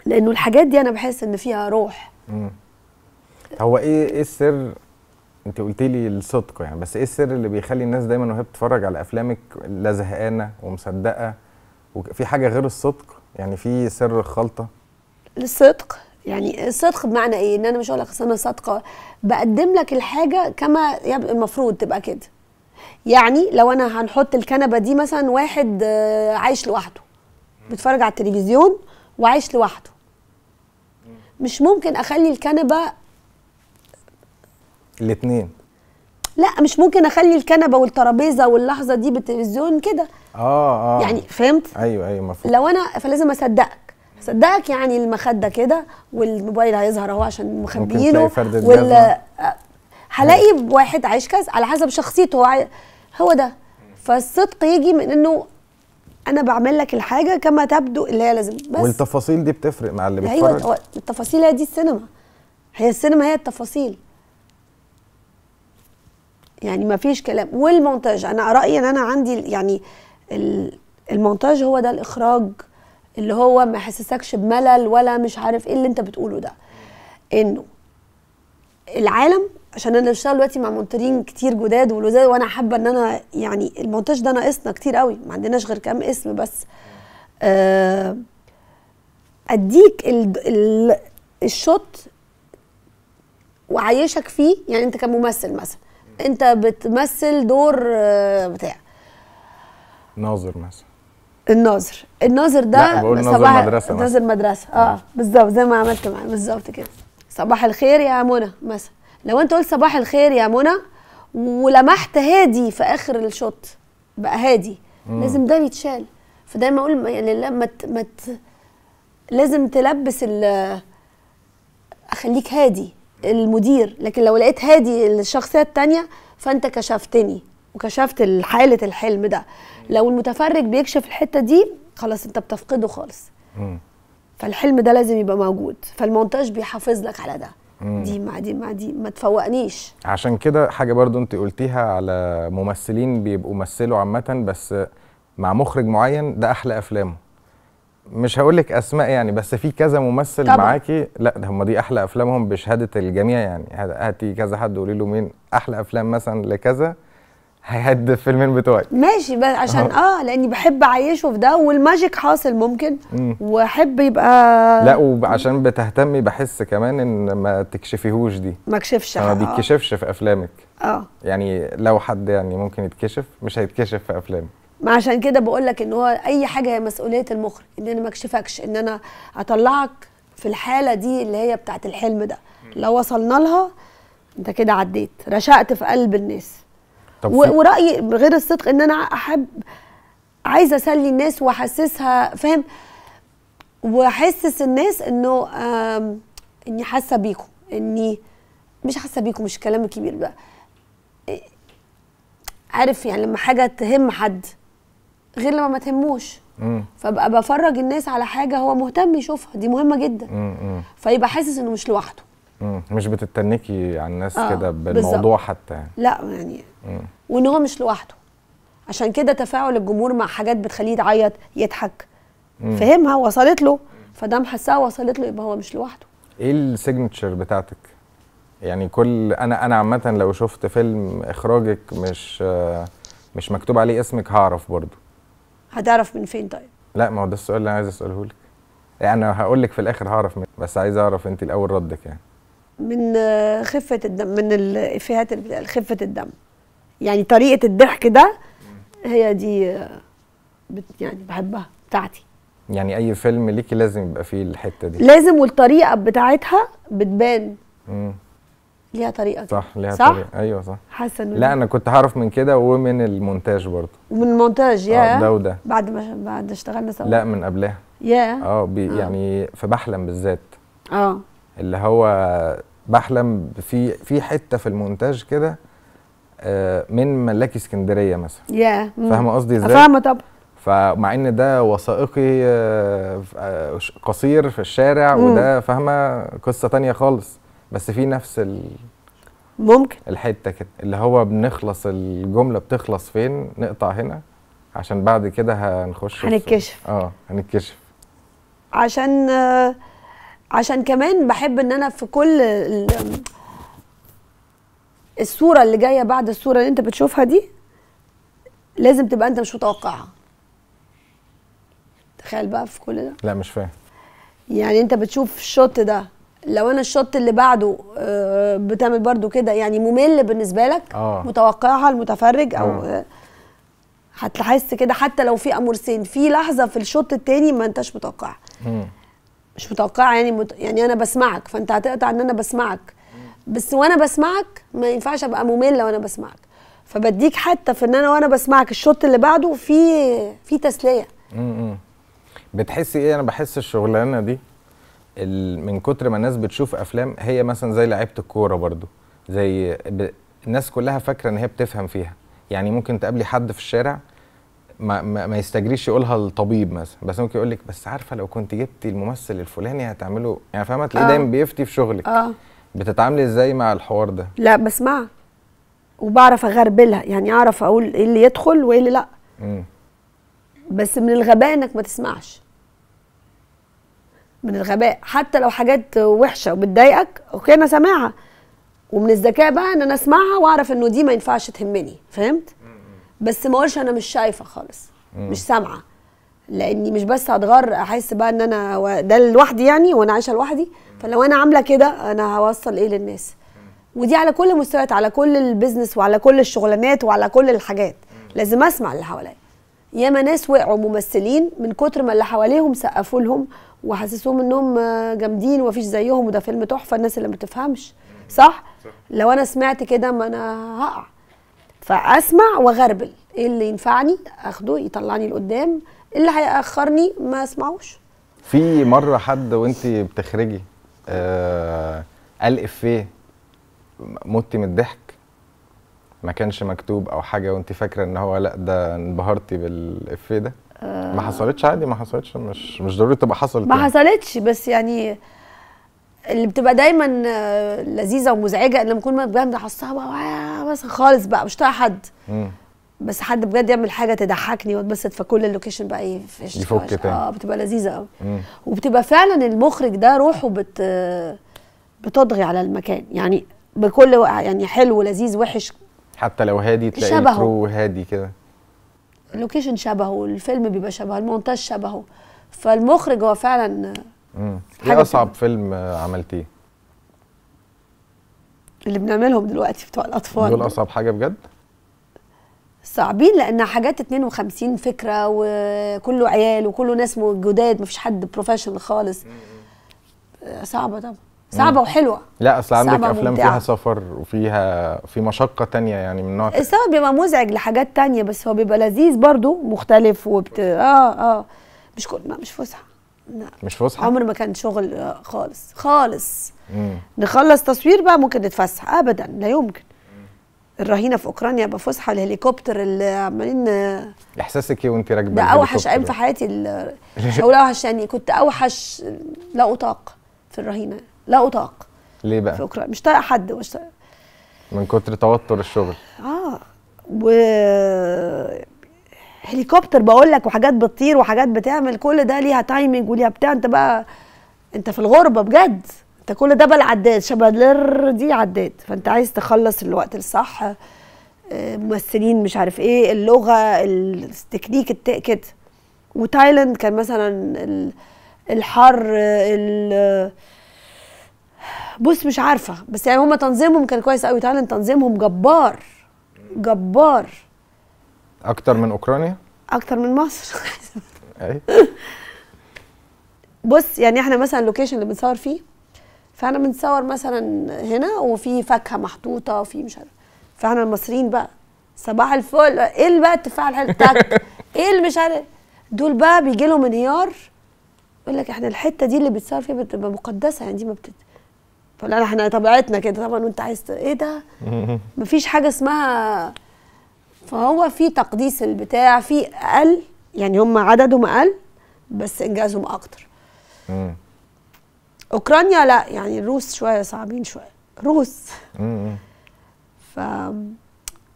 لانه الحاجات دي انا بحس ان فيها روح م هو ايه ايه السر انت قلت لي الصدق يعني بس ايه السر اللي بيخلي الناس دايما وهي بتتفرج على افلامك لا زهقانه ومصدقه وفي حاجه غير الصدق يعني في سر الخلطه الصدق يعني الصدق بمعنى ايه ان انا مش هقول لك انا صادقه بقدم لك الحاجه كما المفروض تبقى كده يعني لو انا هنحط الكنبه دي مثلا واحد آه، عايش لوحده بيتفرج على التلفزيون وعايش لوحده مش ممكن اخلي الكنبه الاثنين لا مش ممكن اخلي الكنبه والترابيزه واللحظه دي بالتلفزيون كده اه اه يعني فهمت ايوه ايوه مفهوم لو انا فلازم اصدقك صدقك يعني المخده كده والموبايل هيظهر اهو عشان مخبيينه ولا هلاقي واحد عايش كذا على حسب شخصيته هو هو ده فالصدق يجي من انه انا بعمل لك الحاجه كما تبدو اللي هي لازم بس والتفاصيل دي بتفرق مع اللي بيتفرج ايوه التفاصيل هي دي السينما هي السينما هي التفاصيل يعني ما فيش كلام والمونتاج انا رايي ان انا عندي يعني المونتاج هو ده الاخراج اللي هو ما يحسسكش بملل ولا مش عارف ايه اللي انت بتقوله ده انه العالم عشان انا بشتغل دلوقتي مع مونترين كتير جداد ولزاز وانا حابه ان انا يعني المونتاج ده ناقصنا كتير قوي ما عندناش غير كام اسم بس آه اديك ال ال الشوت وعايشك فيه يعني انت كممثل مثلا انت بتمثل دور آه، بتاع ناظر مثلا الناظر الناظر ده صباح ناظر مدرسه ناظر مدرسه اه, بالظبط زي ما عملت معايا بالظبط كده صباح الخير يا منى مثلا لو انت قلت صباح الخير يا منى ولمحت هادي في اخر الشوط بقى هادي مم. لازم ده يتشال فدايما اقول يعني لما ت... ما ت... لازم تلبس ال اخليك هادي المدير لكن لو لقيت هادي الشخصيه الثانيه فانت كشفتني وكشفت حاله الحلم ده لو المتفرج بيكشف الحته دي خلاص انت بتفقده خالص فالحلم ده لازم يبقى موجود فالمونتاج بيحافظ لك على ده دي مع دي مع دي ما تفوقنيش عشان كده حاجه برضو انت قلتيها على ممثلين بيبقوا مثلوا عامه بس مع مخرج معين ده احلى افلامه مش هقول لك اسماء يعني بس في كذا ممثل طبعا. معاكي لا هم دي احلى افلامهم بشهاده الجميع يعني هاتي كذا حد قولي له مين احلى افلام مثلا لكذا هيهد فيلمين بتوعي ماشي بس عشان اه لاني بحب اعيشه في ده والماجيك حاصل ممكن واحب يبقى لا وعشان بتهتمي بحس كمان ان ما تكشفيهوش دي ما كشفش ما آه. بيتكشفش في افلامك اه يعني لو حد يعني ممكن يتكشف مش هيتكشف في افلامك ما عشان كده بقول لك ان هو اي حاجه هي مسؤوليه المخرج ان انا ما اكشفكش ان انا اطلعك في الحاله دي اللي هي بتاعه الحلم ده لو وصلنا لها انت كده عديت رشقت في قلب الناس طب ورايي غير الصدق ان انا احب عايزه اسلي الناس واحسسها فاهم واحسس الناس انه اني حاسه بيكم اني مش حاسه بيكم مش كلام كبير بقى إيه، عارف يعني لما حاجه تهم حد غير لما ما تهموش فبقى بفرج الناس على حاجه هو مهتم يشوفها دي مهمه جدا مم. فيبقى حاسس انه مش لوحده مم. مش بتتنكي على الناس آه كده بالموضوع بالزبط. حتى يعني. لا يعني مم. وان هو مش لوحده عشان كده تفاعل الجمهور مع حاجات بتخليه يعيط يضحك فهمها وصلت له فده محسها وصلت له يبقى هو مش لوحده ايه السيجنتشر بتاعتك يعني كل انا انا عامه لو شفت فيلم اخراجك مش آه، مش مكتوب عليه اسمك هعرف برضه هتعرف من فين طيب لا ما هو ده السؤال اللي انا عايز اساله لك يعني هقول لك في الاخر هعرف من بس عايز اعرف انت الاول ردك يعني من خفه الدم من الافيهات خفه الدم يعني طريقه الضحك ده هي دي بت يعني بحبها بتاعتي يعني اي فيلم ليكي لازم يبقى فيه الحته دي لازم والطريقه بتاعتها بتبان امم ليها طريقه صح ليها صح؟ طريقه ايوه صح حاسه لا انا كنت هعرف من كده ومن المونتاج برضه ومن المونتاج آه، يا ده وده بعد ما بعد اشتغلنا سوا لا من قبلها يا آه،, اه يعني في بحلم بالذات اه اللي هو بحلم في في حته في المونتاج كده آه، من ملاكي اسكندريه مثلا يا فاهمه قصدي ازاي؟ فاهمه طبعا فمع ان ده وثائقي قصير في الشارع وده فاهمه قصه تانية خالص بس في نفس ال... ممكن الحته كده اللي هو بنخلص الجمله بتخلص فين نقطع هنا عشان بعد كده هنخش هنتكشف اه هنتكشف عشان عشان كمان بحب ان انا في كل الصوره اللي جايه بعد الصوره اللي انت بتشوفها دي لازم تبقى انت مش متوقعها تخيل بقى في كل ده لا مش فاهم يعني انت بتشوف الشوت ده لو انا الشوط اللي بعده آه، بتعمل برضو كده يعني ممل بالنسبه لك آه. متوقعها المتفرج او آه. آه، هتحس كده حتى لو في امورسين في لحظه في الشوط الثاني ما انتش متوقعها مش متوقعه يعني مت... يعني انا بسمعك فانت هتقطع ان انا بسمعك بس وانا بسمعك ما ينفعش ابقى ممله وانا بسمعك فبديك حتى في ان انا وانا بسمعك الشوط اللي بعده في في تسليه بتحسي ايه انا بحس الشغلانه دي من كتر ما الناس بتشوف افلام هي مثلا زي لعيبه الكوره برضو زي ب... الناس كلها فاكره ان هي بتفهم فيها يعني ممكن تقابلي حد في الشارع ما, ما, ما يستجريش يقولها للطبيب مثلا بس ممكن يقول لك بس عارفه لو كنت جبتي الممثل الفلاني هتعمله يعني فاهمه تلاقيه دايما آه. بيفتي في شغلك اه بتتعاملي ازاي مع الحوار ده لا بسمع وبعرف اغربلها يعني اعرف اقول ايه اللي يدخل وايه اللي لا مم. بس من الغباء انك ما تسمعش من الغباء حتى لو حاجات وحشه وبتضايقك اوكي انا سامعها ومن الذكاء بقى ان انا اسمعها واعرف انه دي ما ينفعش تهمني فهمت بس ما اقولش انا مش شايفه خالص مش سامعه لاني مش بس هتغر احس بقى ان انا ده لوحدي يعني وانا عايشه لوحدي فلو انا عامله كده انا هوصل ايه للناس ودي على كل المستويات على كل البيزنس وعلى كل الشغلانات وعلى كل الحاجات لازم اسمع اللي حواليا ياما ناس وقعوا ممثلين من كتر ما اللي حواليهم سقفوا لهم وحاسسهم انهم جامدين ومفيش زيهم وده فيلم تحفه الناس اللي ما بتفهمش صح؟, صح لو انا سمعت كده ما انا هقع فاسمع واغربل ايه اللي ينفعني اخده يطلعني لقدام إيه اللي هياخرني ما اسمعوش في مره حد وانت بتخرجي آه قال افيه متي من الضحك ما كانش مكتوب او حاجه وانت فاكره ان هو لا ده انبهرتي بالافيه ده ما حصلتش عادي ما حصلتش مش مش ضروري تبقى حصلت ما يعني. حصلتش بس يعني اللي بتبقى دايما لذيذه ومزعجه ان لما اكون بجد حاساها بقى بس خالص بقى مش طايقه حد بس حد بجد يعمل حاجه تضحكني واتبسط كل اللوكيشن بقى يفش إيه، يفك تاني اه بتبقى لذيذه قوي وبتبقى فعلا المخرج ده روحه بت بتطغي على المكان يعني بكل يعني حلو لذيذ وحش حتى لو هادي تلاقيه هادي كده اللوكيشن شبهه الفيلم بيبقى شبهه المونتاج شبهه فالمخرج هو فعلا امم ايه اصعب كده. فيلم عملتيه اللي بنعملهم دلوقتي بتوع الاطفال دول اصعب حاجه بجد صعبين لان حاجات 52 فكره وكله عيال وكله ناس جداد مفيش حد بروفيشنال خالص صعبه طبعا صعبه وحلوه لا اصل عندك افلام فيها سفر وفيها في مشقه تانية يعني من نوع السفر بيبقى مزعج لحاجات تانية بس هو بيبقى لذيذ برضو مختلف وبت اه اه مش كل ما مش فسحه لا. مش فسحه عمر ما كان شغل آه، خالص خالص مم. نخلص تصوير بقى ممكن نتفسح ابدا لا يمكن الرهينه في اوكرانيا بفسحه الهليكوبتر اللي عمالين آه، احساسك ايه وانت راكبه ده اوحش ايام في حياتي مش هقول اوحش يعني كنت اوحش لا اطاق في الرهينه لا اطاق ليه بقى؟ في اوكرانيا مش طايقه حد مش طايق. من كتر توتر الشغل اه و هليكوبتر بقول لك وحاجات بتطير وحاجات بتعمل كل ده ليها تايمنج وليها بتاع انت بقى انت في الغربه بجد انت كل ده بقى عداد شبه دي عداد فانت عايز تخلص الوقت الصح آه، ممثلين مش عارف ايه اللغه التكنيك كده وتايلاند كان مثلا الحر ال... بص مش عارفه بس يعني هما تنظيمهم كان كويس قوي تعالى تنظيمهم جبار جبار اكتر من اوكرانيا اكتر من مصر بص يعني احنا مثلا اللوكيشن اللي بنصور فيه فاحنا بنصور مثلا هنا وفي فاكهه محطوطه وفي مش عارف فاحنا المصريين بقى صباح الفل ايه بقى التفاعل الحلو بتاعك ايه اللي مش عارف دول بقى بيجي لهم انهيار يقول لك احنا الحته دي اللي بتصور فيها بتبقى مقدسه يعني دي ما بتت... فلا احنا طبيعتنا كده طبعا وانت عايز ايه ده مفيش حاجه اسمها فهو في تقديس البتاع في اقل يعني هم عددهم اقل بس انجازهم اكتر اوكرانيا لا يعني الروس شويه صعبين شويه روس ف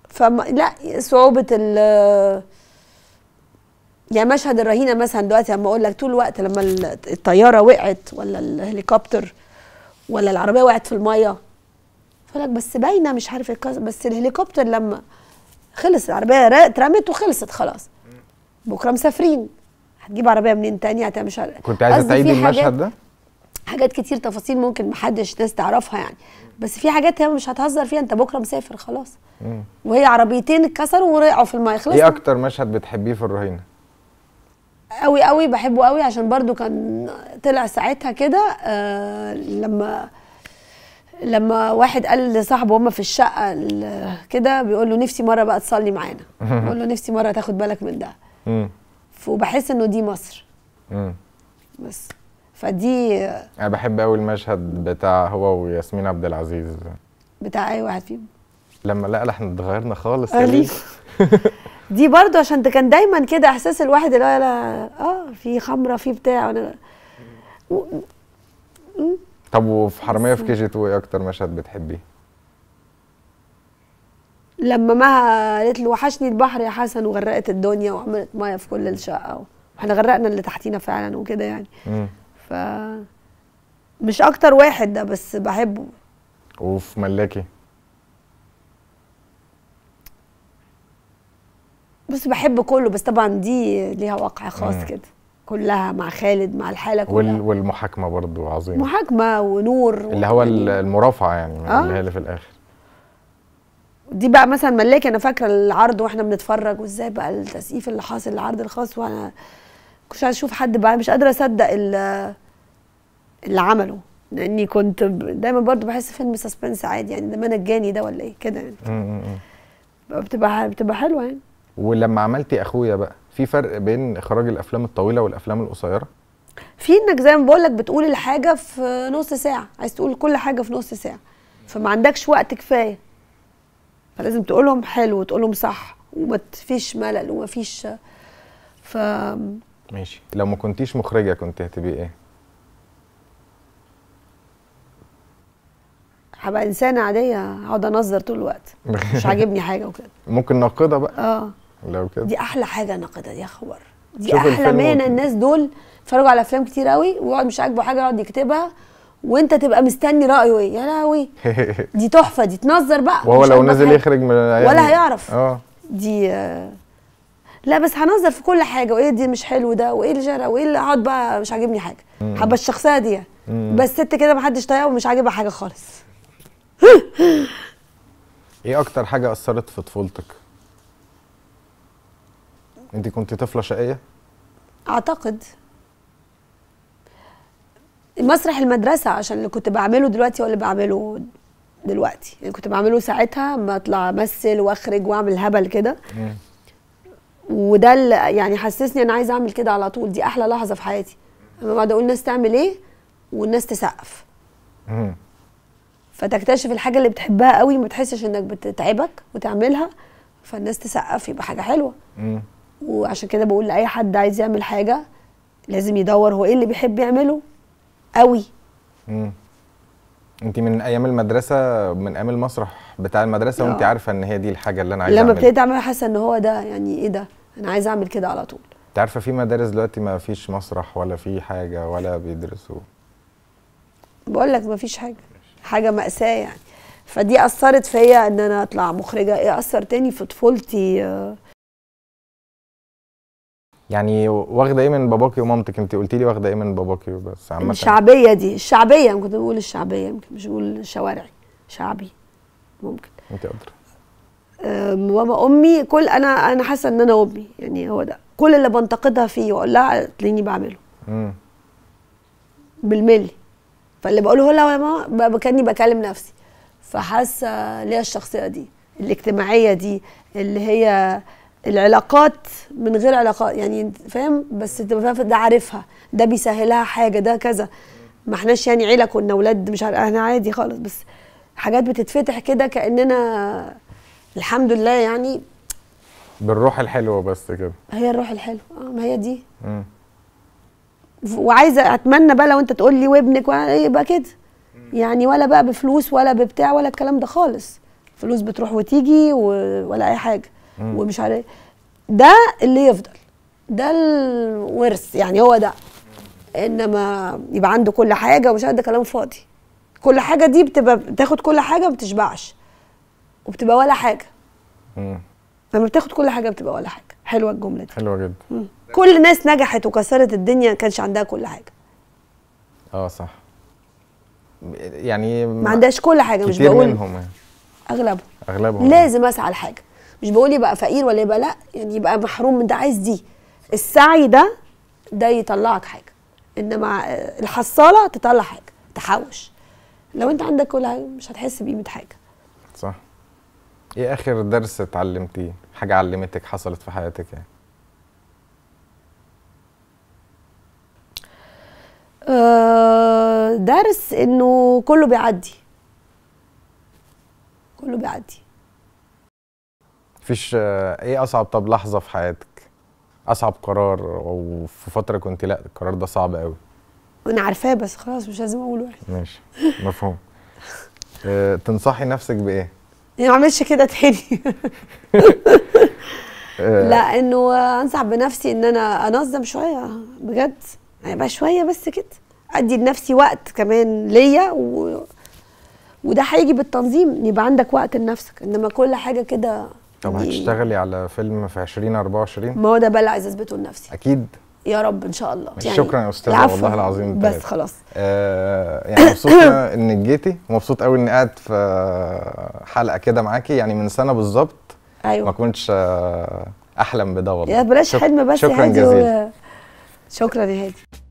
ف لا صعوبه ال يعني مشهد الرهينه مثلا دلوقتي لما اقول لك طول الوقت لما الطياره وقعت ولا الهليكوبتر ولا العربيه وقعت في الميه فقال لك بس باينه مش عارف الكاس بس الهليكوبتر لما خلص العربيه اترمت وخلصت خلاص بكره مسافرين هتجيب عربيه منين تانية هتعمل مش عارف كنت عايزه تعيد المشهد ده حاجات كتير تفاصيل ممكن محدش ناس تعرفها يعني بس في حاجات هي مش هتهزر فيها انت بكره مسافر خلاص وهي عربيتين اتكسروا ورقعوا في الميه خلاص ايه اكتر مشهد بتحبيه في الرهينه قوي قوي بحبه قوي عشان برضو كان طلع ساعتها كده آه لما لما واحد قال لصاحبه هما في الشقه كده بيقول له نفسي مره بقى تصلي معانا بيقول له نفسي مره تاخد بالك من ده وبحس انه دي مصر بس فدي آه، انا بحب قوي المشهد بتاع هو وياسمين عبد العزيز بتاع اي واحد فيهم لما لا احنا اتغيرنا خالص دي برضو عشان ده كان دايما كده احساس الواحد اللي هو اه في خمره في بتاع انا و... طب وفي حراميه في كي جي 2 ايه اكتر مشهد بتحبيه؟ لما مها قالت له وحشني البحر يا حسن وغرقت الدنيا وعملت ميه في كل الشقه واحنا غرقنا اللي تحتينا فعلا وكده يعني ف مش اكتر واحد ده بس بحبه وفي ملاكي بس بحب كله بس طبعا دي ليها واقع خاص كده كلها مع خالد مع الحاله كلها وال والمحاكمه برضو عظيمه محاكمه ونور اللي هو المرافعه يعني آه؟ اللي هي اللي في الاخر دي بقى مثلا ملاك انا فاكره العرض واحنا بنتفرج وازاي بقى التسقيف اللي حاصل العرض الخاص وانا كنتش عايز اشوف حد بقى مش قادره اصدق اللي عمله لاني كنت دايما برضو بحس فيلم سسبنس عادي يعني ده انا الجاني ده ولا ايه كده يعني بتبقى بتبقى حلوه يعني ولما عملتي اخويا بقى في فرق بين اخراج الافلام الطويله والافلام القصيره في انك زي ما بقول لك بتقول الحاجه في نص ساعه عايز تقول كل حاجه في نص ساعه فما عندكش وقت كفايه فلازم تقولهم حلو وتقولهم صح وما فيش ملل وما فيش ف ماشي لو ما كنتيش مخرجه كنت هتبقي ايه هبقى انسانه عاديه اقعد انظر طول الوقت مش عاجبني حاجه وكده ممكن ناقده بقى اه لو كده دي احلى حاجه ناقدة يا خبر دي احلى مهنه الناس دول اتفرجوا على افلام كتير قوي ويقعد مش عاجبه حاجه يقعد يكتبها وانت تبقى مستني رايه ايه يا لهوي دي تحفه دي تنظر بقى وهو لو نزل يخرج من يعني ولا هيعرف اه دي لا بس هنظر في كل حاجه وايه دي مش حلو ده وايه اللي جرى وايه اللي اقعد بقى مش عاجبني حاجه حابه الشخصيه دي بس ست كده ما حدش طايقها ومش عاجبها حاجه خالص ايه اكتر حاجه اثرت في طفولتك انت كنت طفله شقيه اعتقد مسرح المدرسه عشان اللي كنت بعمله دلوقتي هو اللي بعمله دلوقتي اللي كنت بعمله ساعتها ما اطلع امثل واخرج واعمل هبل كده وده اللي يعني حسسني انا عايزه اعمل كده على طول دي احلى لحظه في حياتي لما بقعد اقول الناس تعمل ايه والناس تسقف فتكتشف الحاجه اللي بتحبها قوي ما تحسش انك بتتعبك وتعملها فالناس تسقف يبقى حاجه حلوه وعشان كده بقول لاي حد عايز يعمل حاجه لازم يدور هو ايه اللي بيحب يعمله قوي امم انت من ايام المدرسه من ايام المسرح بتاع المدرسه وانت آه. عارفه ان هي دي الحاجه اللي انا عايزها لما ابتديت اعمل حاسه ان هو ده يعني ايه ده انا عايزه اعمل كده على طول انت عارفه في مدارس دلوقتي ما فيش مسرح ولا في حاجه ولا بيدرسوا بقول لك ما فيش حاجه حاجه ماساه يعني فدي اثرت فيا ان انا اطلع مخرجه ايه اثر تاني في طفولتي آه يعني واخده ايه من باباكي ومامتك انت قلتي لي واخده ايه من باباكي بس عامه الشعبيه دي الشعبيه ممكن نقول الشعبيه ممكن مش نقول شوارعي شعبي ممكن انت قادره ماما امي كل انا انا حاسه ان انا امي يعني هو ده كل اللي بنتقدها فيه واقول لها تلاقيني بعمله امم بالملي فاللي بقوله لها يا ماما كاني بكلم نفسي فحاسه ليا الشخصيه دي الاجتماعيه دي اللي هي العلاقات من غير علاقات يعني فاهم بس تبقى فاهم ده عارفها ده بيسهلها حاجه ده كذا ما احناش يعني عيله كنا اولاد مش عارف احنا عادي خالص بس حاجات بتتفتح كده كاننا الحمد لله يعني بالروح الحلوه بس كده هي الروح الحلوه اه ما هي دي وعايزه اتمنى بقى لو انت تقول لي وابنك إيه، يبقى كده يعني ولا بقى بفلوس ولا ببتاع ولا الكلام ده خالص فلوس بتروح وتيجي ولا اي حاجه ومش عارف إيه. ده اللي يفضل ده الورث يعني هو ده انما يبقى عنده كل حاجه ومش ده كلام فاضي كل حاجه دي بتبقى بتاخد كل حاجه ما بتشبعش وبتبقى ولا حاجه امم لما بتاخد كل حاجه بتبقى ولا حاجه حلوه الجمله دي حلوه جدا مم. كل الناس نجحت وكسرت الدنيا ما كانش عندها كل حاجه اه صح يعني ما عندهاش كل حاجه مش بقول منهم يعني. اغلبهم اغلبهم لازم اسعى لحاجه مش بقول يبقى فقير ولا يبقى لا يعني يبقى محروم من ده عايز دي السعي ده ده يطلعك حاجه انما آه، الحصاله تطلع حاجه تحوش لو انت عندك كل حاجه مش هتحس بقيمه حاجه صح ايه اخر درس اتعلمتيه حاجه علمتك حصلت في حياتك يعني آه، درس انه كله بيعدي كله بيعدي فيش آه، ايه اصعب طب لحظه في حياتك اصعب قرار وفي فتره كنت لا القرار ده صعب قوي انا عارفاه بس خلاص مش لازم اقول واحد يعني. ماشي مفهوم أه تنصحي نفسك بايه يعني ما اعملش كده تاني آه. لا انه انصح بنفسي ان انا انظم شويه بجد يبقى شويه بس كده ادي لنفسي وقت كمان ليا و... وده هيجي بالتنظيم يبقى عندك وقت لنفسك انما كل حاجه كده طب هتشتغلي على فيلم في 2024 ما هو ده بقى اللي عايزه اثبته لنفسي اكيد يا رب ان شاء الله يعني شكرا يا استاذه والله العظيم بس دلوقتي. خلاص آه يعني مبسوطه انك جيتي مبسوط قوي اني قاعد في حلقه كده معاكي يعني من سنه بالظبط ايوه ما كنتش آه احلم بده والله يا بلاش حلم بس شكرا جزيلا شكرا يا هادي